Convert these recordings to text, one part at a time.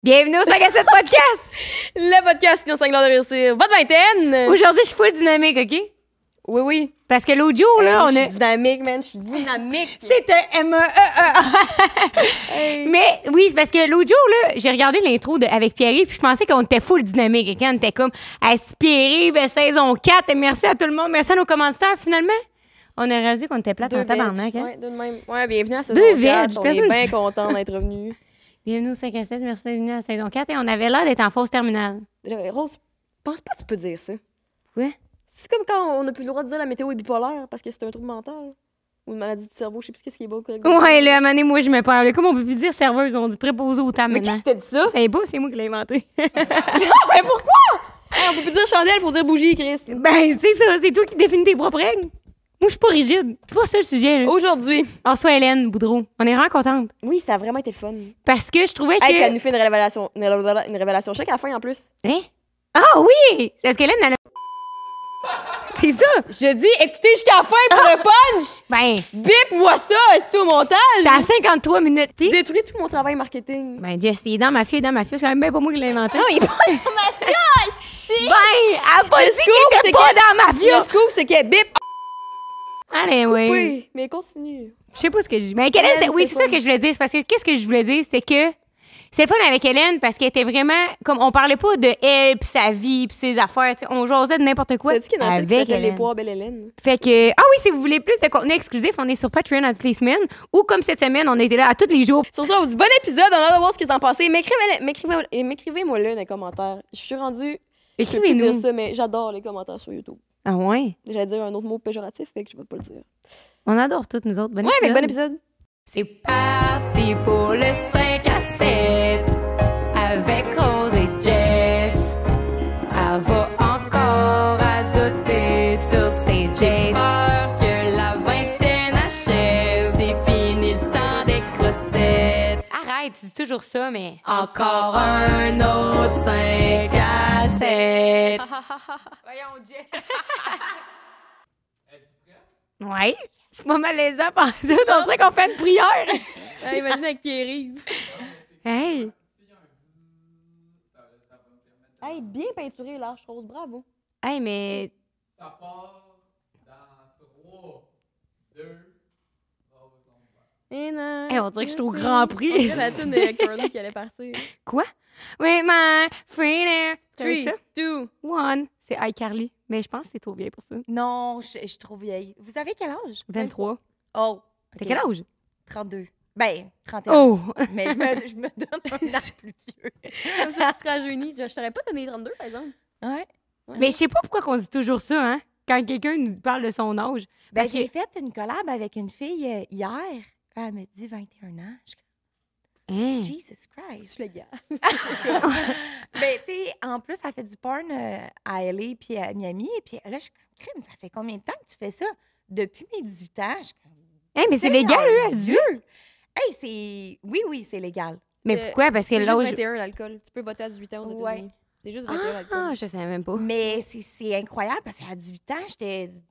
Bienvenue au 5 à 7 podcast! le podcast qui nous de réussir votre vingtaine! Aujourd'hui, je suis full dynamique, OK? Oui, oui. Parce que l'audio, là, on est. Je suis dynamique, man. Je suis dynamique. c'est un m -E -E -E. e. Mais oui, c'est parce que l'audio, là, j'ai regardé l'intro avec Pierre, puis je pensais qu'on était full dynamique. Et on était comme aspiré, ben, euh, saison 4, et merci à tout le monde, merci à nos commentateurs. finalement. On a réalisé qu'on était plate en tabarnak. Hein? Oui, de même. Ouais, bienvenue à saison Deux 4. on est bien contents d'être revenus. Bienvenue au 5 à 7, merci d'être venu à la saison 4. Et on avait l'air d'être en fausse terminale. Rose, pense pas que tu peux dire ça. Ouais. C'est comme quand on n'a plus le droit de dire la météo est bipolaire parce que c'est un trouble mental ou une maladie du cerveau, je sais plus ce qui est bon. Correct. Ouais, là, à un moi, je me perds. comme on peut plus dire serveuse, on dit préposé au temps Mais qui t'a dit ça? C'est beau, c'est moi qui l'ai inventé. non, ah, mais pourquoi? on peut plus dire chandelle, faut dire bougie, Chris. Ben, c'est ça, c'est toi qui définis tes propres règles. Moi, je suis pas rigide. C'est pas ça le sujet. Aujourd'hui. En ah, soi, Hélène Boudreau, on est vraiment contente. Oui, ça a vraiment été le fun. Parce que je trouvais que... elle nous fait une révélation, une, révélation chaque à la fin en plus. Hein? Ah oui! Est-ce qu'Hélène, n'a C'est ça! Je dis, écoutez jusqu'à la fin pour le ah! punch! Ben, Bip, moi ça, c'est au montage! c'est à 53 minutes. Tu détruis tout mon travail marketing. Ben, Jess, il est dans ma fille, dans ma fille. C'est quand même bien pas moi qui l'ai inventé. Non, il est pas dans ma fille! Ben, elle a dans ma fille! Le scoop, c'est que bip, Allez Oui, mais continue. Je sais pas ce que je dis. Mais Hélène, Hélène oui, c'est ça que je voulais dire. Parce que qu'est-ce que je voulais dire, c'était que c'est fun avec Hélène parce qu'elle était vraiment comme on parlait pas de elle puis sa vie puis ses affaires, t'sais, on jouait de n'importe quoi. C'est qui Hélène. les poires belle Hélène. Fait que ah oui, si vous voulez plus de contenu exclusif, on est sur Patreon à toutes les semaines ou comme cette semaine, on était là à tous les jours. Sur ça, on vous dit bon épisode, on a hâte de voir ce qu'ils ont passé. Mais M'écrivez-moi là dans les commentaires. Je suis rendue Écrivez-nous. ça, mais j'adore les commentaires sur YouTube. Ah ouais? J'allais dire un autre mot péjoratif, fait que je vais pas le dire. On adore toutes nous autres. Bonne ouais, épisode. mais bon épisode. C'est parti pour le 5 à 7 avec dis toujours ça, mais. Encore un autre 5 à 7. Voyons, Jay. ouais. C'est pas malaisant, par exemple. On dirait qu'on fait une prière. ouais, imagine avec Pierre-Yves. hey! Hey, bien peinturé, l'arche rose, bravo. Hey, mais. Ça part dans 3, 2, et on dirait que je suis au Grand Prix. On la tune de qui allait partir. Quoi? Oui, my air. 3, 2, 1. C'est iCarly. Mais je pense que c'est trop vieille pour ça. Non, je, suis trop vieille. Vous avez quel âge? 23. Oh. T'as quel âge? 32. Ben, 31. Oh! Mais je me, je me donne un an plus vieux. Comme ça, tu seras jeune. Je, je t'aurais pas donné 32, par exemple. Ouais. Mais je sais pas pourquoi qu'on dit toujours ça, hein? Quand quelqu'un nous parle de son âge. Ben, j'ai fait une collab avec une fille euh, hier elle me dit 21 ans. Je hein? Jesus Christ. C'est légal. ben, tu sais, en plus, elle fait du porn euh, à LA puis à Miami. Puis là, je crime, ça fait combien de temps que tu fais ça? Depuis mes 18 ans. Je hein, mais c'est légal, eux, à Dieu! Hey, c'est. Oui, oui, c'est légal. Mais euh, pourquoi? Parce que l'âge. 21, l'alcool. Tu peux voter à 18 ans aux États-Unis. Ouais. C'est juste ah, je savais même pas. Mais c'est incroyable parce qu'à 18 ans,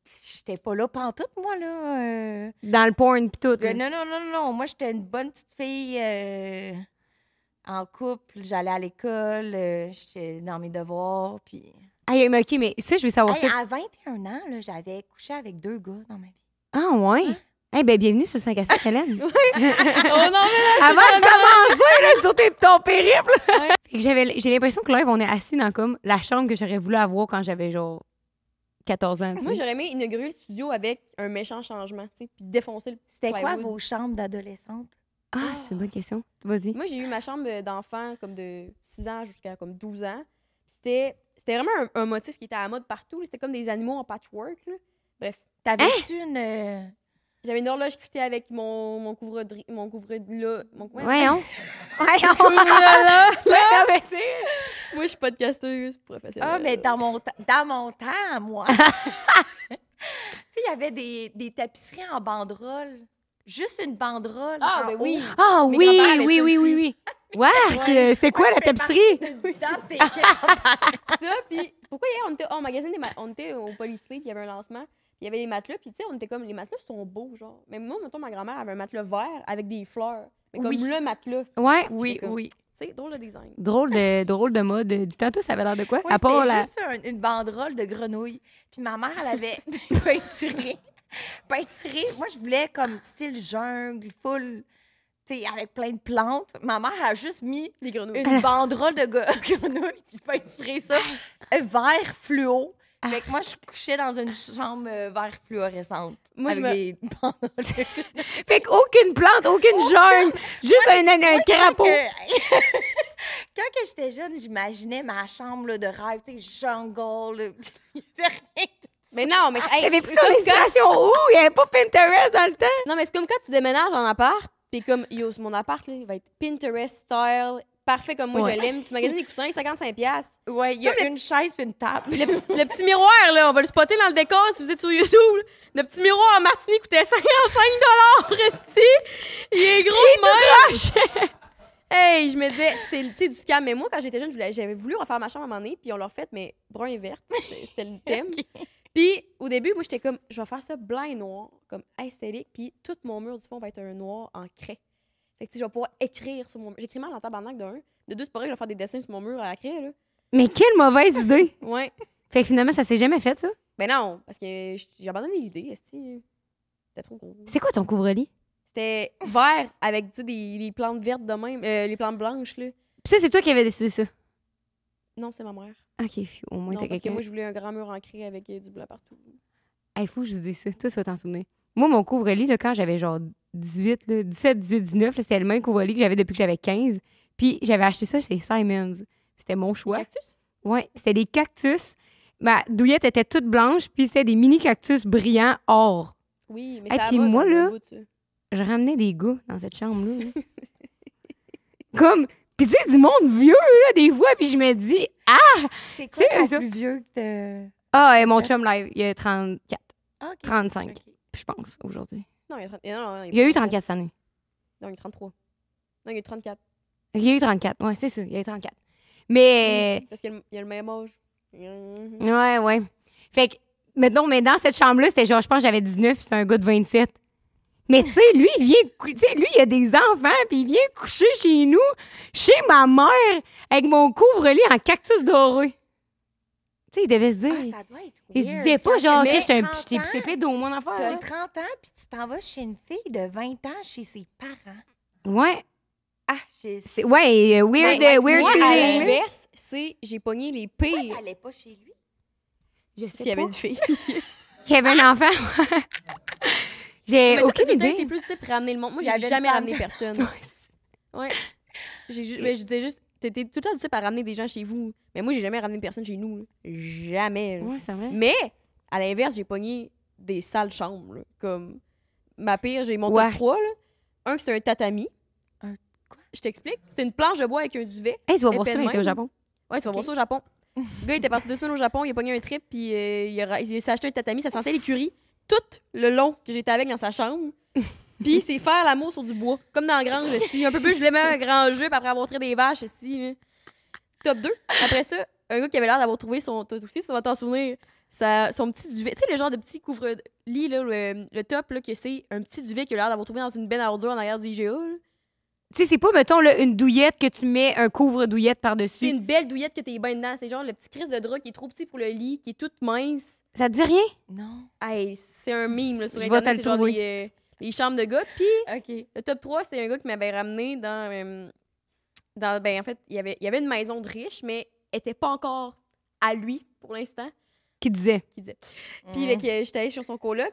j'étais pas là pantoute, moi, là. Euh. Dans le porn pis tout. Euh, non, non, non, non. Moi, j'étais une bonne petite fille euh, en couple. J'allais à l'école, j'étais dans mes devoirs, puis... mais OK, mais ça, je veux savoir ça. À 21 ans, j'avais couché avec deux gars dans ma vie. Ah, ouais? Hein? Eh bienvenue sur 5 à 7, Hélène. oui. Avant de commencer sur ton périple. j'ai l'impression que là, on est assis dans comme la chambre que j'aurais voulu avoir quand j'avais genre 14 ans. Moi, j'aurais aimé inaugurer le studio avec un méchant changement, tu sais, puis défoncer le. C'était quoi vos chambres d'adolescente? Ah, ah, c'est une bonne question. Vas-y. Moi, j'ai eu ma chambre euh, d'enfant comme de 6 ans jusqu'à comme 12 ans. C'était, c'était vraiment un, motif qui était à la mode partout. C'était comme des animaux en patchwork. Bref. T'avais-tu hein? une. Euh, j'avais une horloge quittée avec mon, mon couvre mon couvre là mon coin. Voyons. Voyons. là, là, Moi, je suis podcasteuse professionnelle. Ah, mais dans mon, dans mon temps, moi. tu sais, il y avait des, des tapisseries en banderole. Juste une banderole. Ah, ben oui. Ah, oui, oui, oui, oui, oui. ouais, euh, c'est quoi la tapisserie? Du temps, ça, puis pourquoi hier, on était au magasin, des on était au Polysleep, il y avait un lancement il y avait les matelas, puis tu sais, on était comme, les matelas sont beaux, genre. Mais moi, mettons, ma grand-mère avait un matelas vert avec des fleurs. Mais comme le matelas. Ouais, oui, oui. Tu sais, drôle le design. Drôle de, drôle de mode. Du tatou, ça avait l'air de quoi? Oui, à part la... juste une banderole de grenouilles. Puis ma mère, elle avait peinturé. peinturé. Moi, je voulais comme style jungle, full. tu sais, avec plein de plantes. Ma mère a juste mis les grenouilles. une banderole de grenouilles, puis peinturé ça, un vert fluo. Ah. Fait moi, je couchais dans une chambre euh, vert fluorescente. Moi, je me... fait qu'aucune plante, aucune germe, juste un, un, crapaud. Quand que j'étais jeune, j'imaginais ma chambre de rêve, tu sais, jungle, euh, il avait rien mais non, mais il y avait plutôt l'inspiration où? Il n'y avait pas Pinterest dans le temps. Non, mais c'est comme quand tu déménages en appart, puis comme, yo, mon appart, il va être Pinterest style, parfait comme moi je l'aime. Tu magasines des coussins, 55$. Ouais, il y a une chaise puis une table. Le, petit miroir, là, on va le spotter dans le décor si vous êtes sur YouTube. Le petit miroir en Martini coûtait 55$, Resti. Il est gros, il est Hey, je me disais, c'est du scam. Mais moi, quand j'étais jeune, j'avais voulu refaire ma chambre à mon moment puis on l'a refait, mais brun et vert. C'était le thème. Puis au début, moi, j'étais comme, je vais faire ça blanc et noir, comme esthétique, puis tout mon mur du fond va être un noir en craie. Fait que, je vais pouvoir écrire sur mon mur. J'écris mal en tabarnak de un. De deux, c'est pas vrai que je vais faire des dessins sur mon mur à créer, là. Mais quelle mauvaise idée! ouais. Fait que finalement, ça s'est jamais fait, ça? Ben non, parce que j'ai abandonné l'idée, C'était trop gros. C'est quoi ton couvre-lit? C'était vert avec, des, des, plantes vertes de même, euh, les plantes blanches, là. Puis ça, c'est toi qui avais décidé ça? Non, c'est ma mère. OK, au moins t'as quelqu'un. parce que moi, je voulais un grand mur ancré avec euh, du blanc partout. Il faut que je vous dise ça. Toi, tu vas t'en souvenir. Moi, mon couvre-lit, quand j'avais genre 18, 17, 18, 19, c'était le même couvre-lit que j'avais depuis que j'avais 15. Puis j'avais acheté ça chez Simons. C'était mon choix. Cactus? Oui, c'était des cactus. Ma douillette était toute blanche, puis c'était des mini cactus brillants or. Oui, mais Et puis moi, là, je ramenais des goûts dans cette chambre-là. Comme, puis tu sais, du monde vieux, des fois, puis je me dis, ah! C'est quoi le plus vieux que Ah, et mon chum, live il a 34, 35. Ah, je pense, aujourd'hui. Non, il y a, il a eu 34 cette année. Non, il y a eu 33. Non, il y a eu 34. Il y a eu 34, oui, c'est ça, il y a eu 34. Mais. Euh, parce qu'il y, a le même âge. Oui, Ouais, ouais. Fait que, maintenant, mais dans cette chambre-là, c'était genre, je pense que j'avais 19, c'est un gars de 27. Mais tu sais, lui, il vient, tu sais, lui, il a des enfants, puis il vient coucher chez nous, chez ma mère, avec mon couvre-lit en cactus doré. Tu sais, il devait se dire. Ah, ça doit être Il se disait pas genre, que j'étais un petit pédo, au moins enfant. T'as 30 ans, puis tu t'en vas chez une fille de 20 ans chez ses parents. Ouais. Ah, j'ai. Ouais, weird, ben, ouais, weird moi, à l'inverse, c'est j'ai pogné les pires. Pourquoi t'allais pas chez lui? Je sais S'il y avait une fille. Qu'il y avait un enfant. j'ai aucune idée. T'es plus type ramener le monde. Moi, j'ai jamais ramené personne. ouais. J'ai juste, mais j'étais juste T'es tout le temps, tu sais, à ramener des gens chez vous. Mais moi, j'ai jamais ramené de personne chez nous. Jamais. Oui, c'est vrai. Mais, à l'inverse, j'ai pogné des sales chambres. Comme, ma pire, j'ai mon trois. Un, c'était un tatami. Un quoi? Je t'explique. C'était une planche de bois avec un duvet. Hey, tu vas voir ça, au Japon. Ouais, tu vas voir ça au Japon. Le gars, il était parti deux semaines au Japon, il a pogné un trip, puis euh, il, il s'est acheté un tatami, ça sentait l'écurie tout le long que j'étais avec dans sa chambre. Puis c'est faire l'amour sur du bois, comme dans Grange si. Un peu plus, je voulais un grand jeu, après avoir traité des vaches ici. Top 2. Après ça, un gars qui avait l'air d'avoir trouvé son. Toi aussi, ça va t'en souvenir. son petit duvet. Tu sais, le genre de petit couvre-lit, là, le, top, là, que c'est un petit duvet qui a l'air d'avoir trouvé dans une benne à ordures en arrière du IGA. Tu sais, c'est pas, mettons, une douillette que tu mets un couvre-douillette par-dessus. C'est une belle douillette que t'es bien dedans. C'est genre le petit crise de drap qui est trop petit pour le lit, qui est toute mince. Ça te dit rien? Non. Hey, c'est un mime sur les chambres de gars. Puis le top 3, c'était un gars qui m'avait ramené dans. Euh, dans ben, en fait, il y avait, y avait une maison de riche, mais elle n'était pas encore à lui pour l'instant. Qui disait. Qui disait. Puis mm. j'étais allée sur son coloc,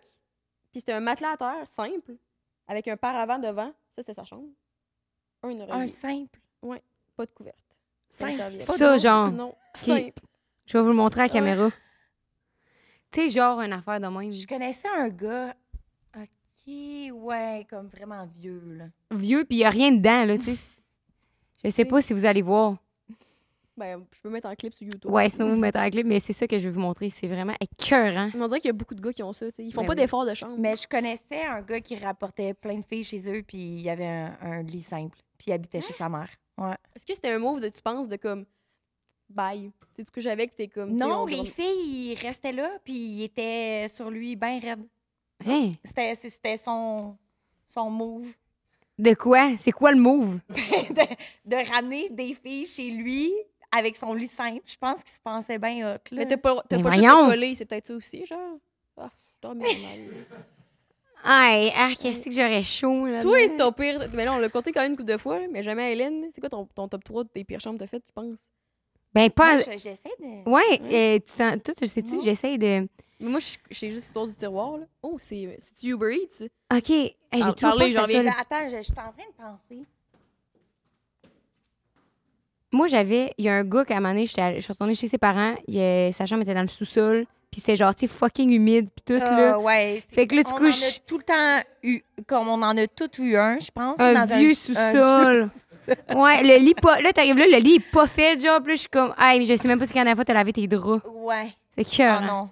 puis c'était un matelas à terre simple, avec un paravent devant. Ça, c'était sa chambre. Un, un simple. Oui, pas de couverte. Simple. ça, genre. Non, Je vais vous le montrer à la caméra. genre, une affaire de même. Je connaissais un gars ouais, comme vraiment vieux, là. Vieux, puis il n'y a rien dedans, là, tu sais. je sais pas si vous allez voir. Ben, je peux mettre en clip sur YouTube. Ouais, sinon vous mettez en clip, mais c'est ça que je vais vous montrer. C'est vraiment écœurant. On dirait qu'il y a beaucoup de gars qui ont ça. tu sais. Ils font ben pas d'efforts de chambre. Mais je connaissais un gars qui rapportait plein de filles chez eux, puis il y avait un, lit simple, puis il habitait chez sa mère. Ouais. Est-ce que c'était un move de, tu penses, de comme bye. Tu te couches avec, t'es comme. Non, les filles, ils restaient là, puis ils étaient sur lui, ben raide. Hein? C'était, son, son move. De quoi? C'est quoi le move? de, de ramener des filles chez lui avec son lit simple. Je pense qu'il se pensait bien Mais t'as pas, t'as pas juste c'est peut-être ça aussi, genre. Ah, je Aïe, ah, qu'est-ce que j'aurais chaud, là. Toi, ton pire. Mais là, on l'a compté quand même une couple de fois, mais jamais Hélène. C'est quoi ton, ton top 3 des pires chambres que t'as faites, tu penses? Ben, pas. j'essaie de. Ouais, euh, tu tu sais-tu, j'essaie de. Mais moi, je suis juste l'histoire du tiroir. Là. Oh, c'est Uber Eats. OK. j'ai tout parlé. Genre, Attends, je, suis en train de penser. Moi, j'avais. Il y a un gars à un moment donné, je suis retournée chez ses parents. Il, sa chambre était dans le sous-sol. Puis c'était genre, tu fucking humide. Puis tout, là. Ah, ouais. Fait que là, tu on en a tout le temps eu. Comme on en a tout eu un, je pense. Un vieux sous-sol. ouais, le lit pas. Là, t'arrives là, le lit est pas fait, genre. Puis je suis comme, hey, je sais même pas si la dernière fois t'as lavé tes draps. Ouais. C'est que. Oh, ah, hein. non.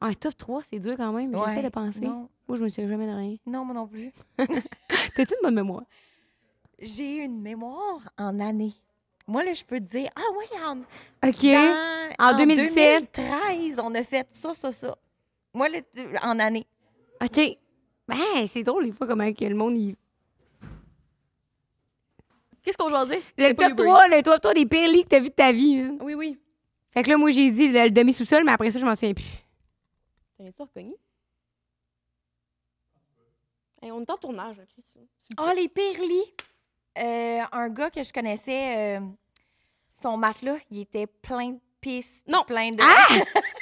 Un ah, top 3, c'est dur quand même. J'essaie de penser. Moi, je me souviens jamais de rien. Non, moi non plus. T'as-tu une bonne mémoire? J'ai une mémoire en année. Moi, là, je peux te dire, ah oui, en, okay. en, en 2013, on a fait ça, ça, ça. Moi, là, en année. OK. Ben, c'est drôle, les fois, comment que le monde y. Qu'est-ce qu'on jouait Le top 3, le top 3 des pires lits que t'as vu de ta vie. Hein. Oui, oui. Fait que là, moi, j'ai dit le, le demi-sous-sol, mais après ça, je m'en souviens plus. T'aurais-tu reconnu? on est en tournage, hein, Chris. Oh, ah, les pires euh, un gars que je connaissais, euh, son matelas, il était plein de pisse. Non! Plein de. Ah!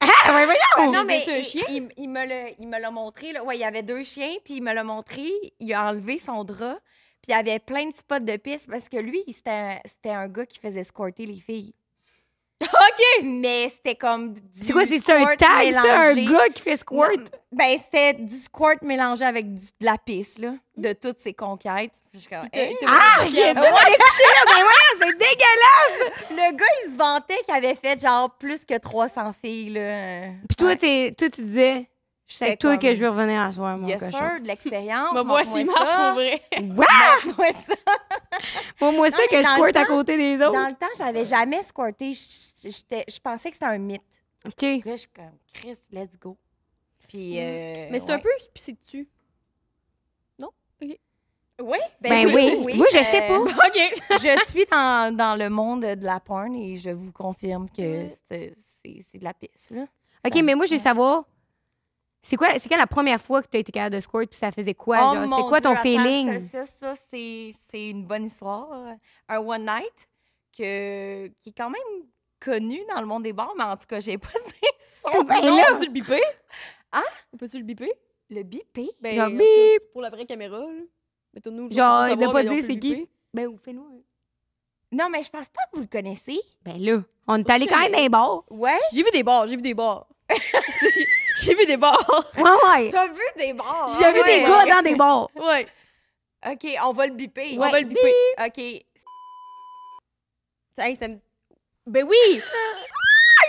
Ah, ah, Non, mais il, chien? Il, me l'a montré. Là. il y avait deux chiens, puis il me l'a montré. Il a enlevé son drap, puis il y avait plein de spots de pisse parce que lui, c'était un, un gars qui faisait escorter les filles. OK! Mais c'était comme du. C'est quoi, c'est un tag, ça, un gars qui fait squirt? ben, c'était du squirt mélangé avec de la pisse, là, de toutes ses conquêtes. ah! Il est mais ouais, c'est dégueulasse! Le gars, il se vantait qu'il avait fait genre plus que 300 filles, là. Puis toi, toi, tu disais. C'est toi que je vais revenir à soi, mon yes cochon. Sûr, de l'expérience. Moi, moi, s'il marche pour vrai. Ouais! moi ça. Pour moi, ça que je squirte à côté des autres. Dans le temps, j'avais jamais squirté. Je, pensais que c'était un mythe. OK. Là, je suis comme, Chris, let's go. Puis. Mm. Euh, mais c'est un peu cest tu Non? OK. Oui? Ben, ben, oui. oui. oui. je ben, sais pas. OK. je suis dans, dans, le monde de la porn et je vous confirme que c'est de la pisse, là. OK, mais moi, je veux savoir c'est quoi, quand la première fois que tu as été capable de squirt puis ça faisait quoi? Oh c'est quoi ton feeling? ça, ça, c'est, une bonne histoire. Un one night que, qui est quand même connu dans le monde des bars, mais en tout cas, j'ai pas son eh ben nom. Peux-tu le biper? Hein? tu le bipé. Le bipé, ben, genre bip! pour la vraie caméra, Mettons-nous. Genre, il l'a pas ben, dit c'est qui? Ben, fais-nous. Non, mais je pense pas que vous le connaissez. Ben là, on est allé quand même dans les bars. Ouais? J'ai vu des bars, j'ai vu des bars. J'ai vu des bars. Ouais, ouais. T'as vu des bars? J'ai vu des gars dans des bars. Ouais. OK, on va le biper. On va le biper. OK. ça me... Ben oui!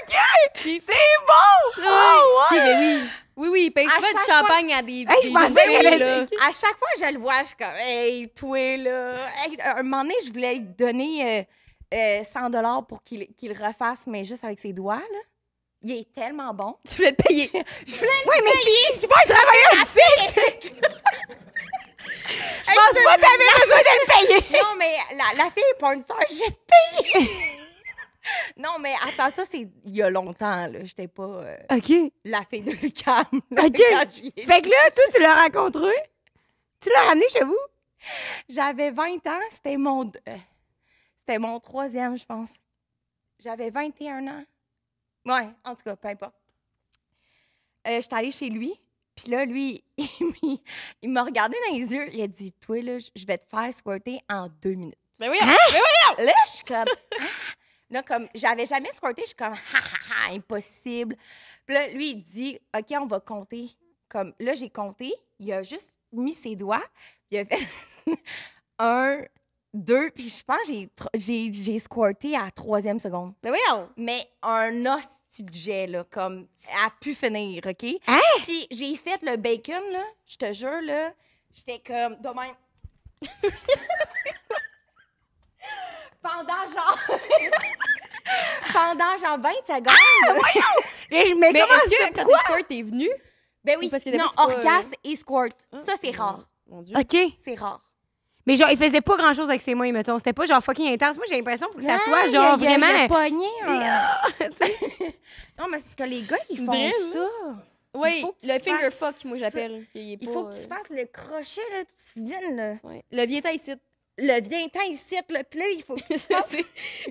OK! C'est bon! Oh, ouais. OK, ben oui. Oui, oui, il paye pas du champagne à des, hey, je là. À chaque fois je le vois, je suis comme « Hey, toi, là... un moment donné, je voulais lui donner euh, euh, dollars 100 pour qu'il qu refasse, mais juste avec ses doigts, là. Il est tellement bon. Tu voulais le payer. je voulais le payer. Oui, mais c'est pas un travailleur du sexe. je pense pas que t'avais avais besoin de le payer. Non, mais la, la fille est pas une sœur, je vais te payer. Non, mais attends, ça, c'est il y a longtemps, là. J'étais pas euh, OK. la fille de Lucam. OK. Fait que là, toi, tu l'as rencontré. Tu l'as ramené chez vous? J'avais 20 ans. C'était mon. Euh, c'était mon troisième, je pense. J'avais 21 ans. Ouais, en tout cas, peu importe. Euh, je suis allée chez lui, puis là, lui, il m'a regardé dans les yeux. Il a dit Toi, là, je vais te faire squirter en deux minutes. Mais oui, hein? oui! Là, je suis comme. ah! Là, comme j'avais jamais squirté, je suis comme ha ha ha, impossible. Puis là, lui, il dit OK, on va compter. Comme là, j'ai compté, il a juste mis ses doigts, il a fait un, deux, puis je pense que j'ai, squirté à troisième seconde. Mais ben voyons! Mais un os de jet, là, comme, a pu finir, OK? Hein? Puis j'ai fait le bacon, là, je te jure, là, j'étais comme, demain Pendant genre. Pendant genre 20 secondes. Ah, ben Mais, comment est que, quand squirt, t'es venu? Ben oui. non, orcas euh, et squirt. ça, c'est oh, rare. Mon Dieu. OK. C'est rare. Mais genre, il faisait pas grand chose avec ses mains, mettons. C'était pas genre fucking intense. Moi, j'ai l'impression que ça soit genre vraiment. non, mais parce que les gars, ils font ça. Oui, le finger fuck, moi j'appelle. Il, faut que tu fasses le crochet, là, tu viennes, là. Le vient il Le vient ici, là. il faut que tu fasses.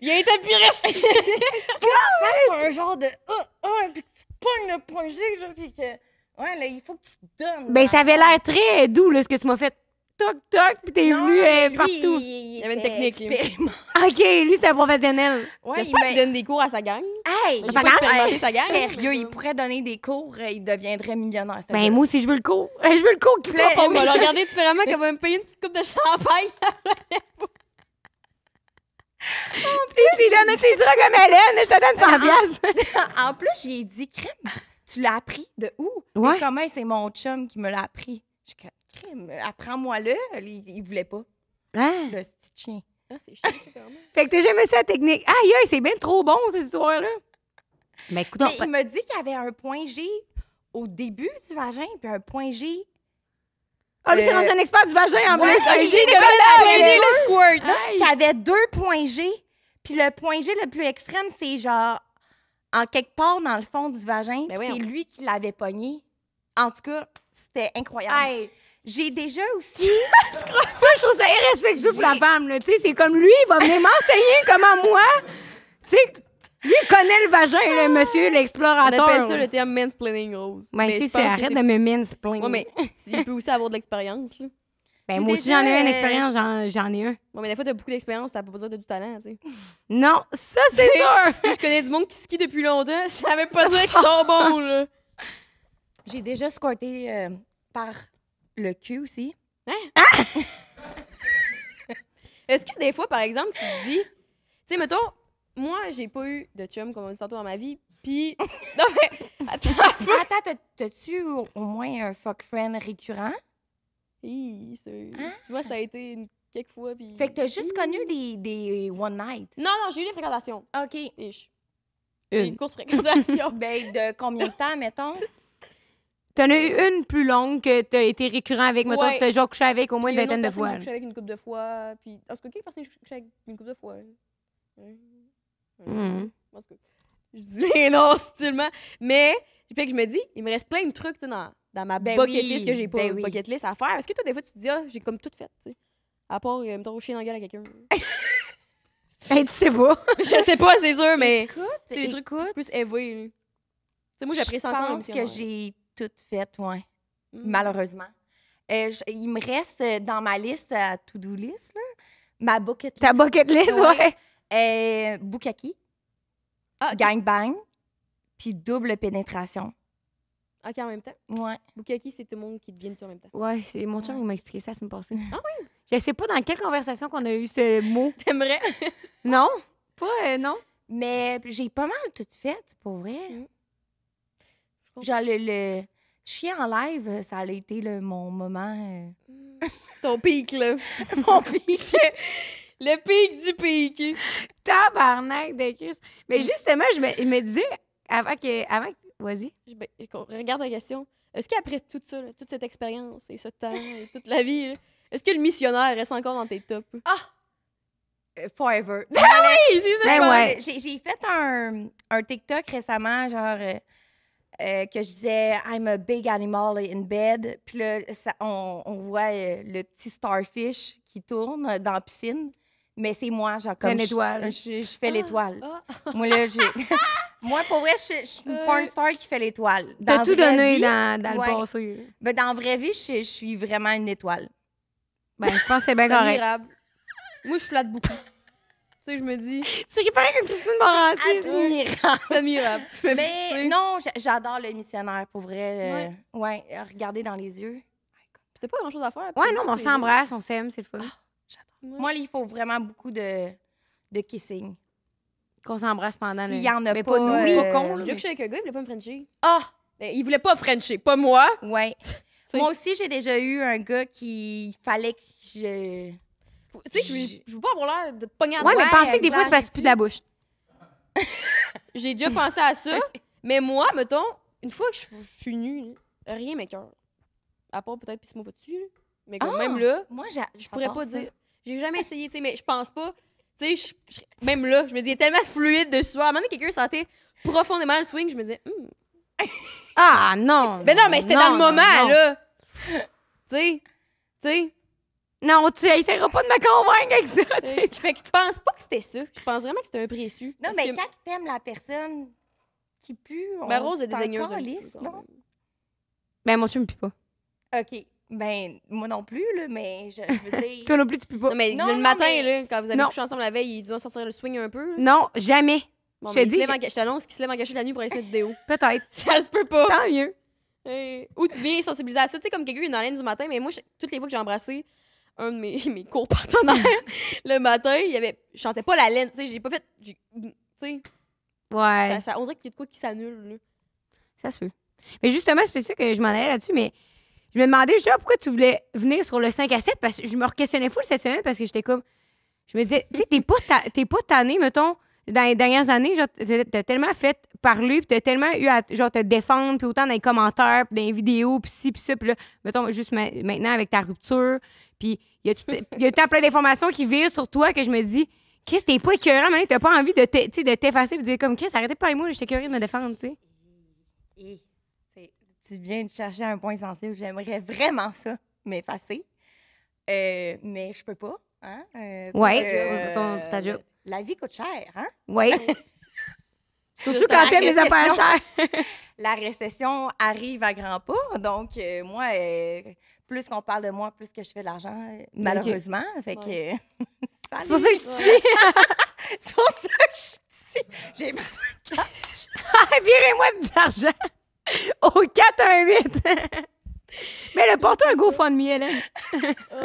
Il un puis reste. que tu un genre de. Oh, tu pognes le point là, Ouais, là, il faut que tu te donnes. Ben, ça avait l'air très doux, là, ce que tu m'as fait toc, toc, puis t'es venu euh, partout. Il y avait une technique, OK, lui, c'est un professionnel. Ouais, J'espère qu'il donne des cours à sa gang. Hey! sa gang. Sérieux, il pourrait donner des cours, euh, il deviendrait millionnaire. Ben, moi si je veux le cours. Je veux le cours qui plaît. On va le regarder différemment comme va me payer une petite coupe de champagne. Tu donnes tes drogues à Mélène, je te donne 100 ah, En plus, j'ai dit, crème, tu l'as appris de où? comment c'est mon chum qui me l'a appris? crime, apprends-moi-le. Il, voulait pas. Hein? Le petit chien. Ah, c'est chiant, c'est Fait que t'as jamais ça la technique. Aïe, aïe, c'est bien trop bon, cette histoire-là. Ben, Mais écoute, il m'a dit qu'il y avait un point G au début du vagin, puis un point G. Ah, lui, c'est euh, un expert du vagin en plus. Un G le squirt. Hein? Qu'il y avait deux points G. Puis le point G le plus extrême, c'est genre en quelque part dans le fond du vagin. Ben c'est lui qui l'avait pogné. En tout cas, c'était incroyable. J'ai déjà aussi. ça, je trouve ça irrespectueux pour la femme, Tu sais, c'est comme lui, il va venir m'enseigner comment moi. Tu sais, lui il connaît le vagin, le ah! monsieur, l'explorateur. On appelle ça le terme mansplaining rose. Ben, mais c'est, arrête de me mansplainer. Oui, mais il peut aussi avoir de l'expérience, Ben, moi aussi, j'en ai une euh, expérience, j'en, ai un. Bon, mais des fois, t'as beaucoup d'expérience, t'as pas besoin de du talent, tu sais. Non, ça, c'est sûr! je connais du monde qui skie depuis longtemps, je savais pas dire qu'ils sont bons, là. J'ai déjà squatté euh, par le cul aussi. Hein? Ah! Est-ce que des fois, par exemple, tu te dis, tu sais, mettons, moi, j'ai pas eu de chum, comme on dit tantôt, dans ma vie, puis. Non, mais. Attends, attends t'as-tu au moins un fuck friend récurrent? Oui, hein? Tu vois, ça a été quelques fois, puis. Fait que t'as juste connu des, des one night? Non, non, j'ai eu des fréquentations. OK. Une. Une fréquentation. ben, de combien de temps, mettons? T'en as eu une plus longue que t'as été récurrent avec, mettons, Ouais. t'as déjà couché avec au moins une vingtaine de fois. J'ai couché avec une couple de fois. Puis, en tout cas, parce que j'ai couché avec une couple de fois? Hmm. je dis les subtilement. Mais, que je me dis, il me reste plein de trucs dans, dans ma Ben bucket list que j'ai pas, ben bucket list à faire. Est-ce que toi, des fois, tu te dis, ah, j'ai comme tout fait, tu sais? À part, me euh, mettons, chier dans la gueule à quelqu'un. Hey, tu sais pas. je sais pas, c'est sûr, mais. C'est des trucs cool. plus éveillé. moi, j'apprécie encore que j'ai toutes faites, oui. Mm. Malheureusement. Euh, il me reste euh, dans ma liste à to-do list, là, ma bucket list. Ta bucket oui. Ouais. Euh, Bukaki, ah, gangbang, puis double pénétration. OK, en même temps? Oui. Bukaki, c'est tout le monde qui te devient en même temps. Oui, c'est mon chien qui m'a expliqué ça la me passée. Ah oui? Je sais pas dans quelle conversation qu'on a eu ce mot. T'aimerais? non? Pas, non. Mais j'ai pas mal tout fait, pour vrai. Mm. Genre, le, chien en live, ça a été le mon moment. Hmm. Euh, Ton pic, là. mon pic. Le pic du pic. Tabarnak de Christ. Mais hmm. justement, je me, disais, avant que. Vas-y. Ben, regarde la question. Est-ce qu'après tout ça, toute cette expérience et ce temps toute la vie, est-ce que le missionnaire reste encore dans tes tops? Ah! Euh, forever. Ben c'est ça, ben j'ai fait un, un TikTok récemment, genre, euh, euh, que je disais I'm a big animal in bed. Puis là, on, voit euh, le petit starfish qui tourne dans la piscine. Mais c'est moi, genre comme. étoile. Je, je, fais ah! l'étoile. Ah! Moi, là, moi, pour vrai, je, je suis une euh. star qui fait l'étoile. T'as tout donné dans, le passé. Mais ben, dans la vraie vie, je, suis vraiment une étoile. Ben, je pense que c'est bien correct. Moi, je flatte beaucoup je me dis. C'est pareil comme Christine Morancy. Admirable. admirable. Mais non, j'adore le missionnaire, pour vrai. Euh, ouais. Euh, regarder dans les yeux. T'as pas grand chose à faire. Ouais, non, mais on s'embrasse, on s'aime, c'est le fun. Oh, moi, il faut vraiment beaucoup de, de kissing. Qu'on s'embrasse pendant S'il y en a mais pas. de nous, euh, oui, que je avec un gars, il voulait pas me frencher. Ah! Ben, il voulait pas frencher, pas moi. Ouais. Moi aussi, j'ai déjà eu un gars qui fallait que je je, ne veux pas avoir l'air de pogner à Ouais, mais pensez que des fois, ça passe plus de la bouche. J'ai déjà pensé à ça, mais moi, mettons, une fois que je, suis nue, rien mais qu'un... À part peut-être pisse-moi pas dessus, mais ah! même là, moi, je pourrais pas dire. dire. J'ai jamais essayé, tu sais, mais je pense pas. Tu sais, même là, je me dis, il y tellement fluide de soir. À un moment donné, quelqu'un sentait profondément le swing, je me disais, hmm. Ah non! Mais non, mais c'était dans le moment, là! Tu sais, tu sais. Non, tu essaieras pas de me convaincre avec ça. Tu sais. Euh, fait que tu penses pas que c'était ça. Je pense vraiment que c'était un précieux. Non, mais quand quand t'aimes la personne qui pue, on ben, Rose est dédaigneuse un lisse, peu, non? Ben, moi, tu me pues pas. OK. Ben, moi non plus, là, mais je, je veux dire. Toi non plus, tu pues pas. Non, mais le matin, là, quand vous avez couché ensemble la veille, ils vont sortir le swing un peu. Non, jamais. je te dis. Je t'annonce qu'ils se lèvent en cachette la nuit pour aller se mettre Peut-être. Ça se peut pas. Tant mieux. Euh, ou tu viens sensibiliser à ça. Tu sais, comme quelqu'un, une laine du matin, mais moi, toutes les fois que j'ai embrassé un de mes, mes cours partenaires le matin, il avait, je chantais pas la laine, tu sais, j'ai pas fait, tu sais. Ouais. on dirait qu'il y a de quoi qui s'annule, Ça se peut. Mais justement, c'est ça que je m'en allais là-dessus, mais je me demandais déjà pourquoi tu voulais venir sur le 5 à 7 parce que je me questionnais fou cette semaine parce que j'étais comme, je me disais, tu sais, t'es pas, ta, pas tanné, mettons, dans les dernières années, genre, t'as tellement fait parler, puis t'as tellement eu à genre, te défendre, puis autant dans les commentaires, puis dans les vidéos, puis ci, puis ça, puis là, mettons, juste maintenant avec ta rupture, puis il y a tout plein d'informations qui virent sur toi que je me dis, Chris, t'es pas écœurant, mais t'as pas envie de t'effacer et de dire comme Chris, arrêtez pas les mots, j'étais curieux de me défendre, tu sais. tu viens de chercher un point sensible, j'aimerais vraiment ça, m'effacer. Euh, mais je peux pas. Hein? Euh, euh, la vie coûte cher, hein? Oui. Surtout quand t'aimes les affaires chères. la récession arrive à grands pas. Donc, moi, plus qu'on parle de moi, plus que je fais de l'argent, euh, malheureusement. Fait que. c'est pour ça que je suis. c'est pour ça que je suis. J'ai besoin de cash. Virez-moi de l'argent au 418. Mais le porte un GoFundMe, là.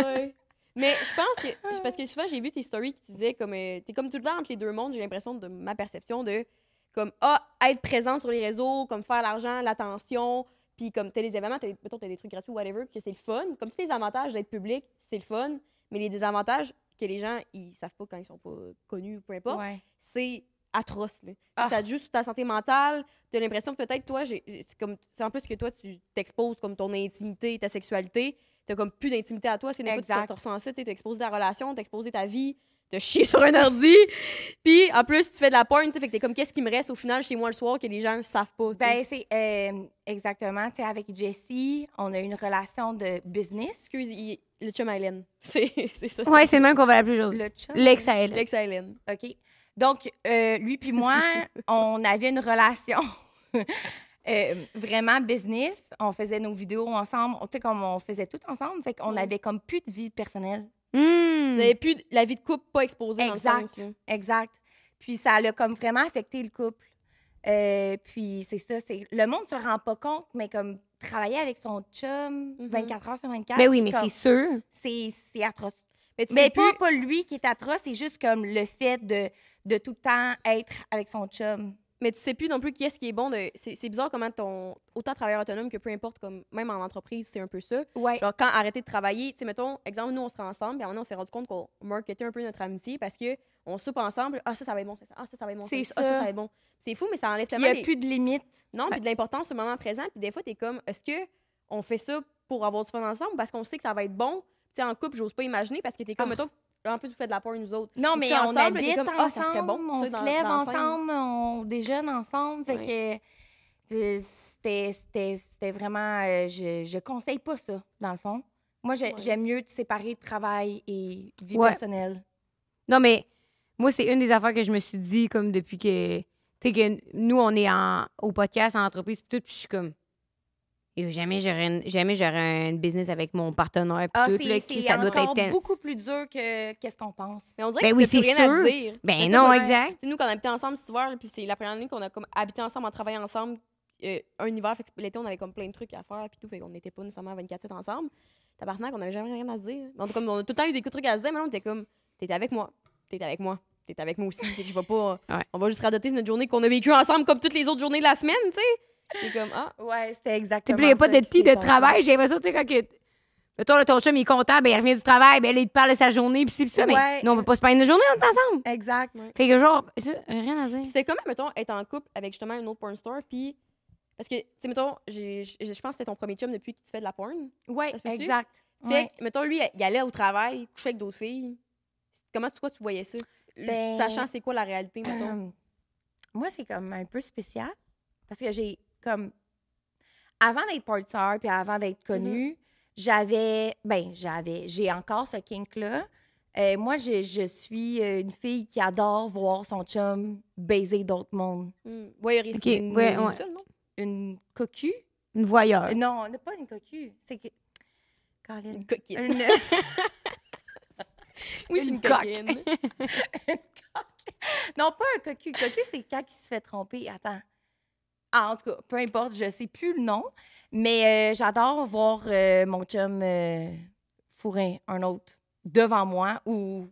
ouais. Mais je pense que. Parce que souvent, j'ai vu tes stories qui tu disais comme. Euh, t'es comme tout le temps entre les deux mondes, j'ai l'impression de ma perception de. Comme, ah, être présent sur les réseaux, comme faire l'argent, l'attention, puis comme tu as les événements, tu as, des trucs gratuits, whatever, que c'est le fun. Comme tous les avantages d'être public, c'est le fun. Mais les désavantages que les gens, ils savent pas quand ils sont pas connus ou peu importe, c'est atroce. Là. Ah. Ça joue sur ta santé mentale. Tu l'impression que peut-être toi, c'est en plus que toi, tu t'exposes comme ton intimité, ta sexualité. Tu comme plus d'intimité à toi. c'est une des tu ressens ça, tu t'exposes ta relation, exposé ta vie te chier sur un ordi. Puis en plus, tu fais de la porn, tu sais, fait que t'es comme, qu'est-ce qui me reste au final chez moi le soir que les gens ne savent pas? Ben, c'est euh, exactement. Tu sais, avec Jessie, on a une relation de business. Excuse, le chum à C'est ça. Ouais, c'est le même qu'on va l'appeler aujourd'hui. Le chum. L'ex à L'ex OK. Donc, euh, lui puis moi, on avait une relation. Euh, vraiment business. On faisait nos vidéos ensemble. Tu sais, comme on faisait tout ensemble. Fait qu'on n'avait comme plus de vie personnelle. Vous hmm. avez plus la vie de couple pas exposée exact, dans le sens, Exact. Puis ça a comme vraiment affecté le couple. Euh, puis c'est ça, c'est le monde se rend pas compte, mais comme travailler avec son chum 24 mm-hmm. heures sur 24. Mais ben oui, mais c'est sûr. C'est atroce. Mais, tu mais pas, pas lui qui est atroce, c'est juste comme le fait de, de tout le temps être avec son chum mais tu sais plus non plus qui est-ce qui est bon. De... C'est bizarre comment ton. Autant travailleur autonome que peu importe, comme même en entreprise, c'est un peu ça. Genre, quand arrêter de travailler, tu sais, mettons, exemple, nous, on sera ensemble, puis on s'est rendu compte qu'on marketait un peu notre amitié parce que on soupe ensemble. Ah, ça, ça va être bon, ah, ça, ça va être bon, ça, ah, va être bon. C'est fou, mais ça enlève tellement. Il n'y a plus de limites. Non, puis de l'importance au moment présent. Puis des fois, tu es comme, est-ce que on fait ça pour avoir du fun ensemble parce qu'on sait que ça va être bon? Tu sais, en couple, j'ose pas imaginer parce que tu es comme, ah en plus, vous faites de la porn, nous autres. Non, mais on ensemble, habite ah, ensemble, on se lève ensemble, on déjeune ensemble. Fait que euh, c'était vraiment... Euh, je, je conseille pas ça, dans le fond. Moi, j'aime mieux te séparer travail et vie personnelle. Non, mais moi, c'est une des affaires que je me suis dit, comme depuis que... Tu sais, que nous, on est au podcast, en entreprise, puis tout, puis je suis comme jamais j'aurais un business avec mon partenaire ah, tout là, qui ça doit être beaucoup plus dur que qu'est-ce qu'on pense. on dirait ben que oui, c'est rien à dire. Ben non, exact. Nous quand on habitait ensemble cet hiver, puis c'est la première année qu'on a comme habité ensemble, on travaillait ensemble euh, un hiver, fait l'été on avait comme plein de trucs à faire puis tout, fait qu'on n'était pas nécessairement 24/7 ensemble. partenaire, qu'on n'avait jamais rien à se dire. on a tout le temps eu des trucs à se dire, mais là on était comme t'es avec moi, t'es avec moi t'es avec moi aussi. je pas. On va juste radoter notre journée qu'on a vécue ensemble comme toutes les autres journées de la semaine, tu sais. C'est comme, ah. Ouais, c'était exactement. Puis il n'y a pas de petit de travail. J'ai l'impression, tu sais, quand. Que... Mettons, ton chum, il est content, ben, il revient du travail, ben, il te parle de sa journée, pis si, pis ça, mais non, on peut pas se parler de journée, ensemble. Exact. Fait que, genre, euh, rien à dire. C'était comment, mettons, être en couple avec justement une autre porn star, puis. Parce que, tu sais, mettons, je pense que c'était ton premier chum depuis que tu fais de la porn. Ouais, exact. Fait que, mettons, lui, il allait au travail, couchait avec d'autres filles. Comment, tu voyais ça? Ben sachant c'est quoi la réalité, mettons? moi, c'est comme un peu spécial, parce que j'ai comme avant d'être porteur puis avant d'être mm-hmm. connue, j'avais ben j'avais j'ai encore ce kink là. Euh, moi je, je, suis euh, une fille qui adore voir son chum baiser d'autres mondes. Voyeuriste, mm. une, ouais, une, cocu, une voyeur. Euh, non non, pas une cocu, c'est que Une coquine. Une... oui, une, une coquine. une Non, pas un cocu. Cocu, c'est quand il se fait tromper. Attends. Ah, en tout cas, peu importe, je sais plus le nom, mais euh, j'adore voir euh, mon chum euh, fourrer un autre devant moi ou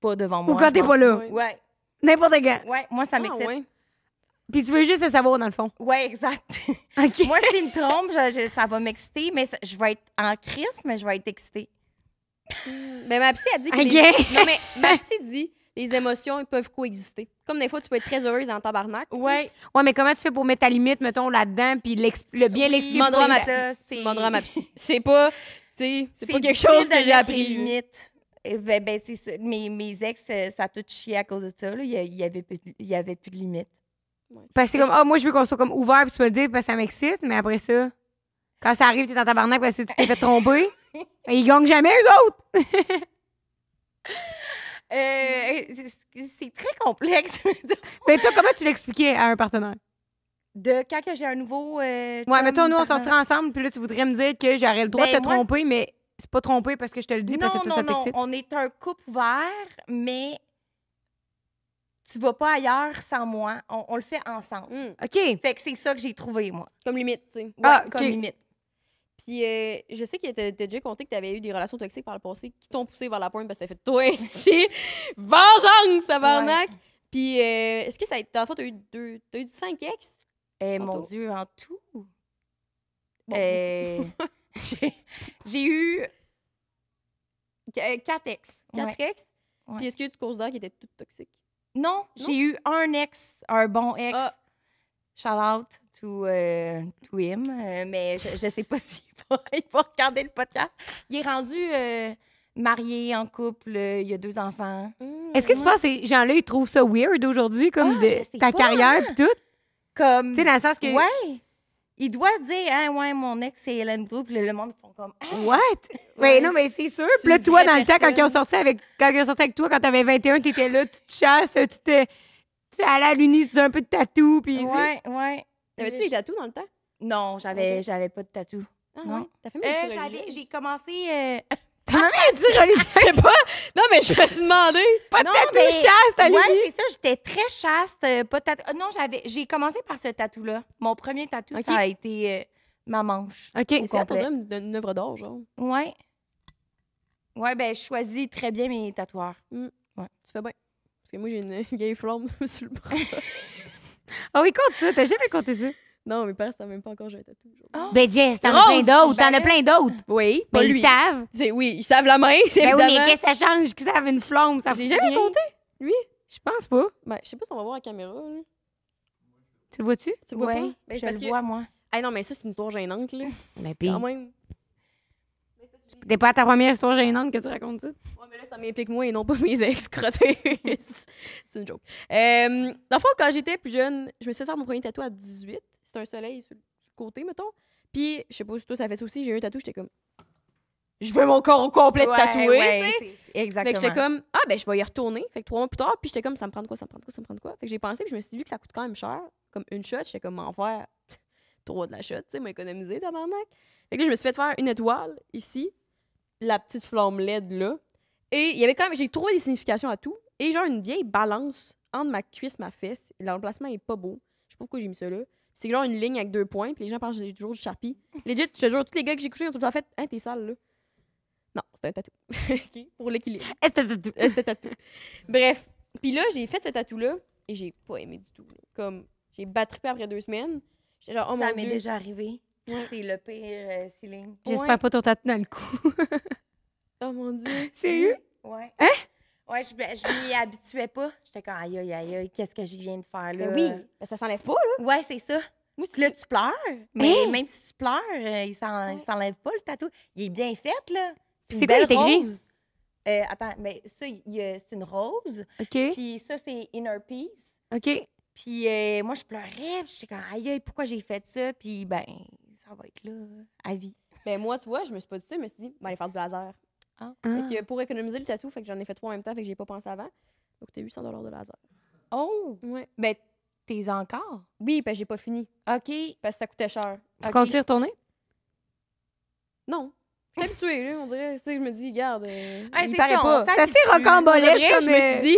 pas devant moi. Ou quand t'es pas là. Ouais. N'importe quand. Ouais, moi, ça ah, m'excite. Puis tu veux juste le savoir, dans le fond. Ouais, exact. OK. moi, s'il me trompe, ça va m'exciter, mais je vais être en crise, mais je vais être excitée. mais ma psy a dit que. Les... Non, mais ma psy dit les émotions, peuvent coexister. Comme des fois, tu peux être très heureuse en tabarnak. Oui, Ouais, mais comment tu fais pour mettre ta limite, mettons, là-dedans, puis le bien l'expliquer? Tu demanderas ma psy. ma psy. C'est pas, c'est pas quelque chose que j'ai appris. limite. Eh ben, ben, c'est ça. Mes, mes ex, euh, ça a tout chié à cause de ça. Il, n'y avait plus, avait plus de limite. Ouais. Parce que comme, ah, moi, je veux qu'on soit comme ouvert, puis tu peux le dire, parce que ça m'excite, mais après ça, quand ça arrive, tu es en tabarnak parce que tu t'es fait tromper. Ben, ils gagnent jamais, eux autres! Euh, mm. c'est très complexe. Mais ben, toi, comment tu l'expliquais à un partenaire? De quand que j'ai un nouveau. Euh, ouais, ouais, toi, nous, on serait ensemble, puis là, tu voudrais me dire que j'aurais le droit de ben, te tromper, mais c'est pas tromper parce que je te le dis, parce que c'est tout ça Non, on est un couple ouvert, mais tu vas pas ailleurs sans moi. On, le fait ensemble. Mm. OK. Fait que c'est ça que j'ai trouvé, moi. Comme limite, tu sais. ah, comme limite. Puis euh, je sais que t'as déjà compté que t'avais eu des relations toxiques par le passé qui t'ont poussé vers la pointe parce que ça fait toi ici. Vengeance, tabarnak! Ouais. Puis euh, est-ce que ça a été. t'as eu, deux, as eu 5 ex? Eh, mon Dieu, en tout? Bon. Euh, j'ai eu. 4 ex. 4 ex? Puis est-ce que tu cause qu'ils étaient était toxiques? toxique? non? j'ai eu un ex, un bon ex. Ah. Shout out to, euh, to him. Euh, mais je ne sais pas s'il va, regarder le podcast. Il est rendu euh, marié, en couple, il a deux enfants. Hmm. Est-ce que tu penses que ces gens-là, ils trouvent ça weird aujourd'hui, comme ah, ta carrière et hein. tout? Comme. Tu sais, dans le sens que. Ouais! Il doit se dire, ah ouais, mon ex, c'est Helen Drew, puis le monde font comme. Ah! What? Ouais, non, mais c'est sûr. Puis là, toi, dans le temps, quand ils ont sorti avec, quand avec toi, quand t'avais 21, t'étais là, tu te chasses, tu te allée à l'uni, c'est un peu de tatou. Puis, ouais, ouais. T'avais-tu des tatous dans le temps? Non, j'avais, j'avais pas de tatou. Ah, non. Ouais. T'as fait euh, j'avais, J'ai commencé. Euh... T'as même dit religieux? je sais pas. Non, mais je me suis demandé. Pas de tatou chaste à Ouais, c'est ça. J'étais très chaste. Euh, pas ah, non, j'avais, j'ai commencé par ce tatou-là. Mon premier tatou, ça a été euh, ma manche. OK. C'est un une œuvre d'or, genre. Ouais. Ouais, ben, je choisis très bien mes tatoueurs. Mm. Ouais. Tu fais bien. Parce que moi, j'ai une vieille flamme sur le bras. ah oui, compte ça. T'as jamais compté ça? Non, mes parents savent même pas encore j'ai un Ben, Jess, t'en as plein d'autres. T'en as plein d'autres. Oui, ben, ils savent. oui, ils savent la main, c'est ben oui, mais qu'est-ce que ça change qu'ils savent une flamme? Ça j'ai jamais compté, lui. Je pense pas. Ben, je sais pas si on va voir à caméra. Tu le vois-tu? Tu, vois pas? je le vois, ben, moi. Ah non, mais ça, c'est une histoire gênante, là. Mais ben, Quand même. T'es pas ta première histoire gênante que tu racontes ça? Ouais, mais là, ça m'implique moi et non pas mes ex crottés. c'est une joke. Euh, dans le fond, quand j'étais plus jeune, je me suis fait faire mon premier tatouage à 18. C'était un soleil sur le côté, mettons. Puis, je sais pas si toi, ça fait ça aussi. J'ai eu un tatouage, j'étais comme. Je veux mon corps au complet tatoué, Exactement. Fait que j'étais comme, ah, ben, je vais y retourner. Fait que trois mois plus tard, puis j'étais comme, ça me prend de quoi, ça me prend de quoi, ça me prend quoi. Fait que j'ai pensé, puis je me suis dit, vu que ça coûte quand même cher, comme une shot, j'étais comme, m'en faire trois de la shot, tu sais, m'économiser, tabarnak. Fait que là, je me suis fait faire une étoile ici, la petite flamme LED là. Et il y avait quand même, j'ai trouvé des significations à tout. Et genre une vieille balance entre ma cuisse, ma fesse. L'emplacement est pas beau. Je sais pas pourquoi j'ai mis ça là. C'est genre une ligne avec deux points. Puis les gens pensent que j'ai toujours du charpie. Legit, je te jure, tous les gars que j'ai couché ont tout à fait Hein, t'es sale là. Non, c'était un tatou. Pour l'équilibre. C'était tatou. tatou. Bref. Puis là, j'ai fait ce tatou-là et j'ai pas aimé du tout. Comme, j'ai battu après deux semaines. Genre, oh, ça m'est déjà arrivé. C'est le pire euh, feeling. J'espère pas ton tatouage dans le cou. oh mon Dieu. Sérieux? Ouais. Hein? Ouais, je, m'y habituais pas. J'étais comme, aïe, aïe, aïe, qu'est-ce que j'y viens de faire ben là? oui, ça s'enlève pas, là. Ouais, c'est ça. là, tu pleures. Mais hein? même si tu pleures, euh, il s'enlève pas, le tatou. Il est bien fait, là. C'est quoi, il rose. Euh, attends, mais ça, c'est une rose. OK. Puis ça, c'est Inner Peace. OK. Puis moi, je pleurais. J'étais comme, aïe, aïe, pourquoi j'ai fait ça? Puis ben, ça va être là à vie. Mais moi, tu vois, je me suis pas dit ça, je me suis dit, ben, aller faire du laser. Ah. que ah. pour économiser le tatou, fait que j'en ai fait trois en même temps, fait que j'ai pas pensé avant. Donc, t'as 800 de laser. Oh! Ouais. Ben, t'es encore? Oui, ben, j'ai pas fini. OK. Parce que ça coûtait cher. Tu comptes y retourner? Non. Je suis habituée, on dirait. Tu sais, je me dis, garde. ah, euh, c'est ça, pas. c'est comme... Je me suis dit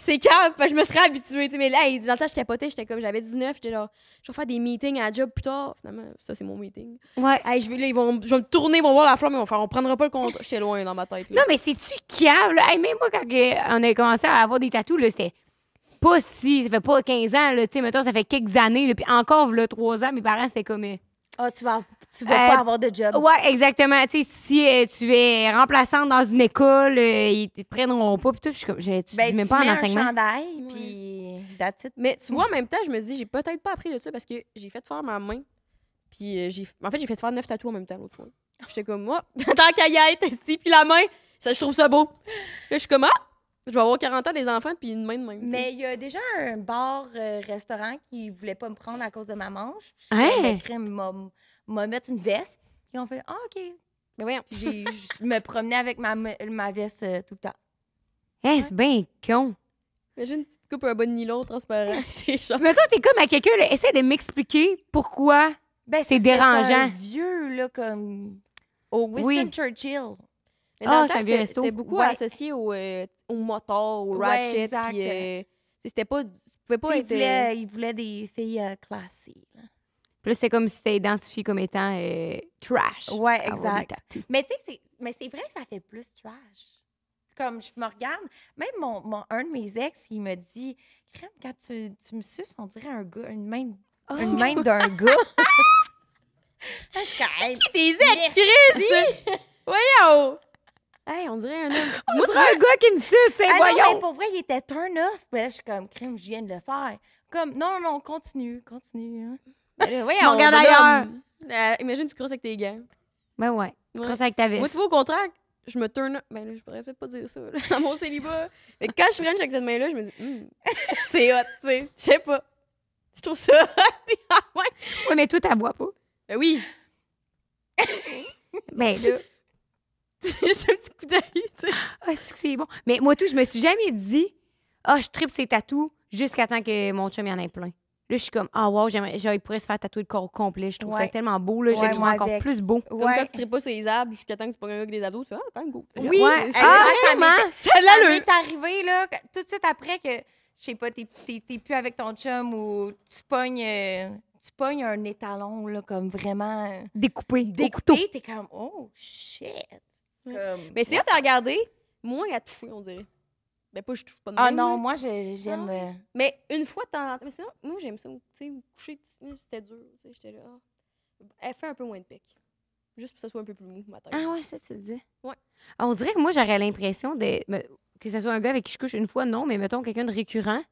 c'est cave, je me serais habituée. mais là, dans le temps, je capotais, j'étais comme, j'avais 19, j'étais genre, je vais faire des meetings à la job plus tard. Finalement, ça, c'est mon meeting. Ouais. je vais, là, ils vont, je vais me tourner, ils vont voir la flamme, ils vont faire, on prendra pas le compte. J'étais loin dans ma tête. Non, mais c'est-tu cave, là? même moi, quand on a commencé à avoir des tatous, c'était pas si, ça fait pas 15 ans, là, tu sais, ça fait quelques années, puis encore, là, 3 ans, mes parents, c'était comme. Euh, ah, oh, tu vas tu vas pas euh, avoir de job. Oui, exactement. Tu sais, si euh, tu es remplaçante dans une école, euh, ils te prendront pas. Puis tout, je suis comme, je, tu ben, dis même pas en enseignement. Un chandail, puis that's it. Mais tu vois, en même temps, je me dis, j'ai peut-être pas appris de ça parce que j'ai fait faire ma main. Puis j'ai, en fait, j'ai fait faire neuf tatouages en même temps l'autre fois. J'étais comme, moi, oh, tant qu'à y être ici, puis la main, ça, je trouve ça beau. Là, je suis comme, ah, je vais avoir 40 ans des enfants, puis une main de même. Mais il y a déjà un bar-restaurant qui voulait pas me prendre à cause de ma manche. Hein? m'a mettre une veste. Ils ont fait Ah, OK. Mais ben voyons. je me promenais avec ma, ma veste euh, tout le temps. Hey, eh, c'est bien con. Imagine, tu te coupes un bon nylon transparent. Mais toi, t'es comme à quelqu'un, essaie de m'expliquer pourquoi. Ben, C'est dérangeant. un vieux, là, comme. Au Winston Churchill. Ah, c'était- resto. C'était beaucoup associé au, euh, au motor, au ratchet. exact. Euh, c'était pas. il, voulait, des filles classées plus c'est comme si tu identifié comme étant euh, trash. Ouais, exact. Mais tu sais, mais c'est vrai que ça fait plus trash. Comme je me regarde, même mon, mon un de mes ex, il me dit Crème, quand tu, tu, me suces, on dirait un gars, une main, une oh. d'un gars. Ah, je suis C'est qui tes ex, Chris? Voyons! on dirait un homme. Moi, dirait un gars qui me suce, c'est hey, ah, voyons! Non, mais pour vrai, il était turn off. Puis là, je suis comme, crème, je viens de le faire. Comme, non, non, non, continue, continue. Hein. Ben, oui, on regarde ailleurs. imagine, tu crosses avec tes gants. Ben ouais. Tu crosses avec ta veste. Moi, tu vois, au contraire, je me tourne. Ben là, je pourrais peut-être pas dire ça, mon célibat. quand je french avec cette main-là, je me dis, hmm, c'est hot, tu sais. Je sais pas. Je trouve ça hot. ouais, mais toi, t'as bois pas. Ben oui. ben là. Juste un petit coup d'œil, tu sais. Ah, c'est que c'est bon. Mais moi, tout, je me suis jamais dit, ah, je tripe ces tatous jusqu'à temps que mon chum y en ait plein. Là, je suis comme, ah, wow, il pourrait se faire tatouer le corps complet. Je trouve ça tellement beau. Là, je le trouve encore plus beau. Comme toi, quand tu tripes pas sur les Je jusqu'à temps que tu prends avec des ados, tu fais, ah, quand même go. Oui, vraiment. Ah, ça, m'est arrivé, là, tout de suite après que, je sais pas, t'es, n'es plus avec ton chum ou tu pognes. Euh, tu pognes un étalon, là, comme vraiment. Euh, découpé. Découpé, t'es comme, oh shit. Mais si tu as regardé, moins a touché, on dirait. Ben, pas je touche pas de Ah non, moi, j'aime. Euh, mais une fois, t'en... Mais sinon, moi, j'aime ça. Tu sais, coucher, c'était dur. Tu sais, j'étais là. Ah. Elle fait un peu moins de pic. Juste pour que ça soit un peu plus mou, ma tête. Ah ouais, ça, tu dis. Ouais. Ah, on dirait que moi, j'aurais l'impression de. Que ce soit un gars avec qui je couche une fois, non, mais mettons quelqu'un de récurrent.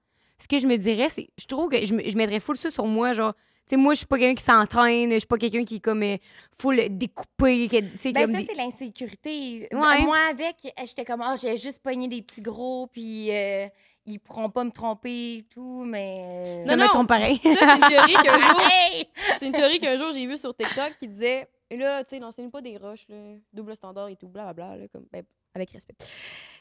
Ce que je me dirais, c'est. Je trouve que je, je mettrais full ça sur moi, genre sais, moi, je suis pas quelqu'un qui s'entraîne, je suis pas quelqu'un qui comme euh, faut le découper. ben ça, c'est l'insécurité. Moi, avec, euh, j'étais comme, oh, j'ai juste pogné des petits gros, puis ils euh, ils pourront pas me tromper et tout, mais. Non, non, pareil. Ça, c'est une théorie qu'un jour. jour j'ai vue sur TikTok qui disait, là, tu sais, n'enseigne pas des roches, double standard et tout, blablabla, bla, bla, ben, avec respect.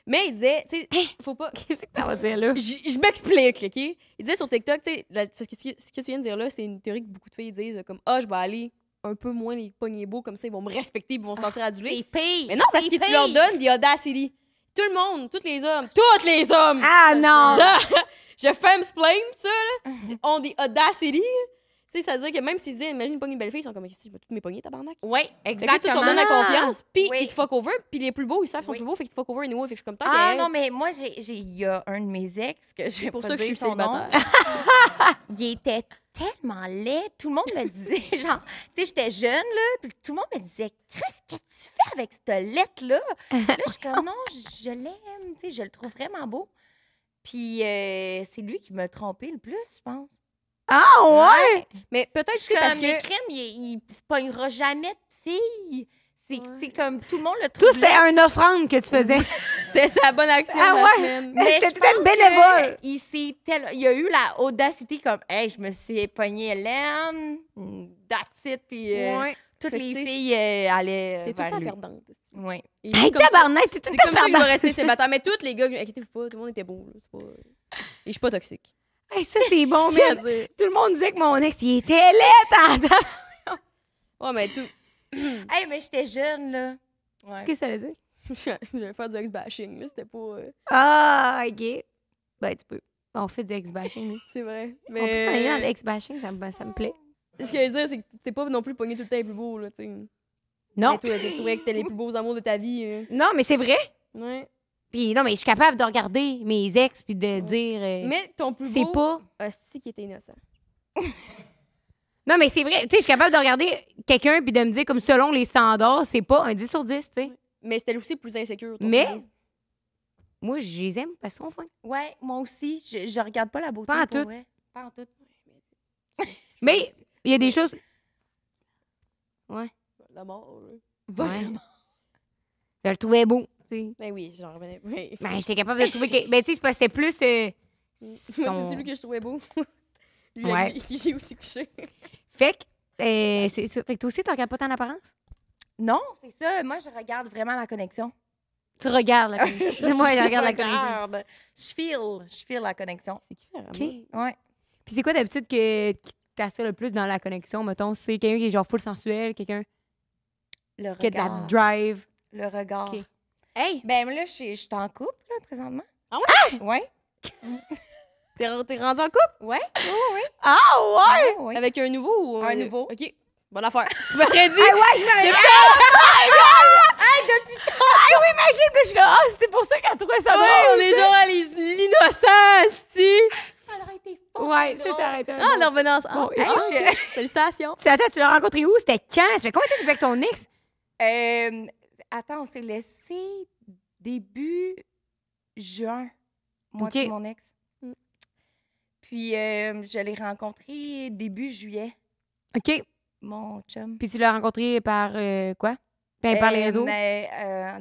Mais il disait, tu sais, hein? faut pas. Qu'est-ce que t'as à dire là? Je m'explique, OK? Il disait sur TikTok, tu sais, parce que ce que tu viens de dire là, c'est une théorie que beaucoup de filles disent, comme, ah, oh, je vais aller un peu moins les poignets beaux, comme ça, ils vont me respecter, ils vont se sentir ah, adulés. C'est pire! Mais non, parce que tu leur donnes des audacity. Tout le monde, tous les hommes, tous les hommes! Ah non! Je fais tu ça, là, ah. ont des audacity ça veut dire que même s'ils disent, imagine, une une belle fille, ils sont comme, je vais toutes mes pognées, tabarnak. Oui, exactement. Et tu te donnes la confiance, puis ils te fuck over, puis les plus beaux, ils savent qu'ils sont plus beaux, fait qu'ils te fuck over anyway, fait que je suis comme tant Ah non, mais moi, il y a un de mes ex que je vais pour ça que je suis célibataire. il était tellement laid. Tout le monde me disait, genre, tu sais, j'étais jeune, là, puis tout le monde me disait, qu'est-ce que tu fais avec cette lettre-là? Là, je suis comme, non, je l'aime, tu sais, je le trouve vraiment beau. Puis euh, c'est lui qui m'a trompé le plus, je pense. Ah, ouais? Mais peut-être que c'est parce que. crème, il, il se pognera jamais de fille. C'est comme tout le monde le trouve. Tout c'est un offrande que tu faisais. C'est sa bonne action. Ah ouais? Mais C'était bénévole. Il, y a eu la audacité comme, hey, je me suis pogné Hélène, that's it, puis euh, toutes les filles lui. Euh, allaient. T'es tout le temps perdante. Oui. Et Hey, comme tabarnak, t'es tout C'est comme ça qu'il rester Mais tous les gars, inquiétez-vous pas, tout le monde était beau. c'est Et je suis pas toxique. Hey, ça, c'est bon, mais tout le monde disait que mon ex, il était laid, Ouais, mais tout. hey, mais j'étais jeune, là. Ouais. Qu'est-ce que ça veut dire? Je faire du ex-bashing, là. C'était pas. Euh. Ah, OK. Ben, tu peux. On fait du ex-bashing. c'est vrai. Mais... On peut s'en aller dans l'ex-bashing, euh, ben, ça, me, plaît. Ce que je veux dire, c'est que t'es pas non plus pogné tout le temps les plus beaux, là, tu Non. Hey, toi, tu que t'es les plus beaux amours de ta vie. Non, mais c'est vrai. Ouais. Puis non, mais je suis capable de regarder mes ex puis de dire. Euh, mais ton plus c'est pas. qui était innocent. Non, mais c'est vrai. Tu sais, je suis capable de regarder quelqu'un puis de me dire, comme selon les standards, c'est pas un 10 sur 10, tu sais. Mais c'était aussi plus insécure. Mais- Moi, je les aime parce qu'on fait... Ouais, moi aussi, je, regarde pas la beauté. Pas en tout. Mais il y a des choses. La mort, oui. Ouais. Je le trouvais beau. Ben oui, j'en revenais. Oui. Ben, j'étais capable de trouver. Que... Ben, tu sais, c'était plus. Euh, son... c'est lui que je trouvais beau. lui, j'ai aussi couché. fait que, euh, c'est toi aussi, tu regardes pas ton apparence? Non, c'est ça. Moi, je regarde vraiment la connexion. Tu regardes la connexion. Moi, je regarde la connexion. Je feel, je feel la connexion. C'est qui, vraiment? Okay. Ouais. Puis c'est quoi d'habitude que, qui t'attire le plus dans la connexion? Mettons, c'est quelqu'un qui est genre full sensuel, quelqu'un le regard. qui a de la drive. Le regard. Hey! Ben là, je suis en couple, là, présentement. Ah ouais? Ah! Ouais. T'es rendue rendu en couple? Ouais. Oui, oui. Ah ouais? Ah, avec un nouveau ou... Un euh, nouveau. OK. Bonne affaire. Tu m'aurais dit. Ah ouais, je m'aurais dit. Ah, ah depuis tard! Ah oui, imagine! Puis je suis comme, ah, c'était pour ça qu'elle trouvait ça drôle! Ouais, on est genre l'innocence, tu Ça aurait été fort! Ouais, ça, ça aurait été. Ah, leur venance! Bon, hey, Félicitations! C'est attends, tu l'as rencontré où? C'était quand? Ça fait combien de temps que tu es avec ton ex? Euh, attends, on s'est laissé début juin, moi et mon ex. Mm. Puis euh, je l'ai rencontré début juillet. OK. Mon chum. Puis tu l'as rencontré par euh, quoi? Ben, par les euh, réseaux? Mais,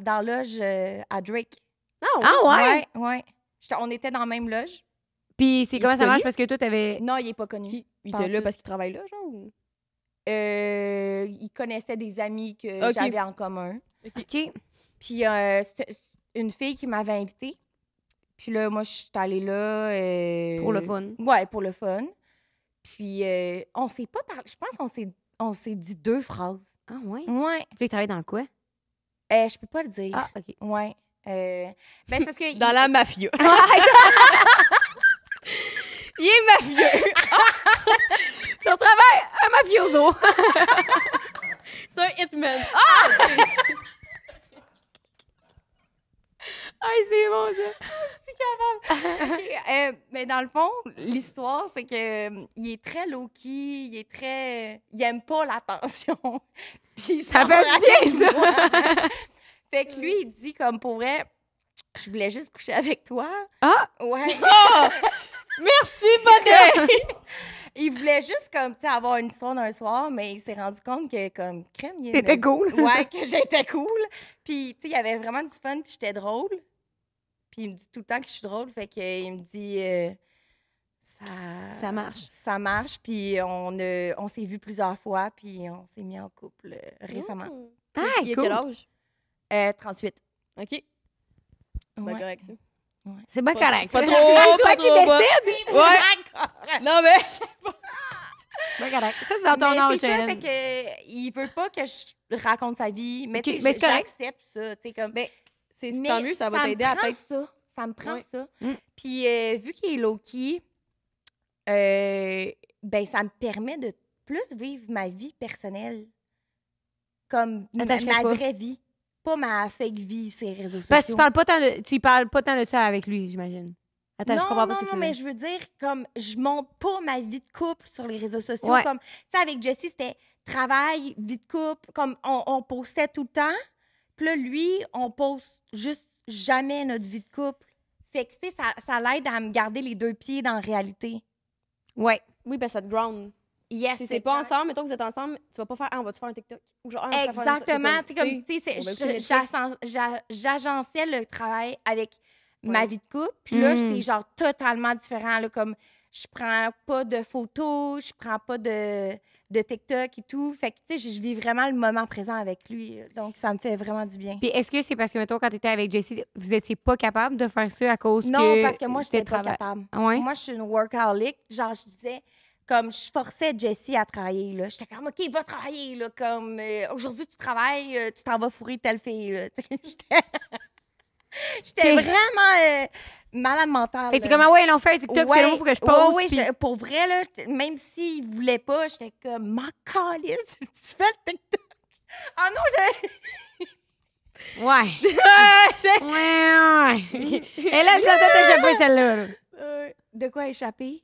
dans loge à Drake. Ah, ah ouais? Ouais, on était dans la même loge. Puis c'est comment ça marche parce que toi, t'avais. Non, il est pas connu. Il était là parce qu'il travaille là, genre? Ou... Euh, ils il connaissait des amis que j'avais en commun. OK. Puis euh, une fille qui m'avait invitée. Puis là, moi, je suis allée là. Euh, pour le fun. Ouais, pour le fun. Puis on s'est pas parlé. Je pense qu'on s'est, dit deux phrases. Ah, ouais? Ouais. Puis travailles dans quoi? je peux pas le dire. Ah, OK. Ouais. Ben, dans la mafia. il est mafieux. Son travail, un mafioso. C'est un hitman. Ah! Ah, c'est bon, ça. capable. Euh, mais dans le fond, l'histoire, c'est que euh, il est très low-key, il est très. Il aime pas l'attention. Puis ça fait du bien, ça. fait que lui, il dit comme pour vrai, je voulais juste coucher avec toi. Ah! Ouais. Ah! Merci, Bonnet! il voulait juste comme avoir une histoire d'un soir mais il s'est rendu compte que comme crème il t'étais cool ouais que j'étais cool puis tu sais il y avait vraiment du fun puis j'étais drôle puis il me dit tout le temps que je suis drôle fait que il me dit euh, ça marche ça marche puis on on s'est vu plusieurs fois puis on s'est mis en couple euh, récemment mmh. ah, il quel âge 38 euh, ok avec ça? C'est pas, correct. Pas trop. C'est toi qui décides. Ouais. non, mais je sais pas. C'est pas correct. Ça, c'est dans ton âge. C'est ça, fait que, euh, il veut pas que je raconte sa vie. Mais, mais j'accepte ça. T'sais, comme... Ben, mais mieux, ça, va t'aider à peut-être. Ça. ça me prend ça. Mm. Puis, euh, vu qu'il est low-key, euh, ben, ça me permet de plus vivre ma vie personnelle comme ma vraie vie pas ma fake vie, les réseaux sociaux. Parce que tu parles pas tant de, tu parles pas tant de ça avec lui, j'imagine. Attends, non, je comprends pas ce que non, mais je veux dire, comme, je monte pas ma vie de couple sur les réseaux sociaux. Comme, tu sais, avec Jessie, c'était travail, vie de couple, comme, on, postait tout le temps. Puis là, lui, on poste juste jamais notre vie de couple. Fait que, tu sais, ça, ça l'aide à me garder les deux pieds dans la réalité. Ouais. Oui, ben ça te ground si c'est pas ensemble, mettons que vous êtes ensemble, tu vas pas faire ah, on va te faire un TikTok ou genre Exactement, tu comme tu sais j'agençais le travail avec ma vie de couple, puis là c'est hmm. genre totalement différent là, comme je prends pas de photos, je prends pas de, de TikTok et tout. Fait que, tu sais, je vis vraiment le moment présent avec lui. Donc, ça me fait vraiment du bien. Puis, est-ce que c'est parce que, mettons, quand tu étais avec Jesse, vous étiez pas capable de faire ça à cause non, que. Non, parce que moi, j'étais pas capable. Ah moi, je suis une workaholic. Genre, je disais, comme je forçais Jessie à travailler. Là. J'étais comme, OK, va travailler. Là. Comme euh, aujourd'hui, tu travailles, euh, tu t'en vas fourrer telle fille. Là. J'étais, vraiment euh, malade mentale. Fait que t'es comme, ah ouais, l'enfer, fait TikTok, c'est faut que je pose. pour vrai, là, même s'il voulait pas, j'étais comme, ma calisse, tu fais le TikTok. Ah oh non, j'ai. Ouais. ouais, ouais. Et là, tu as échappé celle-là. de quoi échapper?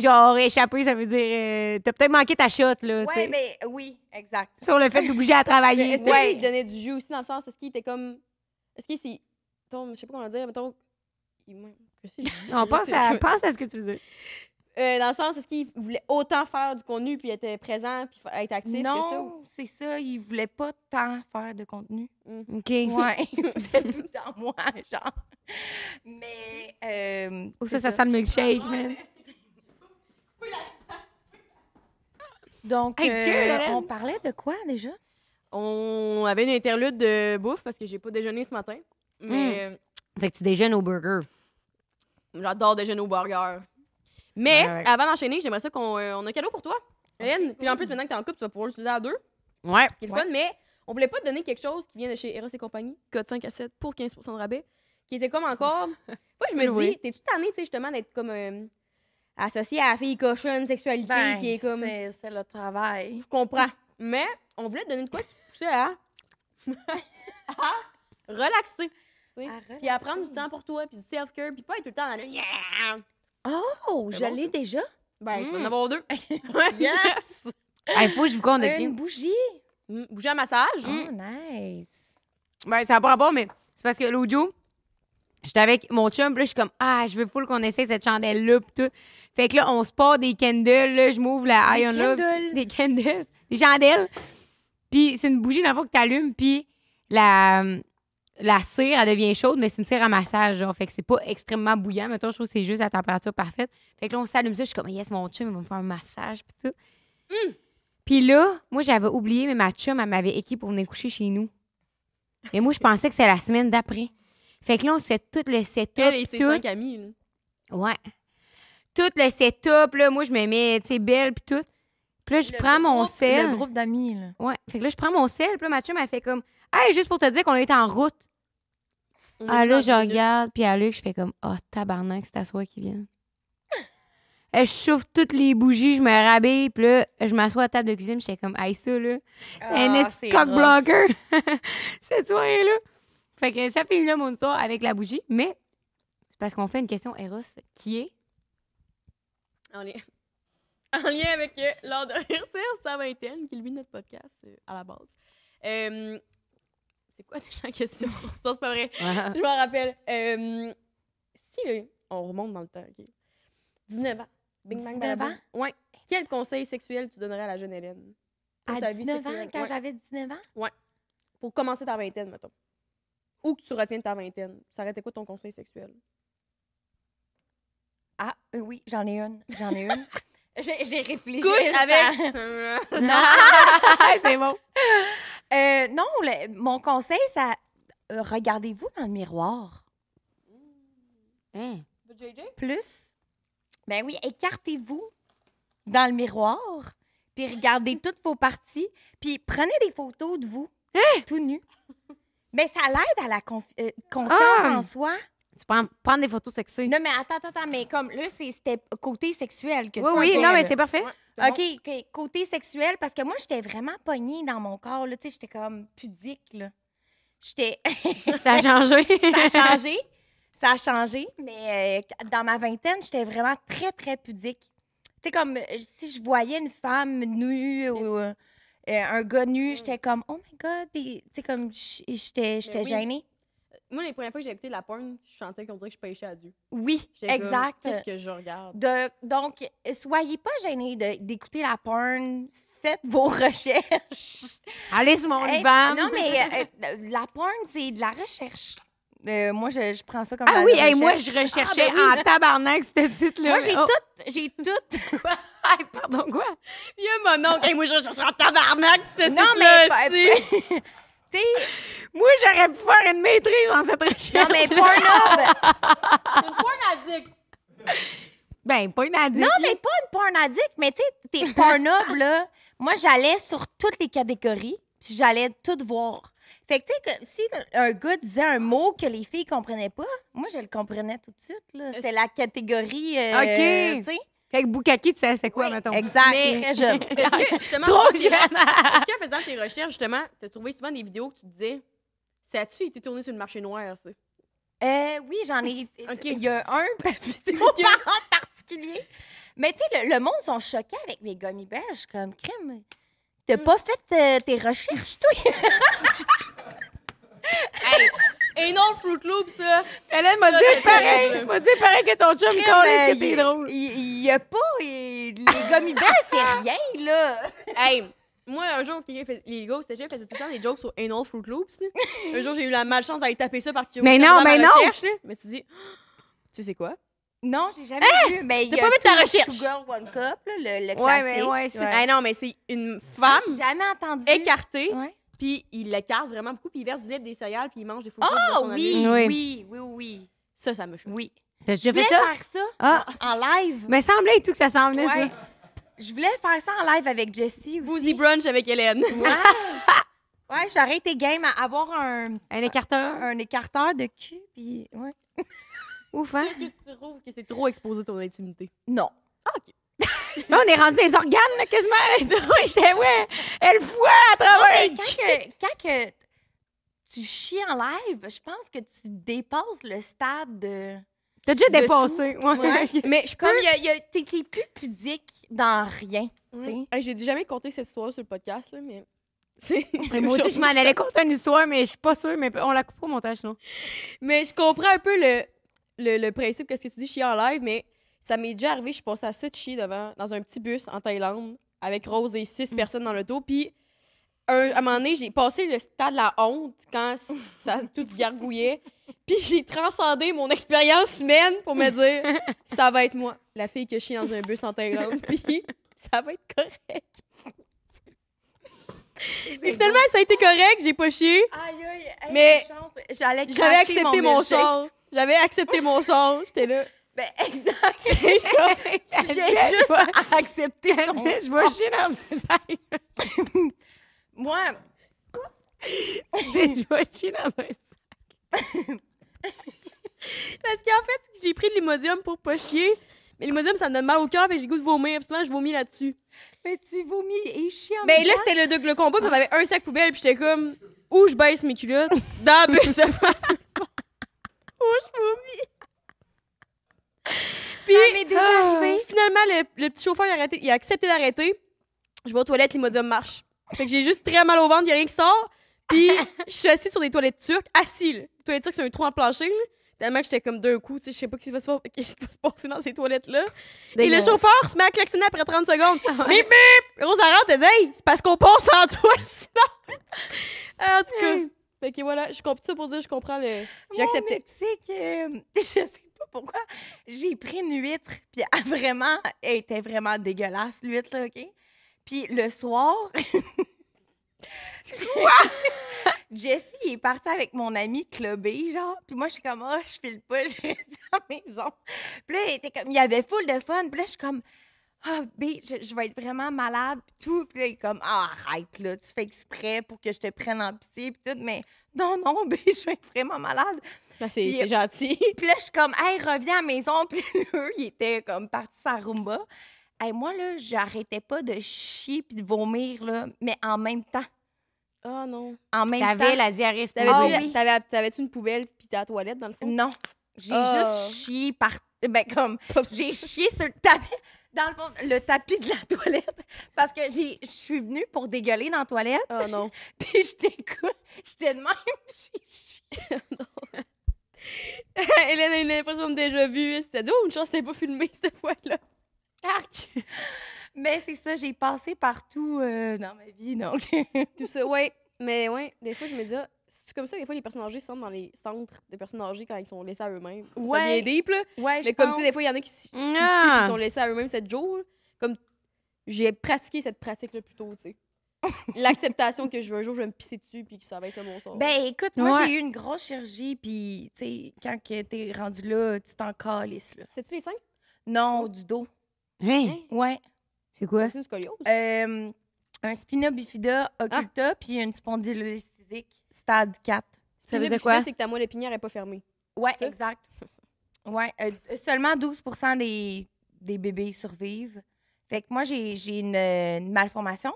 genre échapper, ça veut dire euh, t'as peut-être manqué ta shot, là. Ouais, mais euh, oui, exact. Sur le fait d'obliger à travailler. Est-ce il donnait du jus aussi dans le sens, est-ce qu'il était comme. Est-ce qu'il s'est. Je sais pas comment dire, mais ton... On pense à, pense à ce que tu faisais. Euh, dans le sens, est-ce qu'il voulait autant faire du contenu puis être présent puis être actif non, que ça? Non, c'est ça. Il voulait pas tant faire de contenu. Mm-hmm. OK. Ouais, c'était tout dans moi, genre. Mais... Euh, ça, ça, sent le milkshake, même. man. Donc, euh, on parlait de quoi déjà? On avait une interlude de bouffe parce que j'ai pas déjeuné ce matin. Mais hmm. euh, Fait que tu déjeunes au burger. j'adore déjeuner au burger. Mais avant d'enchaîner, j'aimerais ça qu'on euh, a un cadeau pour toi, Et Puis en plus, maintenant que t'es en couple, tu vas pouvoir l'utiliser à deux. Ouais. C'est le fun, mais on voulait pas te donner quelque chose qui vient de chez Eros et compagnie, code 5 à 7 pour 15 de rabais, qui était comme encore. Moi, je me dis, tes toute année, tu sais, justement, d'être comme associé à la fille cochonne, sexualité, ben, qui est comme. C'est le travail. Je comprends. Mais on voulait te donner de quoi qui poussait à. relaxer. Puis à prendre du temps pour toi, puis du self-care, puis pas être tout le temps dans le. Yeah! Oh, je l'ai déjà? Ben, je vais en hmm. avoir deux. yes! Il hey, je vous compte Une bougie. Hmm, bougie à massage. Oh, nice. Ben, ça n'a pas rapport, mais c'est parce que l'audio, J'étais avec mon chum, puis là, je suis comme, ah, je veux full qu'on essaye cette chandelle-là, tout. Fait que là, on se porte des candles, là, je m'ouvre la Ion Love. Des candles. Des des chandelles. Puis c'est une bougie, dans le fond, que t'allumes, puis la, la cire, elle devient chaude, mais c'est une cire à massage, genre. Fait que c'est pas extrêmement bouillant. mais toi, je trouve que c'est juste la température parfaite. Fait que là, on s'allume ça, je suis comme, yes, mon chum, il va me faire un massage, puis tout. Hum! Puis là, moi, j'avais oublié, mais ma chum, elle m'avait équipé pour venir coucher chez nous. Et moi, je pensais que c'était la semaine d'après. Fait que là, on se fait tout le setup. tout... cinq amis, Ouais. Tout le setup, là, moi, je me mets, tu sais, belle, puis tout. Puis là, je prends mon sel. Le groupe d'amis, là. Ouais. Fait que là, je prends mon sel, puis là, ma elle fait comme Hey, juste pour te dire qu'on est en route. ah là, je regarde, puis à Luc, je fais comme Ah, oh, tabarnak, c'est à soi qui vient. je chauffe toutes les bougies, je me rabais, puis là, je m'assois à la table de cuisine, je fais comme Hey, ça, là, c'est oh, un ah, cock blocker. Cette là fait que ça fait là mon histoire avec la bougie, mais c'est parce qu'on fait une question Eros qui est. En lien, avec euh, l'ordre de rire sa vingtaine, qui est lui notre podcast euh, à la base. Euh, c'est quoi déjà la question? Je pense pas vrai. Je me rappelle. si là, on remonte dans le temps, 19 ans. 19 ans? Ouais. Quel conseil sexuel tu donnerais à la jeune Hélène? à 19 ans, quand j'avais 19 ans? Ouais. Pour commencer ta vingtaine, mettons ou que tu retiennes ta vingtaine? Ça aurait été quoi ton conseil sexuel? Ah, euh, oui, j'en ai une. J'en ai une. j'ai, réfléchi. avec. non, c'est bon. Euh, non, mon conseil, ça. Euh, regardez-vous dans le miroir. JJ? Hmm. Plus. Ben oui, écartez-vous dans le miroir, puis regardez toutes vos parties, puis prenez des photos de vous, hein? tout nu. Mais ben, ça l'aide à la euh, confiance ah! en soi. Tu prends, des photos sexy. Non, mais attends, attends, attends, mais comme là, c'était côté sexuel que tu Oui, oui, non, mais c'est parfait. OK, OK, côté sexuel, parce que moi, j'étais vraiment pognée dans mon corps, tu sais, j'étais comme pudique, là. J'étais... Ça a changé. ça a changé, ça a changé, mais euh, dans ma vingtaine, j'étais vraiment très, très pudique. Tu sais, comme euh, si je voyais une femme nue ou... Euh, un gars nu, mm. j'étais comme, oh my god, puis tu sais, comme, j'étais ben j'étais gênée. Moi, les premières fois que j'ai écouté la porn, je sentais qu'on dirait que je pêchais à Dieu. Oui, exact. Qu'est-ce que je regarde? De, donc, soyez pas gênés d'écouter la porn. Faites vos recherches. Allez sur mon hey, Non, mais euh, euh, la porn, c'est de la recherche. Euh, moi, je, je, prends ça comme. Ah oui, et moi, je recherchais ah, ben en tabarnak ce site là Moi, j'ai oh. tout. J'ai tout. pardon, quoi? Il y a mon nom moi, je recherchais en tabarnak ce site là Non, mais. mais. sais. Moi, j'aurais pu faire une maîtrise dans cette recherche. Non, mais Pornhub. une porn addict. Ben, pas une addict. Non, mais pas une porn mais tu sais, t'es pornob là. Moi, j'allais sur toutes les catégories, puis j'allais toutes voir fait que, tu sais, si un gars disait un mot que les filles comprenaient pas, moi, je le comprenais tout de suite. Là. C'était la catégorie. Euh, OK. Fait que tu sais, c'est quoi, maintenant Exact, mais très jeune. que, justement, Trop jeune! faisant tes recherches, justement, t'as trouvé souvent des vidéos que tu te disais, ça a-tu été tourné sur le marché noir, ça? Euh, oui, j'en ai. OK, Il y a un en particulier. Mais tu sais, le, monde, monde sont choqués avec mes gummy bears. comme, crème, t'as mm. pas fait euh, tes recherches, toi? Hey, Ain't autre Fruit Loops, ça. Hélène m'a dit pareil. m'a dit pareil que ton chum, quand est-ce que ben, t'es drôle? Il y a pas. Les gummy bears, c'est rien, là. Hey, moi, un jour, quelqu'un fait les gars au cégep faisaient tout le temps des jokes sur Anal Fruit Loops. un jour, j'ai eu la malchance d'aller taper ça par curiosité. Mais non, mais Recherche, là. Mais tu dis, tu sais quoi? Non, j'ai jamais hein? vu. Mais T'as pas fait ta recherche. Two Girl One Cup, là, le, le ouais, classique. ouais, ouais. Hey, non, mais c'est une ah, femme. jamais entendu. Écartée. Puis il l'écarte vraiment beaucoup, puis il verse du lait, des céréales, puis il mange des faux Ah oui, oui, oui, oui, oui. Ça, ça me choque. Oui. T'as déjà ça? faire ça ah. en live. Mais semblait tout que ça semblait ouais. ça. Je voulais faire ça en live avec Jessie aussi. Boozy brunch avec Hélène. Ouais. j'aurais été game à avoir un... Un écarteur. Un, écarteur de cul, puis... Ouais. Ouf, hein? Est-ce que tu trouves que c'est trop exposé ton intimité? Non. Ah, OK mais on est rendu des organes, là, quasiment. J'étais, ouais, elle fouette à travers. quand, que, quand que tu chies en live, je pense que tu dépasses le stade de. T'as déjà dépassé. Ouais. mais je peux... y a, plus pudique dans rien. Mm. J'ai jamais compté cette histoire sur le podcast, mais. C'est je m'en allais compter une histoire, mais je suis pas sûre, mais on la coupe au montage, non? Mais je comprends un peu le, le, principe que ce que tu dis, chier en live, mais ça m'est déjà arrivé, je pense à Sochi devant, dans un petit bus en Thaïlande, avec Rose et six mm. personnes dans l'auto. Puis, un, à un moment donné, j'ai passé le stade de la honte quand ça tout gargouillait. Puis, j'ai transcendé mon expérience humaine pour me dire ça va être moi, la fille qui je chie dans un bus en Thaïlande. Puis, ça va être correct. Et finalement, ça a été correct, j'ai pas chié. Aïe, aïe, aïe mais j'avais accepté mon, mon sort. J'avais accepté mon sort. J'étais là, ben, exact. C'est ça. tu viens juste accepté, à accepter Je vais chier dans un sac. Moi... je vais chier dans un sac. Parce qu'en fait, j'ai pris de l'imodium pour pas chier. Mais l'imodium, ça me donne mal au cœur, et j'ai goût de vomir. Souvent, je vomis là-dessus. Mais tu vomis et chiant. en Ben là, c'était le, le, combo, puis on avait un sac poubelle, puis j'étais comme... Ou je baisse mes culottes, dans la de Ou je vomis. Puis, déjà ah, Finalement, le, petit chauffeur, il a, accepté d'arrêter. Je vais aux toilettes, les m'a marchent. marche. Fait que j'ai juste très mal au ventre, il n'y a rien qui sort. Puis, je suis assise sur des toilettes turques, assise. Les toilettes turques, c'est un trou en plancher. Là. Tellement que j'étais comme d'un coup, tu sais, je sais pas ce qui va se passer dans ces toilettes-là. Et le chauffeur se met à klaxonner après 30 secondes. Ah bip, bip! Rose Arante, te dit, hey, c'est parce qu'on pense en toi, sinon. en tout cas. Hmm. Fait que voilà, je comprends ça pour dire, je comprends le. J'ai accepté. Mon que. Euh, je pourquoi, j'ai pris une huître, puis elle, vraiment, était vraiment dégueulasse, l'huître, là, OK? Puis le soir... Quoi? Jessie est partie avec mon ami clubé, genre. Puis moi, je suis comme, oh, je file pas, je reste à la maison. Puis là, il il y avait full de fun. Puis là, je suis comme, ah, B, je, vais être vraiment malade, puis tout. Puis là, il est comme, ah, arrête, là, tu fais exprès pour que je te prenne en pitié, puis tout. Mais non, non, B, je vais être vraiment malade. Ben, c'est euh, gentil. Puis là, je suis comme, hey, reviens à la maison. Puis eux, ils étaient comme partis sa rumba. Et moi, là, j'arrêtais pas de chier puis de vomir, là, mais en même temps. oh, non. En même temps. T'avais la diarrhée T'avais-tu ah avais une poubelle puis ta toilette, dans le fond? Non. J'ai ah. juste chié par... Ben, comme, j'ai chié sur le tapis... Dans le fond, le tapis de la toilette. Parce que je suis venue pour dégueuler dans la toilette. Oh non. puis je t'écoute. j'étais de même, j'ai chié. non. Hélène a une impression de déjà vu. C'était dit, oh, une chance, c'était pas filmé cette fois-là. Arc! Mais c'est ça, j'ai passé partout euh, dans ma vie, donc. Tout ça, ouais. Mais ouais, des fois, je me dis, ah, c'est comme ça, des fois, les personnes âgées sont dans les centres de personnes âgées quand ils sont laissés à eux-mêmes. Ouais. Ça vient deep, là. Ouais, Mais comme tu sais, des fois, il y en a qui, et qui ah! sont laissés à eux-mêmes cette journée. Comme j'ai pratiqué cette pratique-là plus tôt, tu sais l'acceptation que je veux un jour, je vais me pisser dessus puis que ça va être ça mon Ben écoute, moi j'ai eu une grosse chirurgie puis tu sais quand que t'es rendu là, tu t'en calisses là. C'est tu les cinq Non, du dos. Hein? hein? Ouais. C'est quoi C'est scoliose. Euh, un spina bifida occulta ah. puis une spondylolisthésique stade 4. Ça veut dire quoi C'est que ta moelle épinière est pas fermée. Ouais, exact. ouais, euh, euh, seulement 12 des, des bébés survivent. Fait que moi j'ai une malformation.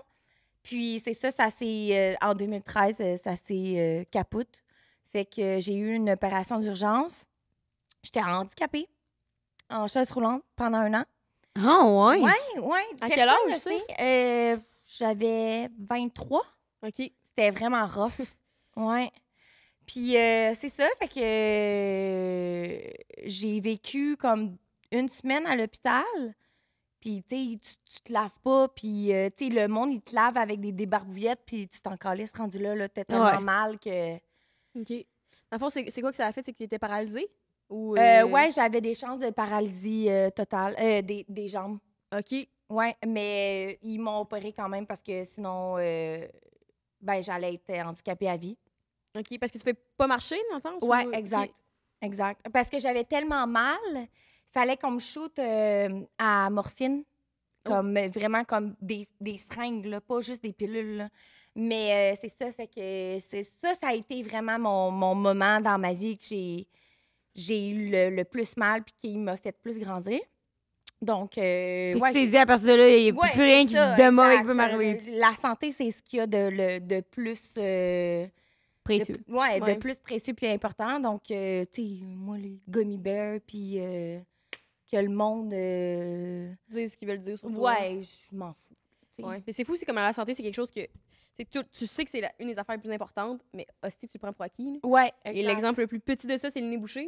Puis c'est ça, ça s'est. Euh, en 2013, euh, ça s'est euh, capote. Fait que j'ai eu une opération d'urgence. J'étais handicapée en chaise roulante pendant un an. Ah, oui? ouais? Ouais, À quel âge, aussi? J'avais 23. OK. C'était vraiment rough. ouais. Puis c'est ça, fait que j'ai vécu comme une semaine à l'hôpital. Puis, tu tu te laves pas. Puis, euh, le monde, il te lave avec des débarbouillettes. Puis, tu t'en calais, ce rendu-là. Là, tellement mal que. OK. Dans fond, c'est quoi que ça a fait? C'est que tu étais paralysée? Ou euh, euh, ouais, j'avais des chances de paralysie totale, des, des, jambes. OK. Ouais, mais ils m'ont opéré quand même parce que sinon, ben, j'allais être handicapée à vie. OK, parce que tu peux pas marcher, dans le sens? Ouais, exact. Exact. Parce que j'avais tellement mal fallait qu'on me shoote euh, à morphine, oh. comme euh, vraiment comme des, des seringues, pas juste des pilules. Mais euh, c'est ça, fait que c'est ça, ça a été vraiment mon, moment dans ma vie que j'ai eu le, plus mal puis qui m'a fait plus grandir. Donc, euh, ouais, à partir de là, il n'y a plus rien qui, de mauvais La santé, c'est ce qu'il y a de, le, plus. précieux. De, de plus précieux, plus important. Donc, tu sais, moi, les gummy bears, puis que le monde. Euh... ce qu'ils veulent dire sur toi. Ouais, je m'en fous. Ouais. Mais c'est fou, c'est comme à la santé, c'est quelque chose que. Tu, sais que c'est une des affaires les plus importantes, mais hostie, tu prends pour acquis. Ouais, Et l'exemple le plus petit de ça, c'est le nez bouché.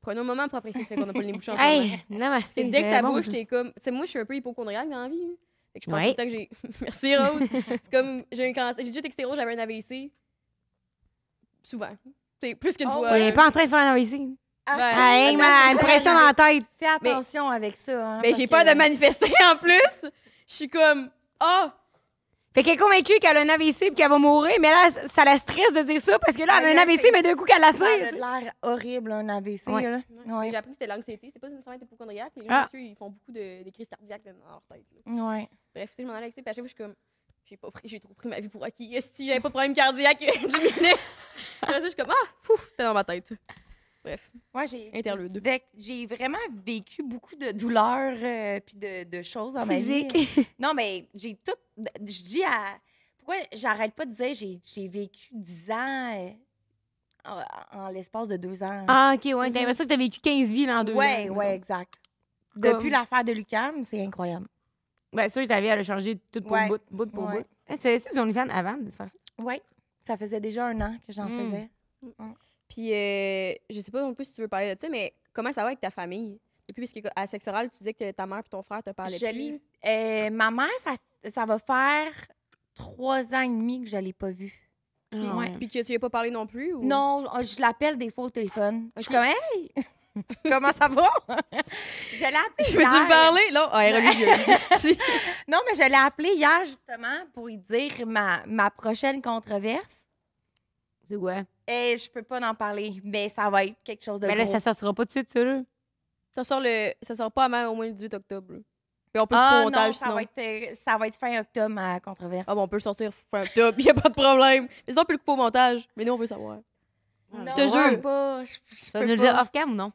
Prenons un moment pour apprécier qu'on n'a pas le nez bouché en hey, namasté. Dès que ça bouche, bouge, t'es comme. c'est moi, je suis un peu hypochondriaque dans la vie. je pense ouais. tout le temps que j'ai. Merci, Rose. c'est comme. J'ai un cancer. J'ai déjà texté Rose, j'avais un AVC. Souvent. C'est plus qu'une oh fois. On n'est pas en train de faire un AVC. Ah, ben, hey, pression dans la tête. Fais attention avec ça. Hein, mais j'ai peur de manifester en plus. Je suis comme, oh! Fait qu'elle est convaincue qu'elle a un AVC et qu'elle va mourir, mais là, ça la stresse de dire ça parce que là, elle a un AVC, mais d'un coup qu'elle l'attire. Ça a l'air horrible, un AVC. J'ai appris que c'était l'anxiété. C'est pas une nécessairement hypochondriaque. Les ah. gens, ils font beaucoup de, crises cardiaques dans leur tête. Ouais. Bref, je m'en allais avec ça, puis à chaque fois, je suis comme, j'ai pas pris, j'ai trop pris ma vie pour acquis. Si j'avais pas de problème cardiaque, 10 minutes. je suis comme, ah, pouf, c'était dans ma tête. Bref. moi j'ai. Interlude. J'ai vraiment vécu beaucoup de douleurs euh, puis de, choses en Physique. non, mais j'ai tout. Je dis à. Pourquoi j'arrête pas de dire j'ai vécu 10 ans. Euh, en, l'espace de deux ans. Ah, OK, ouais. T'as l'impression que t'as vécu 15 vies en deux ans. Ouais, ouais, exact. Depuis l'affaire de Lucam, c'est incroyable. Bien sûr, ta vie, elle a changé tout pour bout, bout pour bout. Eh, tu faisais ça sur OnlyFans avant de toute ça? Oui. Ça faisait déjà un an que j'en mm. faisais. Mm. Mm. Puis, euh, je sais pas non plus si tu veux parler de ça, mais comment ça va avec ta famille? Depuis, parce à sexe oral, tu dis que ta mère et ton frère te parlaient plus. Euh, ma mère, ça, va faire trois ans et demi que je l'ai pas vue. Ah, puis, ouais. puis que tu lui as pas parlé non plus? Non, je l'appelle des fois au téléphone. Je suis comme, hey! Comment ça va? je l'ai appelé. Tu veux-tu me parler? Ah, non, mais je l'ai appelé hier justement pour lui dire ma, ma prochaine controverse. C'est quoi? Hey, eh, je peux pas en parler, mais ça va être quelque chose de Mais là, ça sortira pas tout de suite, ça, là. Ça sort, le... ça sort pas avant au moins le 18 octobre. Puis on peut Ah, le montage non, ça va, être, euh, ça va être fin octobre, ma controverse. Ah bon, on peut sortir fin octobre, y a pas de problème. Mais sinon, on peut le couper au montage. Mais nous, on veut savoir. Non, je te jure. pas. Je, Tu peux nous le dire off-cam ou non?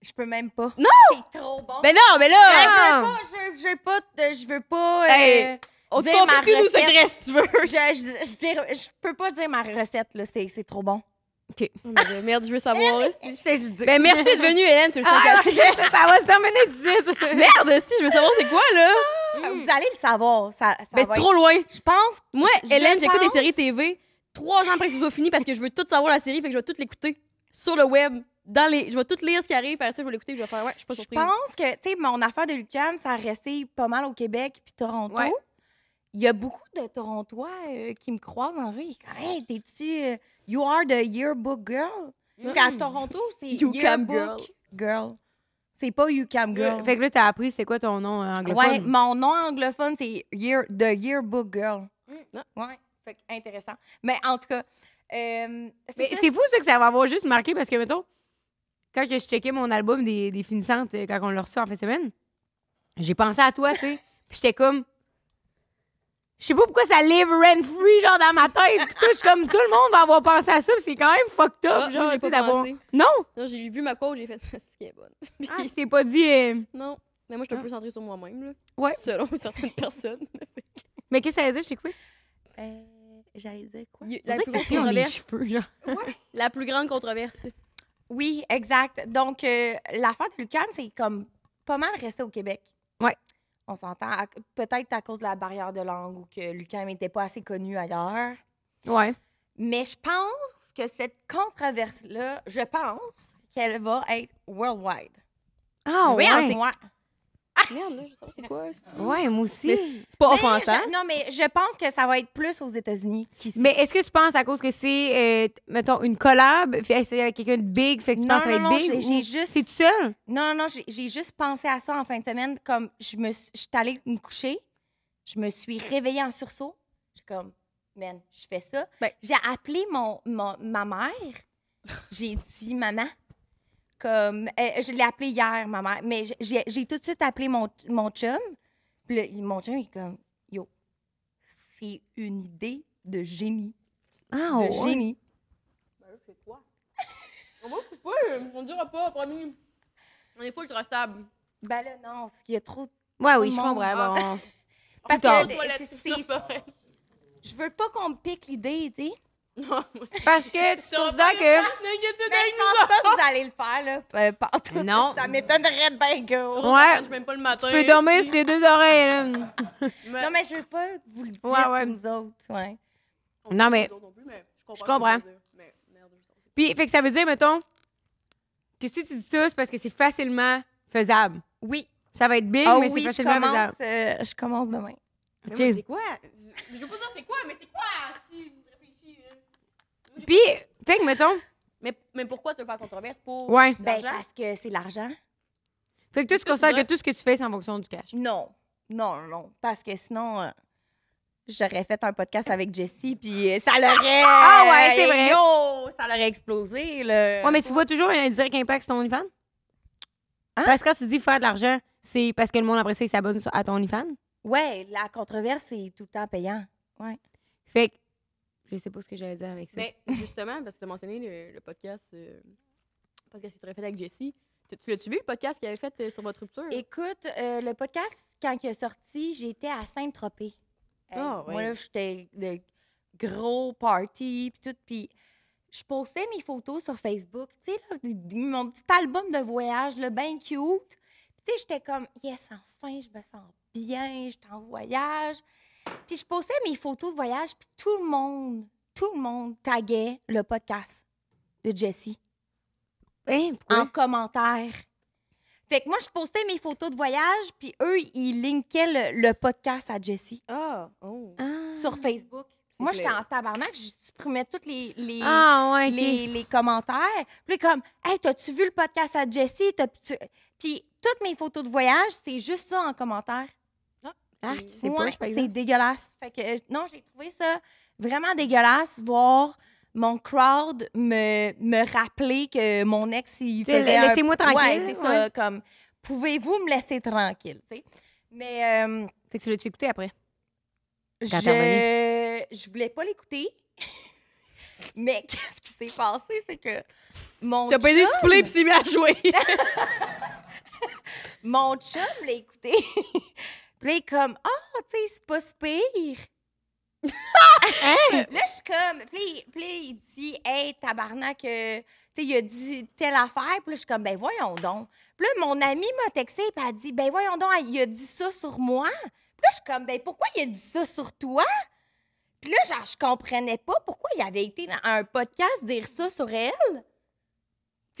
Je peux même pas. Non! C'est trop bon. Mais non, mais là! Mais ben, je veux pas, je veux, pas, je veux pas. Euh, on te confie tous nos secrets si tu veux. Je, je, peux pas dire ma recette, là. C'est trop bon. OK. Oh merde, je veux savoir. Eh, je ben, merci d'être venue, Hélène, tu le ah, Ça va se terminer d'ici. merde, si, je veux savoir c'est quoi, là. Ah, vous allez le savoir. Ça, ça ben, trop loin. Je pense. Moi, Hélène, j'écoute des séries TV trois ans après que ce soit fini parce que je veux tout savoir la série, fait que je vais tout l'écouter sur le web. Dans les, je vais tout lire ce qui arrive, faire ça, je vais l'écouter, je vais faire ouais, je suis pas surprise. Je pense que tu sais mon affaire de Lucam, ça a resté pas mal au Québec puis Toronto il y a beaucoup de Torontois euh, qui me croient, en rue. Hey, t'es-tu. Euh, you are the yearbook girl? Parce qu'à mm. Toronto, c'est You yearbook girl. C'est pas You Cam euh, Girl. Fait que là, t'as appris c'est quoi ton nom anglophone. ouais, mon nom anglophone, c'est year, The Yearbook Girl. Mm. Ouais, fait que intéressant. Mais en tout cas, c'est fou, ça, que ça va avoir juste marqué parce que, mettons, quand j'ai je checkais mon album des, des finissantes, quand on l'a reçu en fin de semaine, j'ai pensé à toi, tu sais. Puis j'étais comme, je sais pas pourquoi ça live rent free, genre, dans ma tête. Touche tout, comme tout le monde va avoir pensé à ça, c'est quand même fucked up. Ah, genre, j'ai pas pensé. Non! Non, j'ai vu ma quote, j'ai fait, ce qui est bon. Ah, pas dit. Euh, non. Mais moi, je suis un ah. peu centrée sur moi-même, là. Ouais. Selon certaines personnes. mais qu'est-ce que ça veut dire, chez quoi? Euh, J'allais dire quoi? la plus grande controverse. La plus grande controverse. Oui, exact. Donc, euh, l'affaire de Lucam, c'est comme pas mal resté au Québec. Ouais. On s'entend. Peut-être à cause de la barrière de langue ou que Lucas n'était pas assez connu ailleurs. Ouais. Mais je pense que cette controverse-là, je pense qu'elle va être worldwide. Ah, oui, merde, là, je sais pas c'est quoi. Ouais, moi aussi. C'est pas ben, offensant. non, mais je pense que ça va être plus aux États-Unis Mais est-ce que tu penses à cause que c'est, euh, mettons, une collab, puis essayer avec quelqu'un de big, fait que tu penses que ça va être non, big? non, j'ai juste- C'est tout seul? Non, non, non, j'ai- juste pensé à ça en fin de semaine. Comme je me suis- allée me coucher, je me suis réveillée en sursaut. J'ai comme, man, je fais ça. Ben j'ai appelé mon- ma mère. J'ai dit, maman, comme, eh, je l'ai appelé hier, ma mère, mais j'ai, tout de suite appelé mon, mon chum. Puis mon chum, il est comme, yo, c'est une idée de génie. Ah, de génie. Ben là, c'est toi. on va pas, on dira pas, promis. On est full stable. Ben là, non, parce qu'il y a trop. Ouais, oui, je comprends. vraiment. Parce que c'est, je veux pas qu'on me pique l'idée, tu sais. Parce que tu ça que. Mais je pense pas que vous allez le faire, là. euh, Non. Ça m'étonnerait bien gros. Ouais. Je même pas le matin. Tu peux dormir sur tes deux oreilles, là. Non, mais je veux pas vous le dire, Ouais, ouais. nous autres. Ouais. Non, mais- je comprends. Puis, fait que ça veut dire, mettons, que si tu dis ça, c'est parce que c'est facilement faisable. Oui. Ça va être big, ah mais c'est je facilement commence, faisable. Euh, je commence demain. Mais C'est quoi? Je veux pas dire c'est quoi, mais c'est quoi? Puis, fait que, mettons. Mais, mais pourquoi tu veux faire controverse pour. Ouais. Ben, parce que c'est l'argent. Fait que toi, tu Tout considères que tout ce que tu fais, c'est en fonction du cash. Non. Non, non, Parce que sinon, euh, j'aurais fait un podcast avec Jessie, puis euh, ça l'aurait. Ah ouais, c'est euh, vrai. Yo, ça l'aurait explosé. Là. Ouais, mais tu vois toujours un direct impact sur ton OnlyFans? Hein? Parce que quand tu dis faire de l'argent, c'est parce que le monde après ça, il s'abonne à ton OnlyFans? Ouais, la controverse, c'est tout le temps payant. Ouais. Fait que je sais pas ce que j'allais dire avec ça. Mais ben, justement, parce que tu as mentionné le, le podcast, parce que c'est très fait avec Jessie. Tu, l'as-tu vu, le podcast qu'il avait fait euh, sur votre rupture? Écoute, euh, le podcast, quand il est sorti, j'étais à Saint-Tropez. Euh, ah, moi, là, j'étais de gros party, puis tout. Puis je postais mes photos sur Facebook. Tu sais, mon petit album de voyage, le bien cute. Puis, tu sais, j'étais comme, yes, enfin, je me sens bien, je suis en voyage. Puis je postais mes photos de voyage, puis tout le monde, tout le monde taguait le podcast de Jessie. Eh, en commentaire. Fait que moi, je postais mes photos de voyage, puis eux, ils linkaient le, podcast à Jessie. Ah, oh. Ah. Sur Facebook. Moi, j'étais en tabarnak, je supprimais tous ah, les, les, commentaires. Puis comme, « Hey, t'as-tu vu le podcast à Jessie? » Puis toutes mes photos de voyage, c'est juste ça en commentaire c'est c'est dégueulasse. Fait que, euh, non, j'ai trouvé ça vraiment dégueulasse, voir mon crowd me, me rappeler que mon ex, il faisait Laissez-moi tranquille. c'est ça, comme, pouvez-vous me laisser tranquille, tu sais. Mais... Euh, fait que tu l'as-tu écouté après? Je... je voulais pas l'écouter. Mais qu'est-ce qui s'est passé? C'est que mon T'as pas été soufflé puis s'est à jouer. mon chum l'a écouté. Puis là, il est comme, ah, oh, tu sais, c'est pas si pire. Hein? Là, je suis comme. Puis, puis, il dit, hey, tabarnak, euh, tu sais, il a dit telle affaire. Puis là, je suis comme, ben voyons donc. Puis là, mon ami m'a texté, et elle dit, ben voyons donc, il a dit ça sur moi. Puis là, je suis comme, ben pourquoi il a dit ça sur toi? Puis là, genre, je comprenais pas pourquoi il avait été dans un podcast dire ça sur elle.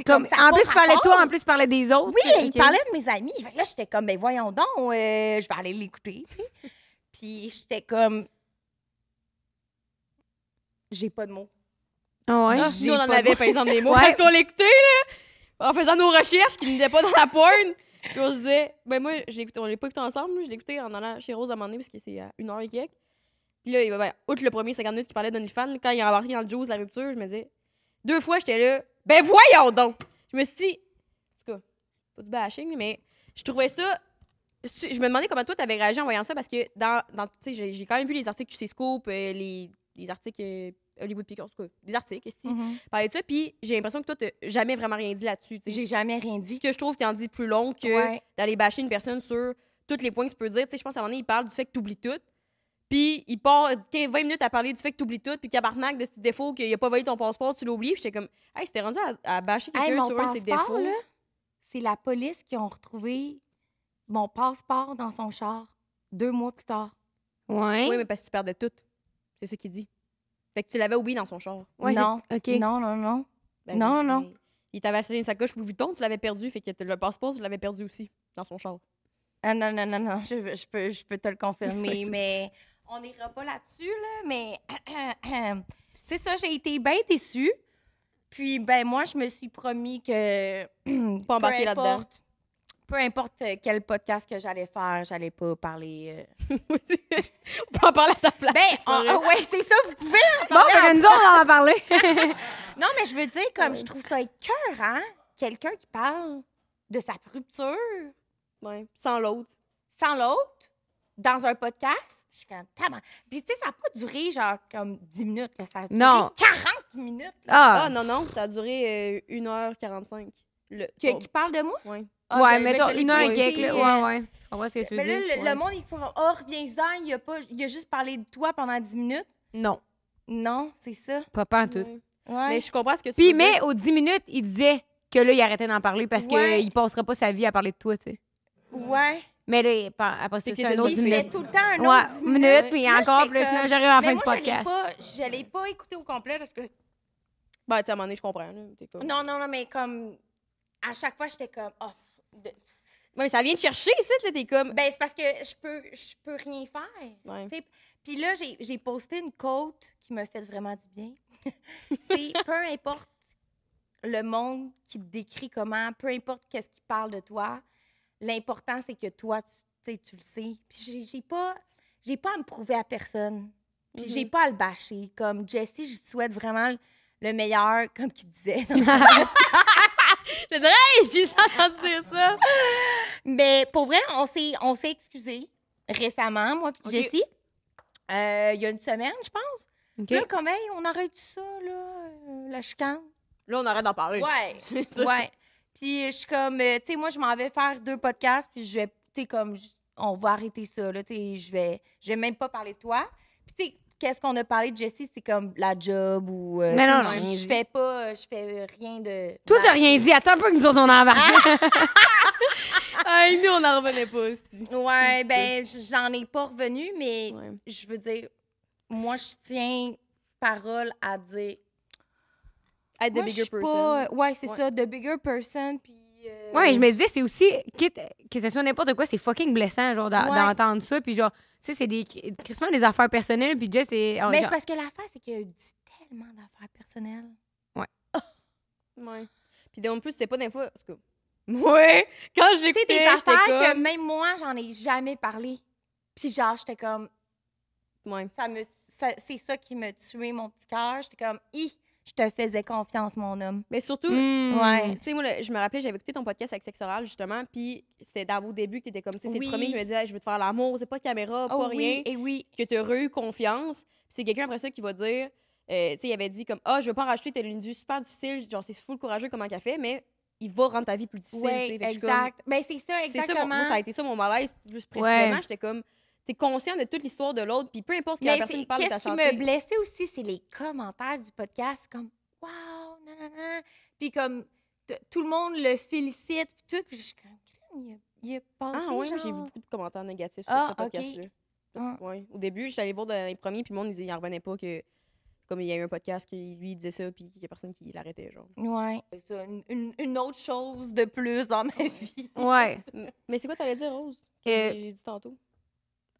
Comme, comme en plus, tu parlais toi, en plus, tu parlais des autres. Oui, il parlait de mes amis. là, j'étais comme, ben voyons donc, euh, je vais aller l'écouter, tu sais. Puis j'étais comme, j'ai pas de mots. Ah ouais? nous, on en avait, par exemple, des mots parce qu'on l'écoutait, là, en faisant nos recherches qui n'était pas dans la porn. Puis on se disait, ben moi, écouté, on l'a pas écouté ensemble, je l'ai écouté en allant chez Rose à un moment donné parce que c'est à une heure et quelques. Puis là, ben, outre le premier 50 minutes qui parlait fan, quand il a embarqué dans le Jules la rupture, je me disais, deux fois, j'étais là, ben voyons donc! Je me suis dit, en tout cas, pas du bashing, mais je trouvais ça. Je me demandais comment toi t'avais réagi en voyant ça parce que dans, tu sais, j'ai quand même vu les articles QC Scoop, euh, les, les, articles euh, Hollywood Pickers, en tout cas, des articles, ici, mhm. de ça, puis j'ai l'impression que toi t'as jamais vraiment rien dit là-dessus. J'ai jamais rien dit. Ce que je trouve qui en dit plus long que d'aller bâcher une personne sur tous les points que tu peux dire. Tu sais, je pense qu'à un moment donné, il parle du fait que t'oublies tout. Puis il part 20 minutes à parler du fait que tu oublies tout, puis qu'il y a Barnac de ce défaut, qu'il a pas volé ton passeport, tu l'oublies. Puis j'étais comme, hey, c'était rendu à, bâcher quelqu'un sur un de ses défauts. C'est la police qui ont retrouvé mon passeport dans son char deux mois plus tard. Ouais. Oui, mais parce que tu perdais tout. C'est ce qu'il dit. Fait que tu l'avais oublié dans son char. non. OK. Non, non, non. Ben non, non. Il t'avait acheté une sacoche pour Vuitton, tu l'avais perdu. Fait que le passeport, tu l'avais perdu aussi dans son char. Ah non, non, non, non, je peux te le confirmer, mais on n'ira pas là-dessus, là, mais c'est ça, j'ai été bien déçue. Puis, ben moi, je me suis promis que. Peu importe quel podcast que j'allais faire, j'allais pas parler. on euh, parler à ta place. Ben, c'est ah, ah, ça, vous pouvez Bon, ben, nous, on va en parler. non, mais je veux dire, comme je trouve ça écœurant, quelqu'un qui parle de sa rupture. sans l'autre. Sans l'autre, dans un podcast je suis comme, Mais Puis, tu sais, ça n'a pas duré genre comme 10 minutes. Ça a duré Non. 40 minutes. là. Ah. ah, non, non, ça a duré 1h45. Euh, le... Qui parle de moi? Oui. ouais, ah, mais toi, une heure Ouais, ouais. On voit ce que tu veux Mais là, le, monde, il faut. Oh, reviens-en, il a, il a juste parlé de toi pendant 10 minutes. Non, Non, c'est ça. pas en tout. Ouais. Mais je comprends ce que tu Puis, mais aux 10 minutes, il disait que là, il arrêtait d'en parler parce Ouais. qu'il passerait pas sa vie à parler de toi, tu sais. Ouais. Mais là, après ça, c'est un autre 10 minutes. tout le temps un autre 10 minutes. puis encore plus. J'arrive à la fin du podcast. Je l'ai pas écouté au complet parce que. Ben, tu sais, à un moment donné, je comprends. Non, non, non, mais comme. À chaque fois, j'étais comme. Oh, mais ça vient de chercher, tu là, t'es comme. Ben, c'est parce que je peux, je peux rien faire. Puis là, j'ai posté une quote qui me fait vraiment du bien. c'est peu importe le monde qui te décrit comment, peu importe qu'est-ce qui parle de toi, L'important, c'est que toi, tu, tu le sais. Puis j'ai pas, j'ai pas à me prouver à personne. Puis j'ai mm-hmm. pas à le bâcher. Comme Jessie, je te souhaite vraiment le meilleur, comme tu disais. je dirais, j'ai entendu dire ça. Mais pour vrai, on s'est, on s'est excusé récemment, moi et Jessie. Euh, il y a une semaine, je pense. Là, comme, même, on arrête ça, là, euh, la chicane. Là, on arrête d'en parler. Ouais. ouais. Puis je suis comme, euh, tu sais, moi, je m'en vais faire deux podcasts, puis je vais, tu sais, comme, on va arrêter ça, là, tu sais, je vais, même pas parler de toi. Puis, tu sais, qu'est-ce qu'on a parlé de Jessie, c'est comme la job ou. Euh, non, non. je fais pas, euh, je fais rien de. Toi, t'as rien dit. Attends un peu que nous on en va. Ah, nous, on en revenait pas aussi. Ouais, ben, j'en ai pas revenu, mais je veux dire, moi, je tiens parole à dire être the bigger Pas... Ouais, c'est ça, the bigger person. Puis. Euh, ouais, je me disais, c'est aussi, quitte que ce soit n'importe quoi, c'est fucking blessant, genre, d'entendre ça. Puis, genre, tu sais, c'est des. Christmas, des affaires personnelles. Puis, Jess, c'est. Oh, mais c'est parce que l'affaire, c'est qu'il dit tellement d'affaires personnelles. Ouais. ouais. Puis, en plus, c'est pas des fois. Ouais. Quand je l'écoutais, des affaires comme... que même moi, j'en ai jamais parlé. Puis, genre, j'étais comme. Ouais. Ça me. c'est ça qui me tuait mon petit cœur. J'étais comme, i je te faisais confiance, mon homme. Mais surtout, hmm. ouais. tu sais, moi, je me rappelais, j'avais écouté ton podcast avec Sexe Oral, justement, puis c'était dans vos débuts que tu étais comme, tu sais, c'est le premier qui me disait, je veux te faire l'amour, c'est pas de caméra, oh pas rien. oui. Que tu aurais eu confiance. Puis c'est quelqu'un après ça qui va dire, euh, tu sais, il avait dit comme, ah, oh, je veux pas en racheter, t'as une du super difficile, genre, c'est fou le courageux comment qu'elle fait, mais il va rendre ta vie plus difficile. Oui, exact. mais ben, c'est ça, exactement. Ça, mon, moi, ça a été ça mon malaise plus précisément. J'étais comme, T'es es conscient de toute l'histoire de l'autre, puis peu importe ce que la personne parle de ta santé. Ce qui me blessait aussi, c'est les commentaires du podcast, comme « Wow, nanana », puis comme tout le monde le félicite, puis tout, puis je suis comme « il a, a pensé, Ah oui, j'ai vu beaucoup de commentaires négatifs sur ah, ce podcast-là. Ah. Ouais. Au début, j'allais voir dans les premiers, puis le monde, il n'en revenait pas que comme il y a eu un podcast qui lui disait ça, puis qu'il n'y a personne qui l'arrêtait, genre. Ouais. une, autre chose de plus dans ma vie. Ouais. Mais c'est quoi t'allais dire, Rose? Que euh, j'ai dit tantôt.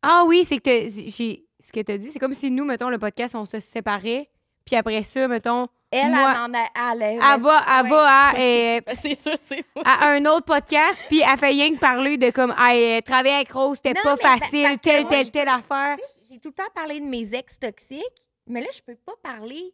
Ah oui, c'est que j'ai ce que t'as dit, c'est comme si nous, mettons, le podcast, on se séparait, puis après ça, mettons. Elle, moi, elle en a, va, à. c'est euh, À un autre podcast, puis elle fait rien que parler de comme, ah, travailler avec Rose, c'était pas facile, telle, telle, telle affaire. J'ai tout le temps parlé de mes ex toxiques, mais là, je peux pas parler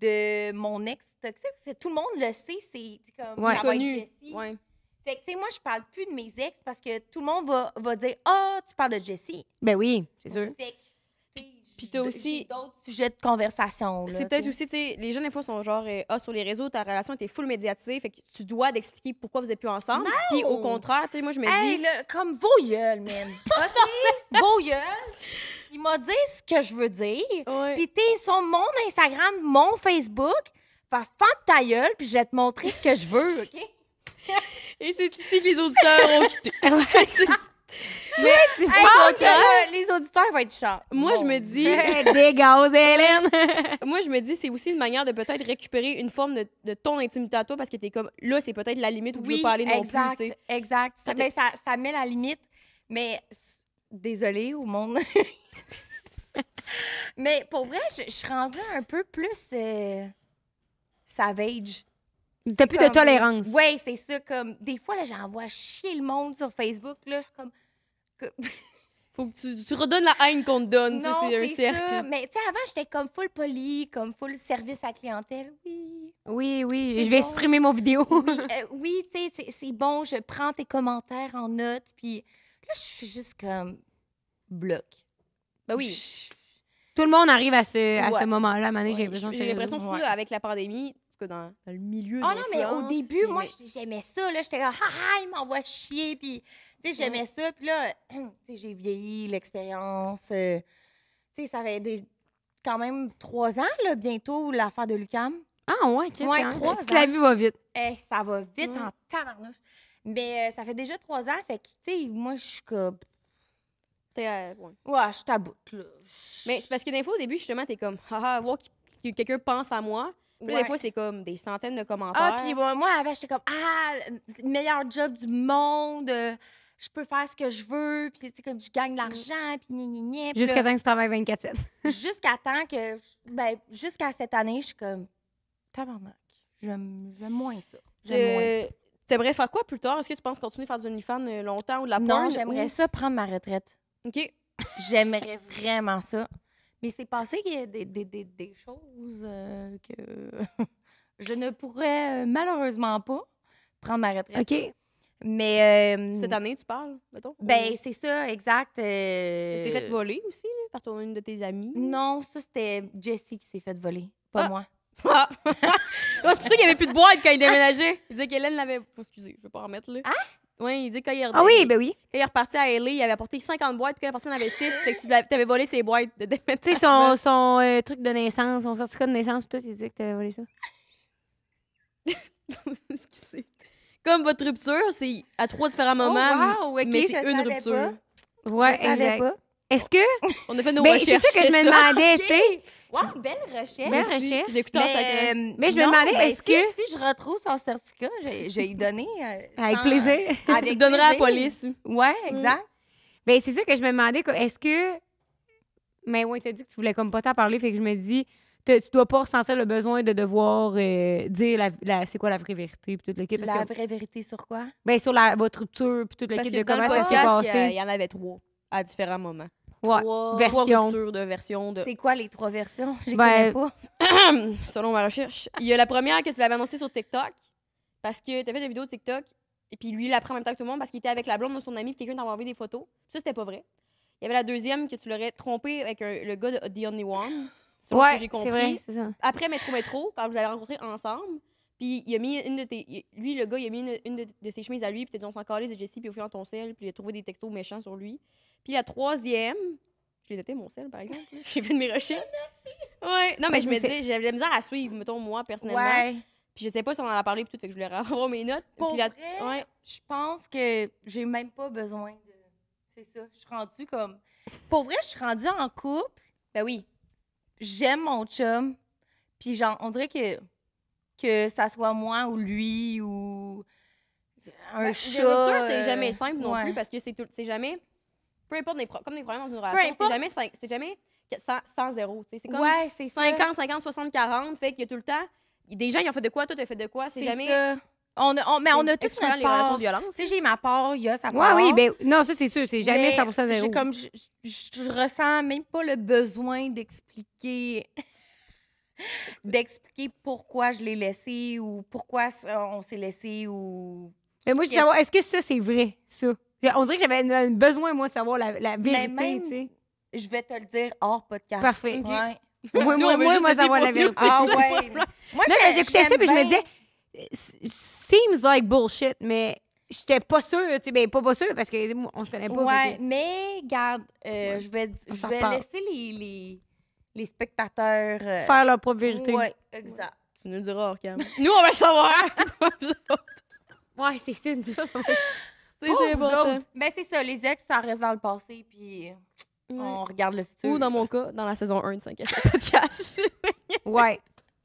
de mon ex toxique, parce que tout le monde le sait, c'est comme. Ouais. Fait que, tu sais, moi, je parle plus de mes ex parce que tout le monde va, va dire Ah, oh, tu parles de Jessie. Ben oui, c'est sûr. Fait puis t'as aussi. d'autres sujets de conversation. C'est peut-être aussi, tu les jeunes, des fois, sont genre, euh, ah, sur les réseaux, ta relation était full médiatisée, fait que tu dois d'expliquer pourquoi vous êtes plus ensemble. Puis au contraire, tu sais, moi, je me dis. comme vos gueules, man. OK? vos gueules. Ils m'ont dit ce que je veux dire. Puis t'es sur mon Instagram, mon Facebook. va fente ta gueule, puis je vais te montrer ce que je veux, Et c'est ici que les auditeurs ont quitté. Mais tu vois les auditeurs vont être chats. Moi, je me dis. Dégage, Hélène! Moi, je me dis, c'est aussi une manière de peut-être récupérer une forme de, ton intimité à toi parce que t'es comme, là, c'est peut-être la limite où je veux pas aller non exact, plus. T'sais. Exact. Ça, ben, ça, ça met la limite, mais désolée au monde. mais pour vrai, je, je suis rendue un peu plus euh, savage. T'as plus de tolérance. Oui, c'est ça. Comme, des fois, là, j'envoie chier le monde sur Facebook. Là, comme. Faut que tu, redonnes la haine qu'on te donne. c'est un cercle. Ça. Mais tu sais, avant, j'étais comme full poli, comme full service à clientèle. Oui. Oui, oui. Je vais supprimer mon vidéo. oui, euh, tu sais, c'est bon. Je prends tes commentaires en note. Puis là, je suis juste comme. Bloc. Ben oui. Tout le monde arrive à ce, à ce moment-là. J'ai l'impression, que, avec la pandémie, dans, le milieu. Ah non, mais au début, moi, j'aimais ça. Là, j'étais comme, ah, il m'envoie chier. Puis, tu sais, j'aimais ça. Puis là, tu sais, j'ai vieilli, l'expérience. Euh, tu sais, ça fait des, quand même trois ans, là, bientôt, l'affaire de Lucam. Ah, ouais, qu'est-ce trois ans. la vie va vite. Eh, ça va vite en tabarnouche. Mais euh, ça fait déjà trois ans. Fait que, tu sais, moi, je suis comme. euh, ouais. ouais, je taboute, là. Mais c'est parce que des fois, au début, justement, t'es comme, Ah, voir que quelqu'un pense à moi des fois, c'est comme des centaines de ah, commentaires. Ah, puis moi, avant, j'étais comme Ah, meilleur job du monde, euh, je peux faire ce que je veux, puis sais, comme je gagne de mm. l'argent, puis ni, ni, ni. Jusqu'à temps que tu travailles 24 Jusqu'à temps que. Ben, jusqu'à cette année, je suis comme Tabarnak, j'aime moins ça. J'aime moins ça. T'aimerais faire quoi plus tard? Est-ce que tu penses continuer à faire du OnlyFans euh, longtemps ou de la porn? Non, j'aimerais ça prendre ma retraite. OK. j'aimerais vraiment ça. Mais c'est passé des, des, des, des choses euh, que je ne pourrais euh, malheureusement pas prendre ma retraite. OK. Mais. Euh, Cette année, tu parles, mettons? ben, c'est ça, exact. c'est fait voler aussi, par une de tes amies. Non, ça, c'était Jessie qui s'est fait voler, pas ah! moi. Ah! c'est pour ça qu'il n'y avait plus de boîte quand il déménageait. Il disait qu'Hélène l'avait. excusez, je vais pas en mettre là. Ah! Oui, il dit que ah ben quand il est reparti à LA, il avait apporté 50 boîtes, puis la personne avait 6, fait que tu avais volé ses boîtes Tu sais, son, son euh, truc de naissance, son certificat de naissance, tout, il dit que tu avais volé ça. Comme votre rupture, c'est à trois différents oh, moments, oh, wow, okay, mais c'est une rupture. Pas. Ouais, je exact. Pas. Est-ce que. On a fait nos ben, recherches. C'est ça que je me demandais, tu sais. Wow, belle recherche. Belle recherche. Euh, mais, je me demandais, est-ce que... Si, je retrouve son certificat, je vais y donner. Euh, avec plaisir. tu donneras à la police. Ouais, exact. Mais mm. ben, c'est ça que je me demandais, est-ce que... Mais ouais, tu as dit que tu voulais comme pas t'en parler, fait que je me dis, tu dois pas ressentir le besoin de devoir euh, dire la, c'est quoi la vraie vérité toute l'équipe la vraie vérité sur quoi ben sur la, votre rupture puis toute l'équipe de comment ça s'est passé il y, en avait trois à différents moments Ouais, trois, versions. de C'est quoi les trois versions? Je ben, connais pas. selon ma recherche. Il y a la première que tu l'avais annoncée sur TikTok parce que tu as fait des vidéos de TikTok et puis lui, il la prend en même temps que tout le monde parce qu'il était avec la blonde de son ami puis quelqu'un t'a envoyé des photos. Ça, c'était pas vrai. Il y avait la deuxième que tu l'aurais trompé avec le gars de The Only One. Ouais, c'est vrai, ça. Après Métro Métro, quand vous avez rencontré ensemble. Puis il a mis une de tes. Lui, le gars, il a mis une, de, ses chemises à lui, puis tu dit on s'en calait, c'est Jessie, puis au final ton sel, puis il a trouvé des textos méchants sur lui. Puis la troisième, je l'ai noté mon sel, par exemple. J'ai fait de mes recherches. ouais. Non, mais je me disais, j'avais de la misère à suivre, mettons, moi, personnellement. Puis je sais pas si on en a parlé, puis tout, fait que je voulais avoir mes notes. ouais. je pense que j'ai même pas besoin de. C'est ça. Je suis rendue comme. Pour vrai, je suis rendue en couple. Ben oui. J'aime mon chum. Puis genre, on dirait que que ça soit moi ou lui ou un ben, chat. que c'est jamais euh, simple non plus parce que c'est c'est jamais, peu importe les comme les problèmes dans une relation, c'est jamais, c'est jamais 100, 100 0 c'est comme 50, 50, 60, 40, fait qu'il y a tout le temps, des gens ils ont fait de quoi, toi tu as fait de quoi, c'est jamais. Ça. On on, mais on a toutes notre les relations de violence. Tu j'ai ma part, il y a sa part. Oui, oui, ben, non, ça, c'est sûr. C'est jamais mais 100 zéro. comme, je, ressens même pas le besoin d'expliquer d'expliquer pourquoi je l'ai laissé ou pourquoi euh, on s'est laissé ou. Mais moi, je veux savoir, est-ce que ça, c'est vrai, ça? On dirait que j'avais besoin, moi, de savoir la, vérité, tu sais. Je vais te le dire hors podcast. Parfait. Ouais. Moi, moi, moi, savoir la vérité. Ah, ah ouais. moi, j'écoutais ça, puis je me disais, seems like bullshit, mais j'étais pas sûre, tu sais, ben, pas, pas sûre parce qu'on se connaît pas. Ouais, mais garde, euh, je vais, je vais laisser les les spectateurs. Euh, Faire leur propre vérité. Oui, exact. Tu nous le diras, Orcam. nous, on va le savoir! ouais, c'est ça. C'est important. Mais ben, c'est ça, les ex, ça reste dans le passé, puis on regarde le futur. Ou dans mon cas, dans la saison 1 de 5 podcast. ouais,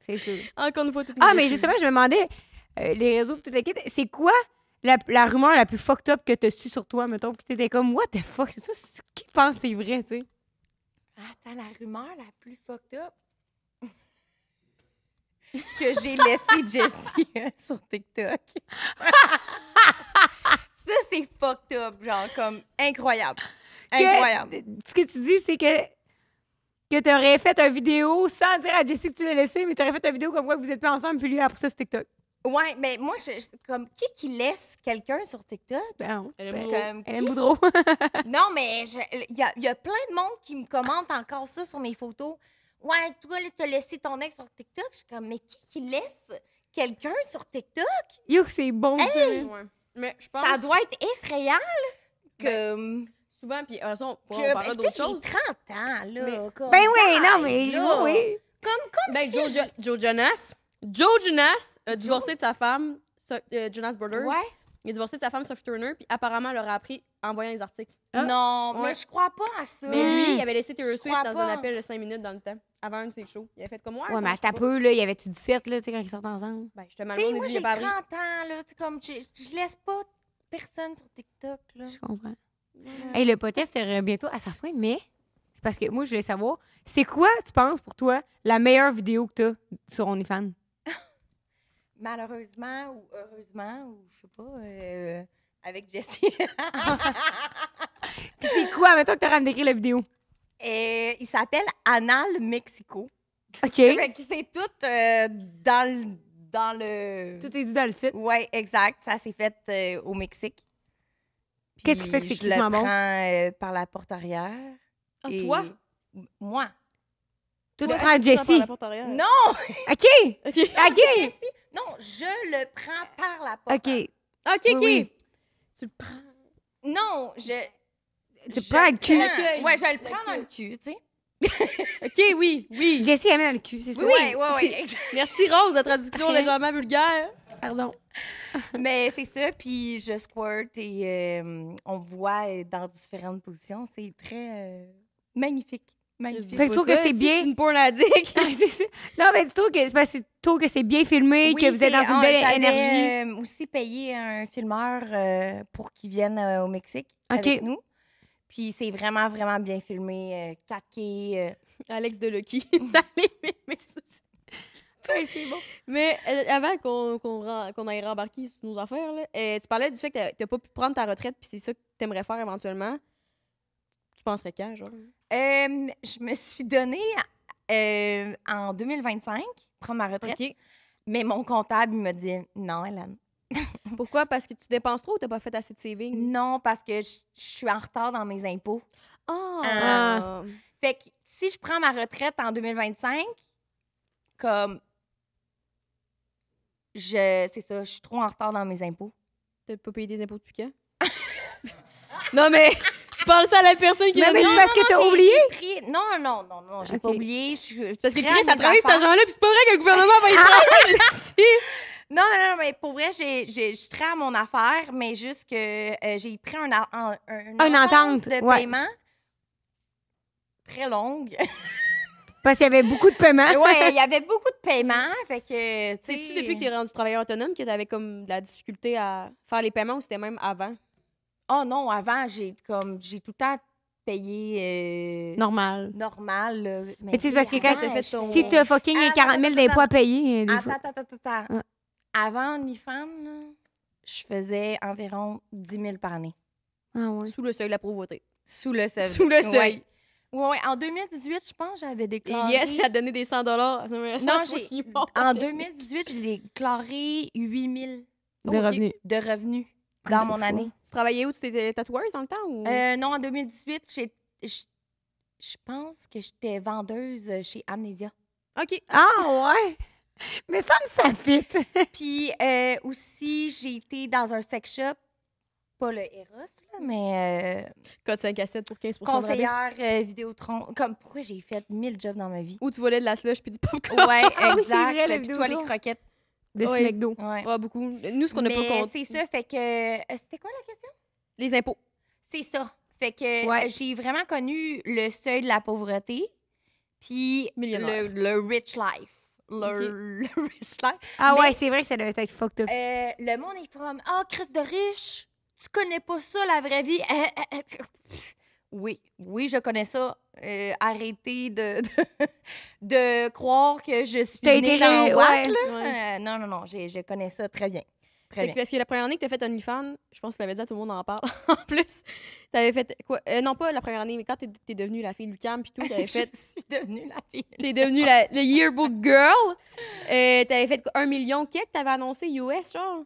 c'est sûr. Encore une fois, tout Ah, mais justement, je me demandais, euh, les réseaux, tout le c'est quoi la, la, rumeur la plus fucked up que tu as su sur toi, mettons, que étais comme, what the fuck, c'est ça, qui pense c'est vrai, tu sais? Attends, la rumeur la plus fucked up que j'ai laissé Jessie euh, sur TikTok. ça, c'est fucked up, genre, comme incroyable. Incroyable. ce que tu dis, c'est que que tu aurais fait une vidéo sans dire à Jessie que tu l'as laissé, mais tu aurais fait une vidéo comme quoi vous êtes pas ensemble, puis lui, après ça, c'est TikTok. Ouais, mais moi, je, je- comme qui qui laisse quelqu'un sur TikTok? Ben, Elle Hélène Non, mais il y, a- y a plein de monde qui me commente encore ça sur mes photos. Ouais, toi, tu t'as laissé ton ex sur TikTok. Je suis comme, mais qui qui laisse quelqu'un sur TikTok? Yo, c'est bon, ça. Mais je pense Ça doit être effrayant, là. Ben, comme. souvent, puis en ah, ça, on, on d'autre chose. tu d'autres j'ai 30 ans, là. Ben oui, non, mais oui. Comme, comme Ben, si. Jo- Joe Jonas. Joe Jonas a divorcé de sa femme, euh, Jonas Brothers. Ouais. Il a divorcé de sa femme, Sophie Turner, puis apparemment, elle leur a appris en voyant les articles. Ah. Non, mais je crois pas à ça. Mais lui, il avait laissé Taylor Swift dans un appel de 5 minutes dans le temps, avant un de ses shows. Il avait fait comme moi. Ouais, mais à ta peu, là, il y avait-tu 17, là, tu sais, quand ils sortent ensemble? Ben, je te demande. moi, j'ai 30 ans, là, tu comme, je laisse pas personne sur TikTok, là. Je comprends. Hey, le podcast sera bientôt à sa fin, mais c'est parce que moi, je voulais savoir, c'est quoi, tu penses, pour toi, la meilleure vidéo que tu as sur OnlyFans? malheureusement ou heureusement, ou je sais pas, euh, avec Jessie. Puis c'est quoi, Mets-toi que tu à me décrire la vidéo? Euh, il s'appelle Anal Mexico. OK. C'est tout euh, dans, le, dans le. Tout est dit dans le titre. Oui, exact. Ça s'est fait au Mexique. Qu'est-ce qui fait que c'est le prends, par la porte arrière. Ah, toi? Moi. Tu le prends Jessie. Non! OK! OK! Non, je le prends par la porte. OK. OK, OK. Tu le prends. Non, je. Tu prends le cul. Oui, Ouais, je le prends dans le cul, tu sais. OK, oui, oui. Jessie mettre dans le cul, c'est ça? Oui, oui, oui. Merci, Rose, la traduction légèrement vulgaire. Pardon. Mais c'est ça, puis je squirt et euh, on voit dans différentes positions. C'est très euh, magnifique que tu que c'est bien. une non, mais que, c'est que c'est bien filmé, que vous êtes dans une ah, belle énergie. énergie. Euh, aussi payé un filmeur euh, pour qu'il vienne euh, au Mexique avec nous. Puis c'est vraiment, vraiment bien filmé, euh, Alex de Lucky. mais c'est- bon. Mais avant qu'on qu'on aille rembarquer sur nos affaires, là, tu parlais du fait que tu n'as pas pu prendre ta retraite, puis c'est ça que tu aimerais faire éventuellement. Tu penserais quand, genre? Euh, je me suis donnée euh, en 2025, prendre ma retraite. Mais mon comptable, il m'a dit non, Hélène. Pourquoi? Parce que tu dépenses trop ou tu n'as pas fait assez de CV? Non, parce que je suis en retard dans mes impôts. Ah! Euh, ah! fait que si je prends ma retraite en 2025, comme je c'est ça, je suis trop en retard dans mes impôts. T'as pas payé des impôts depuis quand? non mais je parles ça à la personne qui Mais, mais c'est parce que t'as oublié? Non, Non, non, non, non, j'ai pas oublié. C'est Parce que Chris, ça travaille cet argent là puis c'est pas vrai que le gouvernement va y parler. Ah! Non, non, non, mais pour vrai, j'ai, j'ai, je traite mon affaire, mais juste que euh, j'ai pris un, un, Une entente, de paiement très longue. Parce qu'il y avait beaucoup de paiements. ouais, il y avait beaucoup de paiements, fait que, tu sais... tu depuis que es rendu travailleur autonome que t'avais comme de la difficulté à faire les paiements ou c'était même avant? oh non, avant, j'ai comme j'ai tout le temps payé. Euh, normal. Normal. Là. Mais, tu sais, parce que quand t'as fait ton. Si t'as fucking 40 ah, 000 d'impôts à payer. Euh, attends, attends, attends, attends. Avant mi-femme, je faisais environ 10 000 par année. Ah ouais. Sous le seuil de la pauvreté. Sous le seuil. Sous le seuil. Oui, Oui, ouais. en 2018, je pense, j'avais déclaré. Yes, il a donné des 100 dollars. Non, j'ai. En 2018, j'ai déclaré 8000 de De revenus dans ah, mon année. Tu travaillais où? Tu étais tatoueuse dans le temps? Ou... Euh, non, en 2018, je pense que j'étais vendeuse euh, chez Amnesia. OK. Ah, ouais! Mais ça me savait. Puis euh, aussi, j'ai été dans un sex shop, pas le Eros, mais. Euh, Code 5 à 7 pour 15 Conseillère euh, Vidéotron. Comme pourquoi j'ai fait 1000 jobs dans ma vie. Où tu volais de la slush puis du popcorn. Ouais, exact. Ah oui, les croquettes de McDo. Ouais. Ah, beaucoup. Nous, ce qu'on n'a pas connu. C'est ça, fait que. Euh, c'était quoi la question? Les impôts. C'est ça. Fait que euh, j'ai vraiment connu le seuil de la pauvreté, puis le, le, rich life. Le, rich life. Ah ouais, c'est vrai que ça devait être fucked up. Euh, le monde est from Ah, Christ de riche! Tu connais pas ça, la vraie vie! Oui, oui, je connais ça. Euh, arrêtez de, de, croire que je suis née dans là. Euh, non, non, non, je connais ça très bien. Très bien. parce que la première année que tu as fait OnlyFans, je pense que tu l'avais dit à tout le monde en parle. en plus, tu avais fait quoi euh, Non, pas la première année, mais quand tu es, devenue la fille Lucam puis tout, tu avais fait. je suis devenue la fille. Tu es devenue la, Yearbook Girl. tu avais fait un million que tu avais annoncé US, genre.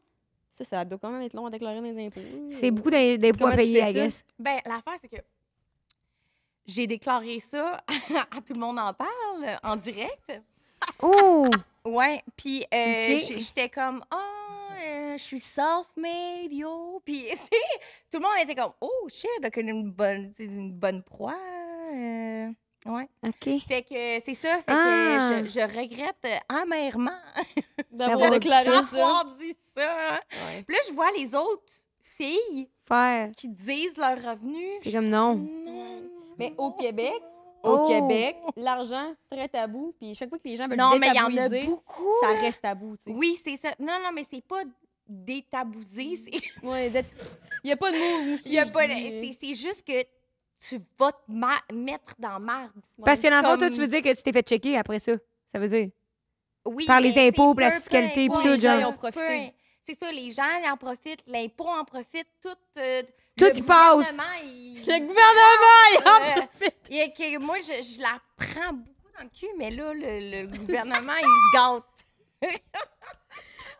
Ça, ça doit quand même être long à déclarer des impôts. C'est beaucoup d'impôts à payer, I guess. Ben, l'affaire, c'est que j'ai déclaré ça à tout le monde en parle en direct. Oh! Ouais, puis euh, j'étais comme oh je suis self-made yo, puis tout le monde était comme oh shit, donc une bonne une bonne proie. Euh, ouais. OK. Fait que c'est ça, fait que ah! je, regrette amèrement d'avoir déclaré ça. dit ça. Puis là je vois les autres filles Faire. qui disent leurs revenus. C'est comme non. Non mais au oh. Québec, au oh. Québec, l'argent, très tabou. Puis chaque fois que les gens veulent non, en a ça reste tabou. Oui, c'est ça. Non, non, mais c'est pas détabousé. Mm. Il n'y a pas de mot aussi. Euh. C'est juste que tu vas te mettre dans merde. Parce que dans toi, tu veux dire que tu t'es fait checker après ça. Ça veut dire. Oui. Par les impôts, la fiscalité, puis tout, genre. C'est ça, les gens ils en profitent, l'impôt en profite, tout. Euh, tout qui passe. Le gouvernement, il en il Moi, je, je, la prends beaucoup dans le cul, mais là, le, gouvernement, il se gâte.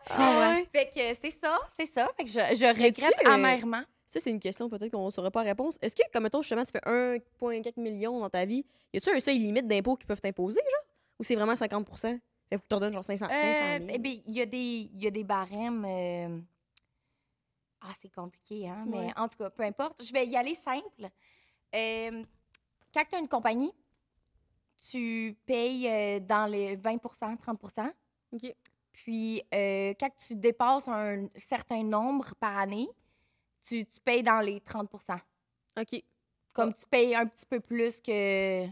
ah ouais. Fait que c'est ça, c'est ça. Fait que je, regrette amèrement. Ça, c'est une question peut-être qu'on ne saurait pas répondre. réponse. Est-ce que, comme mettons, justement, tu fais 1,4 million dans ta vie, y a-tu un seuil limite d'impôts qu'ils peuvent t'imposer, genre? Ou c'est vraiment 50 Fait que tu te redonnes genre 500, 000? Euh, eh bien, il y, a des, y a des barèmes. Euh, ah, c'est compliqué, hein? Mais en tout cas, peu importe. Je vais y aller simple. Euh, quand tu as une compagnie, tu payes euh, dans les 20 30 OK. Puis, euh, quand tu dépasses un certain nombre par année, tu, payes dans les 30 OK. Comme oh. tu payes un petit peu plus que.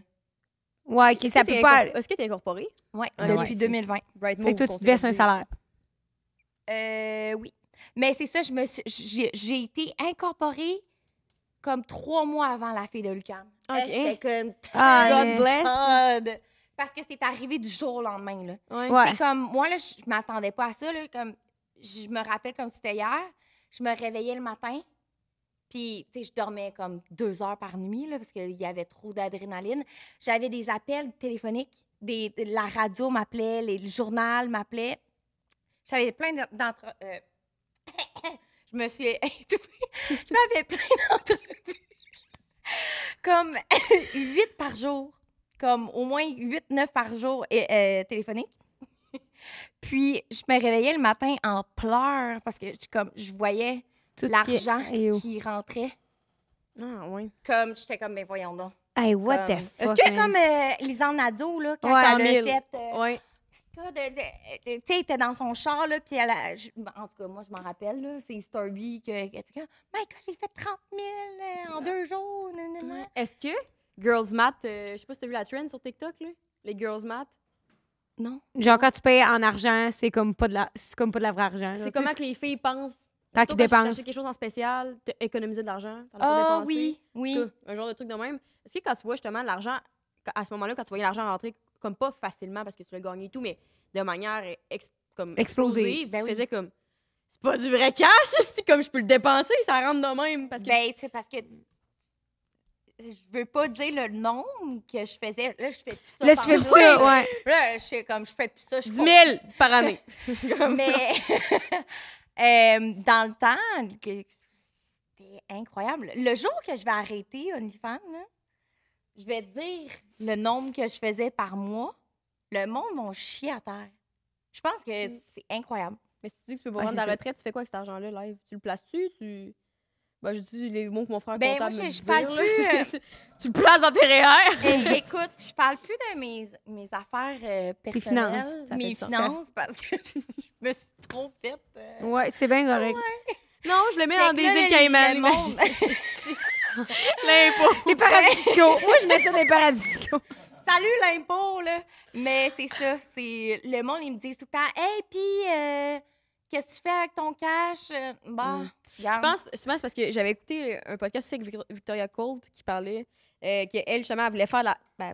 Ouais, qui ça peut pas. Est-ce que ah, tu es incorporé? Oui, depuis 2020. Right tu verses un salaire. Euh, oui. Mais c'est ça, je me j'ai été incorporée comme trois mois avant la fille de Lucan. J'étais comme ah, God bless. Parce que c'est arrivé du jour au lendemain. Là. comme moi, là, je m'attendais pas à ça. comme, je me rappelle comme c'était hier. Je me réveillais le matin. Puis, tu sais, je dormais comme deux heures par nuit parce qu'il y avait trop d'adrénaline. J'avais des appels téléphoniques. Des, la radio m'appelait, le journal m'appelait. J'avais plein d'entre. Euh, je me suis je m'avais plein d'entrevues. Comme huit par jour. Comme au moins huit, neuf par jour et, euh, téléphonique. Puis je me réveillais le matin en pleurs parce que comme je voyais l'argent qui, rentrait. Ah oui. Comme j'étais comme ben voyons donc. Hey, what the fuck. Est-ce que es comme euh, Lisanne Nadeau là quand ouais, ça l'a fait euh, tu sais, était dans son char, là, puis elle a, ben, en tout cas, moi, je m'en rappelle, là, c'est Starby que, My God, j'ai fait 30 000 euh, en ah. deux jours! Mm. Est-ce que Girls Math, euh, je sais pas si t'as vu la trend sur TikTok, là, les Girls Math? Non. Genre, quand tu payes en argent, c'est comme pas de la, c'est comme pas de la vraie argent. C'est comment que les filles pensent quand tu dépenses. quelque chose en spécial, économisé de l'argent, Ah oh, oui, oui. Un genre de truc de même. Est-ce que quand tu vois justement l'argent, à ce moment-là, quand tu voyais l'argent rentrer comme pas facilement parce que tu l'as gagné et tout, mais de manière comme explosive. Ben faisais comme c'est pas du vrai cash, c'est comme je peux le dépenser, ça rentre de même. Parce que... Ben, c'est parce que je veux pas dire le nombre que je faisais. Là, je fais plus ça. Là, tu fais plus ça, ouais. Là, je fais comme je fais plus ça. Je 10 000 par année. mais euh, dans le temps, c'était incroyable. Le jour que je vais arrêter OnlyFans, là, je vais dire le nombre que je faisais par mois, le monde m'en chié à terre. Je pense que mm. c'est incroyable. Mais si tu dis que tu peux prendre ah, la retraite, tu fais quoi avec cet argent-là, live? Tu le places-tu? Tu... Bah, je dis les mots que mon frère ben, comptable moi, je, parle plus... Euh, tu le places dans tes REER! Eh, écoute, je parle plus de mes, mes affaires euh, personnelles, mes finances, parce que je me suis trop faite. Oui, euh. Ouais, c'est bien correct. Non, je le mets dans des îles Caïman, L'impôt. Les paradis fiscaux. Moi, je mets ça des paradis fiscaux. Salut l'impôt, Mais c'est ça. c'est Le monde, ils me disent tout le temps Hey, puis, euh, qu'est-ce que tu fais avec ton cash euh, Bah. Mm. Je pense, c'est parce que j'avais écouté un podcast avec Victoria Colt qui parlait euh, qu'elle, justement, elle voulait faire la. Ben,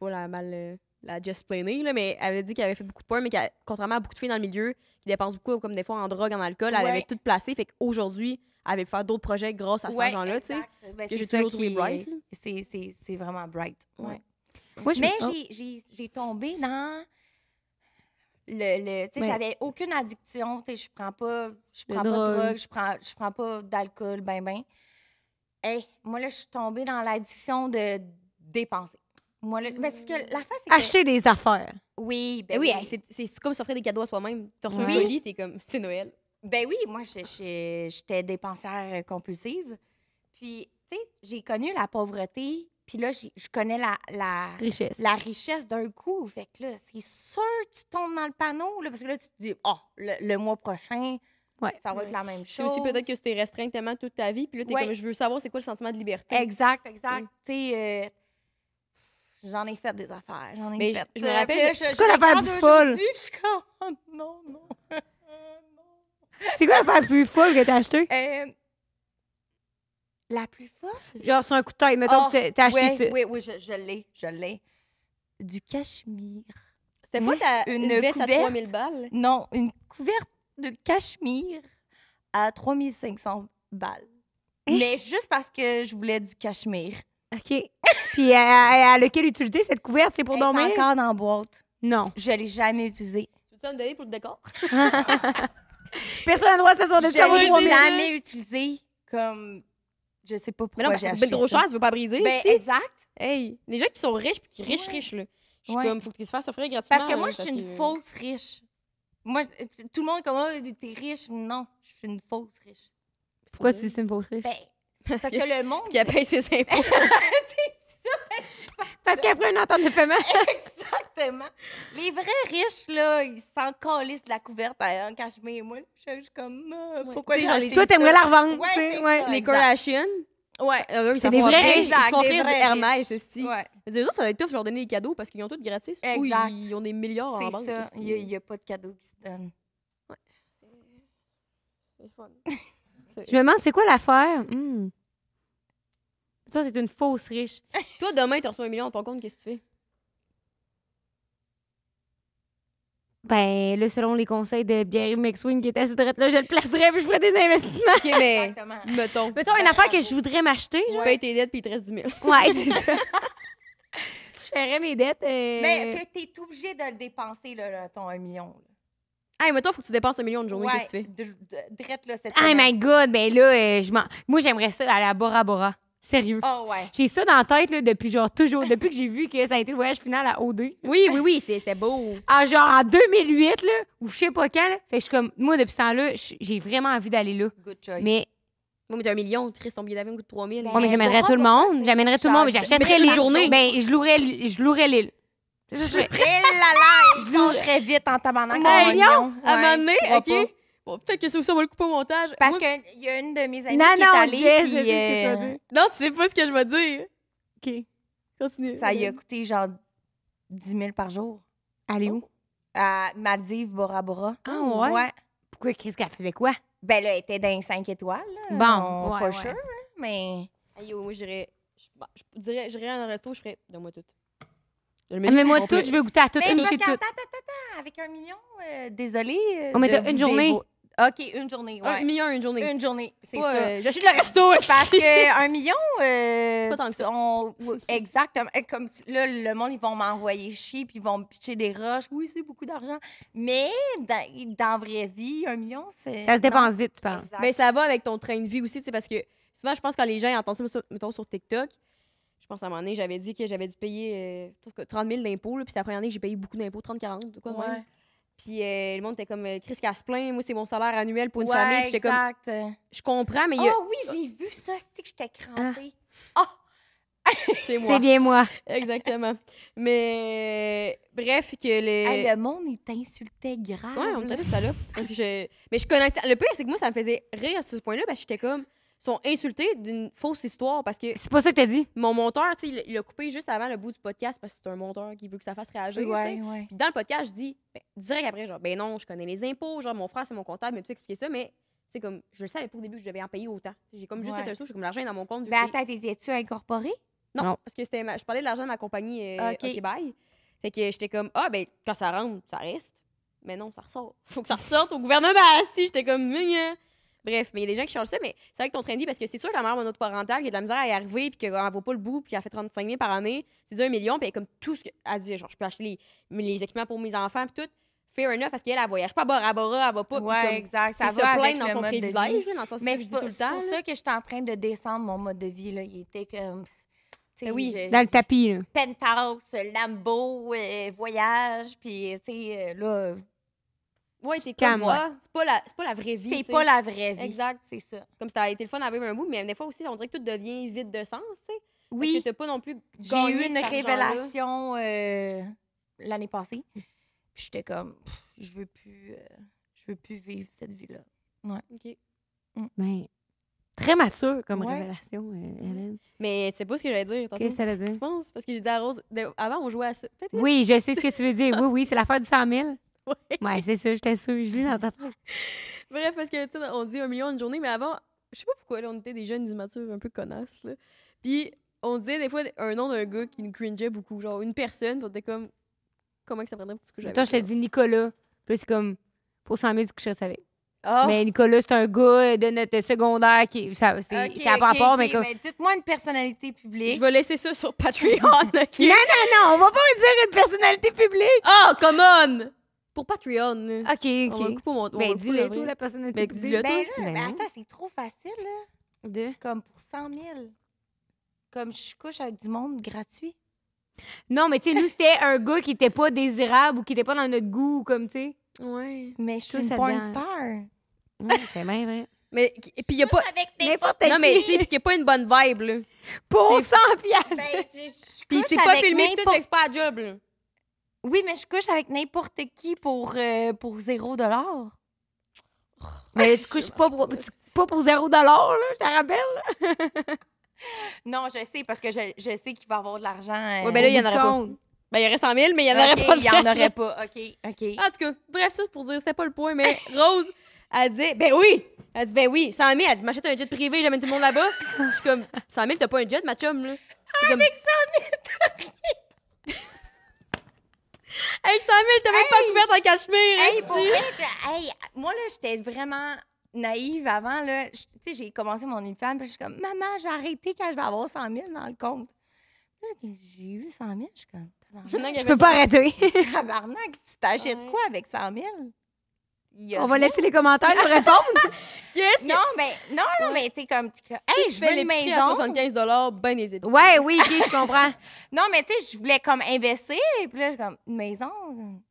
pas la mal. la Just planning mais elle avait dit qu'elle avait fait beaucoup de points, mais contrairement à beaucoup de filles dans le milieu qui dépensent beaucoup, comme des fois en drogue, en alcool, elle avait tout placé. Fait qu'aujourd'hui, avait faire d'autres projets grâce à cet ouais, là tu sais. Ben, j'ai toujours trouvé bright. C'est vraiment bright. Ouais. Moi, mais j'ai tombé dans le, tu sais, j'avais aucune addiction, tu sais, je prends pas je prends pas de drogue, je prends je prends pas d'alcool ben ben. Hey, moi là je suis tombée dans l'addiction de dépenser. Moi là, parce ben, que mm. la face acheter des affaires. Oui, ben eh oui, c'est comme s'offrir des cadeaux à soi-même. Tu reçois un colis, es comme c'est Noël. Ben oui, moi, j'étais dépensière compulsive. Puis, tu sais, j'ai connu la pauvreté, puis là, je connais la, la richesse, la richesse d'un coup. Fait que là, c'est sûr que tu tombes dans le panneau, là, parce que là, tu te dis, oh, le, mois prochain, ça va être la même chose. C'est aussi peut-être que tu t'es restreint tellement toute ta vie, puis là, tu es comme, je veux savoir c'est quoi le sentiment de liberté. Exact, exact. Tu sais, euh, j'en ai fait des affaires. J'en ai mais fait. Je, me rappelle, Je suis comme, non, non. C'est quoi la plus folle que t'as achetée? Euh, la plus folle? Genre, c'est un coup de taille. Mettons que t'as acheté oui, ah, ça. Oui, oui, je, l'ai. Je l'ai. Du cachemire. C'était pas ta, une, couverte, à 3000 balles? Non, une couverte de cachemire à 3500 balles. Eh. Mais juste parce que je voulais du cachemire. OK. Puis à, à, lequel utiliser cette couverte? C'est pour Elle dormir? Est encore dans la boîte. Non. Je l'ai jamais utilisée. Tu veux me donner pour le décor? Personne n'a le droit de s'asseoir dessus. Je l'ai jamais utilisé comme. Je sais pas pourquoi. non, parce que c'est trop cher, tu veux pas briser. Ben, exact. Hey, les gens qui sont riches puis qui riches, riches, là. Je suis comme, faut qu'ils se fassent offrir gratuitement. Parce que moi, je suis une fausse riche. Moi, tout le monde est comme, oh, t'es riche. Non, je suis une fausse riche. Pourquoi tu une fausse riche? Ben, parce, que, que, le monde. Qui a payé ses impôts. Parce qu'après une entente de paiement. Exactement. Les vrais riches, là, ils s'en calissent de la couverte à un cachemire. Moi, je suis comme, euh, pourquoi j'ai acheté Toi, t'aimerais la revendre. Ouais, ouais. ça, les Kardashian? Ouais, ah, c'est des vrais riches. Ils se font offrir du Hermès, style. ouais. Les autres, ça doit être tough de leur donner des cadeaux parce qu'ils ont tout gratis. Exact. Ou ils ont des milliards en banque. C'est ça. Il n'y a, pas de cadeaux qui se donnent. Ouais. C'est fun. Je me demande, c'est quoi l'affaire? Hmm. Toi, c'est une fausse riche. Toi, demain, tu reçois un million dans ton compte, qu'est-ce que tu fais? Ben, là, selon les conseils de Gary McSwing qui était cette droite, là, je le placerais puis je ferais des investissements. OK, mais mettons. Mettons une affaire que je voudrais m'acheter. Je paye tes dettes puis il te reste 10 000. Ouais, c'est ça. je ferais mes dettes. Euh, mais que t'es obligé de le dépenser, là, ton 1 million. Hey, mettons, faut que tu dépenses un million de journée, qu'est-ce que tu fais? Drette, là, cette Oh my God, ben là, euh, moi, j'aimerais ça aller à Bora Bora. Sérieux. Oh, ouais. J'ai ça dans la tête là, depuis genre toujours, depuis que j'ai vu que ça a été le voyage final à OD. Oui, oui, oui, c'était beau. Ah, genre en 2008, là, ou je sais pas quand. fait je suis comme, moi, depuis ce temps-là, j'ai vraiment envie d'aller là. Good choice. Mais moi, mais t'as un million, Chris, ton billet d'avion coûte 3 000. Moi, mais j'amènerais tout le monde. J'amènerais tout le monde. J'achèterais les journées. mais je louerais, ben, je louerais l'île. Je louerais la eh Je louerais vite en tabarnak. Un million? OK. Bon, peut-être que ça, on va le couper au montage. Parce qu'il y a une de mes amies qui est allée. Yes, puis, est que tu euh, non, tu sais pas ce que je vais dire. OK. Continue. Ça lui a coûté genre 10 000 par jour. Allez où? Oh. À Maldives, Bora Bora. Ah ouais? ouais. Pourquoi qu'est-ce qu'elle faisait quoi? Ben là, elle était dans les 5 étoiles. Bon, on, ouais, pas sûr, hein, mais. Aïe, moi, j'irais. Bah, je dirais, j'irais à un resto, je ferais. Donne-moi tout. Ah, mais moi tout, je veux goûter à tout. Mais tout. Attends, attends, attends, avec un million, euh, désolé. Euh, on oh, mettait une journée. OK, une journée, Un million, une journée. Une journée, c'est ça. J'achète le resto. Parce que un million, euh, c'est pas tant que ça. exactement. Comme là, le monde, ils vont m'envoyer chier, puis ils vont me pitcher des roches. Oui, c'est beaucoup d'argent. Mais dans, dans vraie vie, un million, c'est... Ça se dépense vite, tu parles. Mais ça va avec ton train de vie aussi, c'est parce que souvent, je pense quand les gens entendent ça, mettons, sur TikTok, je pense à un moment donné, j'avais dit que j'avais dû payer 30 euh, 000 d'impôts, puis c'est la première année que j'ai payé beaucoup d'impôts, 30-40, quoi, puis euh, le monde était comme euh, Chris qui moi c'est mon salaire annuel pour une famille. exact. je comprends mais il y a... Oh oui, j'ai vu ça, c'est que j'étais t'ai Ah. ah! c'est moi. C'est bien moi. Exactement. Mais euh, bref, que les. le monde, il t'insultait grave. Ouais, on me dit ça là. Parce que Mais je connaissais. Le pire, c'est que moi, ça me faisait rire à ce point-là parce que j'étais comme sont insultés d'une fausse histoire parce que. C'est pas ça que t'as dit. Mon monteur, tu sais, il l'a coupé juste avant le bout du podcast parce que c'est un monteur qui veut que ça fasse réagir. dans le podcast, je dis, ben, direct après, genre, ben non, je connais les impôts, genre, mon frère, c'est mon comptable, mais tu expliques ça, mais. tu sais, comme, je le savais pour au début, que je devais en payer autant. J'ai comme juste un sou, j'ai comme l'argent dans mon compte. Ben attends, t'étais-tu incorporé? Non, parce que c'était je parlais de l'argent de ma compagnie euh, okay. Fait que j'étais comme, ah, ben quand ça rentre, ça reste. Mais non, ça ressort. Faut que ça ressorte au gouvernement. Si, j'étais comme, hein. Bref, mais il y a des gens qui changent ça, mais c'est vrai que ton train de vie, parce que c'est sûr que la mère autre il qui a de la misère à y arriver, puis qu'elle vaut pas le bout, puis qu'elle fait 35 000 par année, c'est un million, puis comme tout ce que. Elle dit, genre, je peux acheter les, équipements pour mes enfants, puis tout fair enough parce qu'elle, elle voyage pas à Bora Bora, elle va pas. Ouais, comme, exact. Ça va se plaindre dans son privilège, là, dans le Mais c'est pour ça que je suis en train de descendre mon mode de vie. Là. Il était comme. oui, dans le tapis. Penthouse, Lambo, euh, voyage, puis tu sais, euh, là, c'est moi. Ah, c'est pas, la, c'est pas la vraie vie. C'est pas la vraie vie. Exact. C'est ça. Comme ça a été le fun à un bout, mais des fois aussi, on dirait que tout devient vide de sens, tu sais. Oui. Parce pas non plus J'ai eu une révélation euh, l'année passée. Puis j'étais comme, je veux plus, euh, je veux plus vivre cette vie-là. Ouais. OK. Mm. Ben, très mature comme révélation, euh, mm. Hélène. Mais tu sais pas ce que j'allais dire. Qu'est-ce que t'allais dire? Tu penses? Parce que j'ai dit à Rose, avant, on jouait à ça. Oui, je sais ce que tu veux dire. Oui, oui, c'est l'affaire du 100 000. ouais. c'est ça, j'étais sûre, je lis dans ta Bref, parce que, tu sais, on dit un million de journée, mais avant, je sais pas pourquoi, on était des jeunes immatures un peu connasses, là. Puis, on disait des fois un nom d'un gars qui nous cringeait beaucoup, genre une personne, on était comme, comment que ça prendrait pour que j'avais. Toi, je te dis Nicolas, puis c'est comme, pour 100 000, tu coucherais avec. Ah! Mais Nicolas, c'est un gars de notre secondaire qui. Ça n'a pas rapport, mais comme. Mais dites-moi une personnalité publique. Je vais laisser ça sur Patreon, Non, non, non, on va pas dire une personnalité publique. Oh, come on! Pour Patreon. OK, OK. ben, dis-le tout, la personne ben, le ben, ben, attends, c'est trop facile, là. De? Comme pour 100 000. Comme je couche avec du monde gratuit. Non, mais tu sais, nous, c'était un gars qui était pas désirable ou qui était pas dans notre goût, comme, tu sais. Ouais. Mais je suis une porn star. Oui, c'est même, hein. Mais puis il y a pas n'importe Non mais tu sais puis y a pas une bonne vibe là. Pour 100 pièces. Ben, puis c'est pas filmé tout l'expert job là. Oui, mais je couche avec n'importe qui pour, euh, pour 0 Mais tu couches pas pour, pas 0 je te rappelle. Non, je sais, parce que je, sais qu'il va avoir de l'argent. euh, Ouais, ben là, il y en aurait pas. Ben, il y aurait 100 000, mais il y en aurait pas. Il y en aurait pas. OK, OK. En tout cas, bref, ça pour dire, c'était pas le point, mais Rose, elle dit, ben oui! Elle dit, ben oui, 100 000, elle dit, m'achète un jet privé, j'amène tout le monde là-bas. Je suis comme, 100 000, t'as pas un jet, ma chum, là. comme, Avec 100 000, Hey, 000, t'as hey, même pas couvert ta cachemire! Hey, hey, moi, là, j'étais vraiment naïve avant, j'ai commencé mon UFAM, puis je suis comme, maman, j'ai arrêter quand je vais avoir 100 000 dans le compte. J'ai eu 100 000, je suis comme, peux pas arrêter. tu t'achètes quoi avec 100 000? on va laisser les commentaires nous répondre. quest non, mais non, non, mais tu sais, comme, hey, je veux une maison. À 75 ben les Ouais, oui, OK, je comprends. non, mais tu sais, je voulais comme investir. Et puis là, comme, une maison,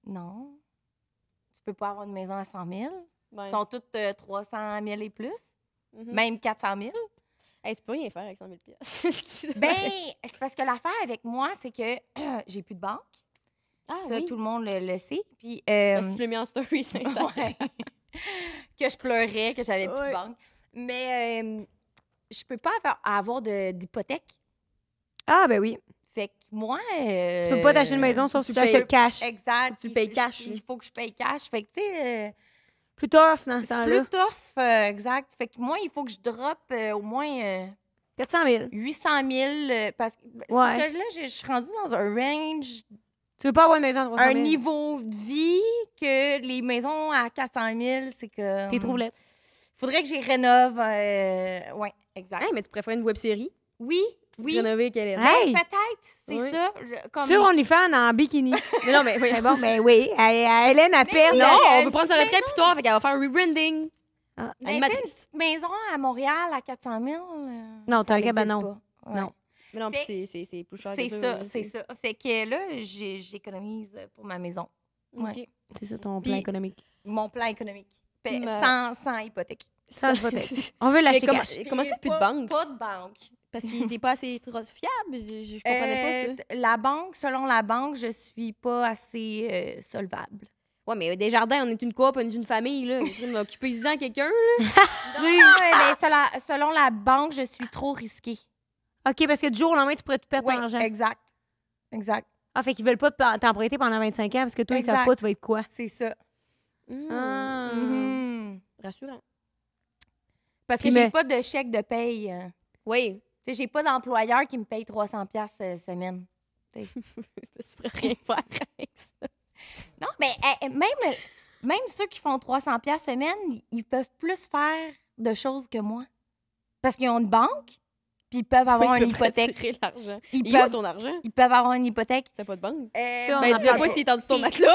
non. Tu peux pas avoir une maison à 100 000. Ils sont toutes 300 euh, 000 et plus, mm-hmm. même 400 000. Hey, tu peux rien faire avec 100 000 Ben, c'est parce que l'affaire avec moi, c'est que j'ai plus de banque. Ah ça, tout le monde le, sait. Puis, euh, mis en story c'est que je pleurais, que j'avais plus de banque. Mais je euh, je peux pas avoir, d'hypothèque. Ah, ben oui. Fait que moi. Tu tu peux pas t'acheter une euh, maison sans si tu achètes cash. Exact. Tu payes cash. Il faut que je paye cash. Fait que, tu sais. Euh, plus tough dans ce temps-là. Plus tough, exact. Fait que moi, il faut que je drop au moins 400 000. 800 000. parce, parce, que là, je suis rendue dans un range tu veux pas avoir une maison à 300 000. Un niveau de vie que les maisons à 400 000, c'est que. T'es trouves Il Faudrait que j'y rénove. Euh... Oui, exact. mais tu préfères une web série? Oui. Oui. Rénover quelle est. Peut-être, c'est ça. Je, comme... Sur fait en bikini. mais non, mais, oui. mais bon, mais oui. À, Hélène, à perd. non, on veut prendre sa retraite plus tard, fait qu'elle va faire un rebranding. Ah. mais une maison à Montréal à 400 000. Euh, non, t'as un pas. Non. Non. Mais non, c'est plus cher. C'est ça, c'est ça. Fait que là, j'économise pour ma maison. C'est ça ton plan économique. Mon plan économique. sans, sans hypothèque. Sans hypothèque. On veut lâcher comment, Comment ça, plus de banque? Pas de banque. Parce qu'il n'était pas assez fiable. Je, ne comprenais pas euh, ça. La banque, selon la banque, je suis pas assez euh, solvable. Ouais, mais jardins, on est une coop, on est une famille, là. On occupé 10 ans quelqu'un, là. Ben, selon, selon la banque, je suis trop risquée. OK, parce que du jour au lendemain, tu pourrais tout perdre ton argent. Exact. Exact. Ah, fait qu'ils veulent pas t'emprunter pendant 25 ans parce que toi, ça ils savent tu vas être quoi? C'est ça. Mmh. Ah. Mmh. Rassurant. Parce que j'ai pas de chèque de paye. Hein. Oui. Tu sais, j'ai pas d'employeur qui me paye 300$ pièces euh, semaine. Tu peux rien faire avec ça. Non, mais eh, eh, même, même ceux qui font 300$ semaine, ils peuvent plus faire de choses que moi. Parce qu'ils ont une banque, ils peuvent avoir une hypothèque. Ils, peuvent ton argent. Ils peuvent avoir une hypothèque. T'as pas de banque. Mais euh, ben, dis-le pas s'il est tendu ton matelas.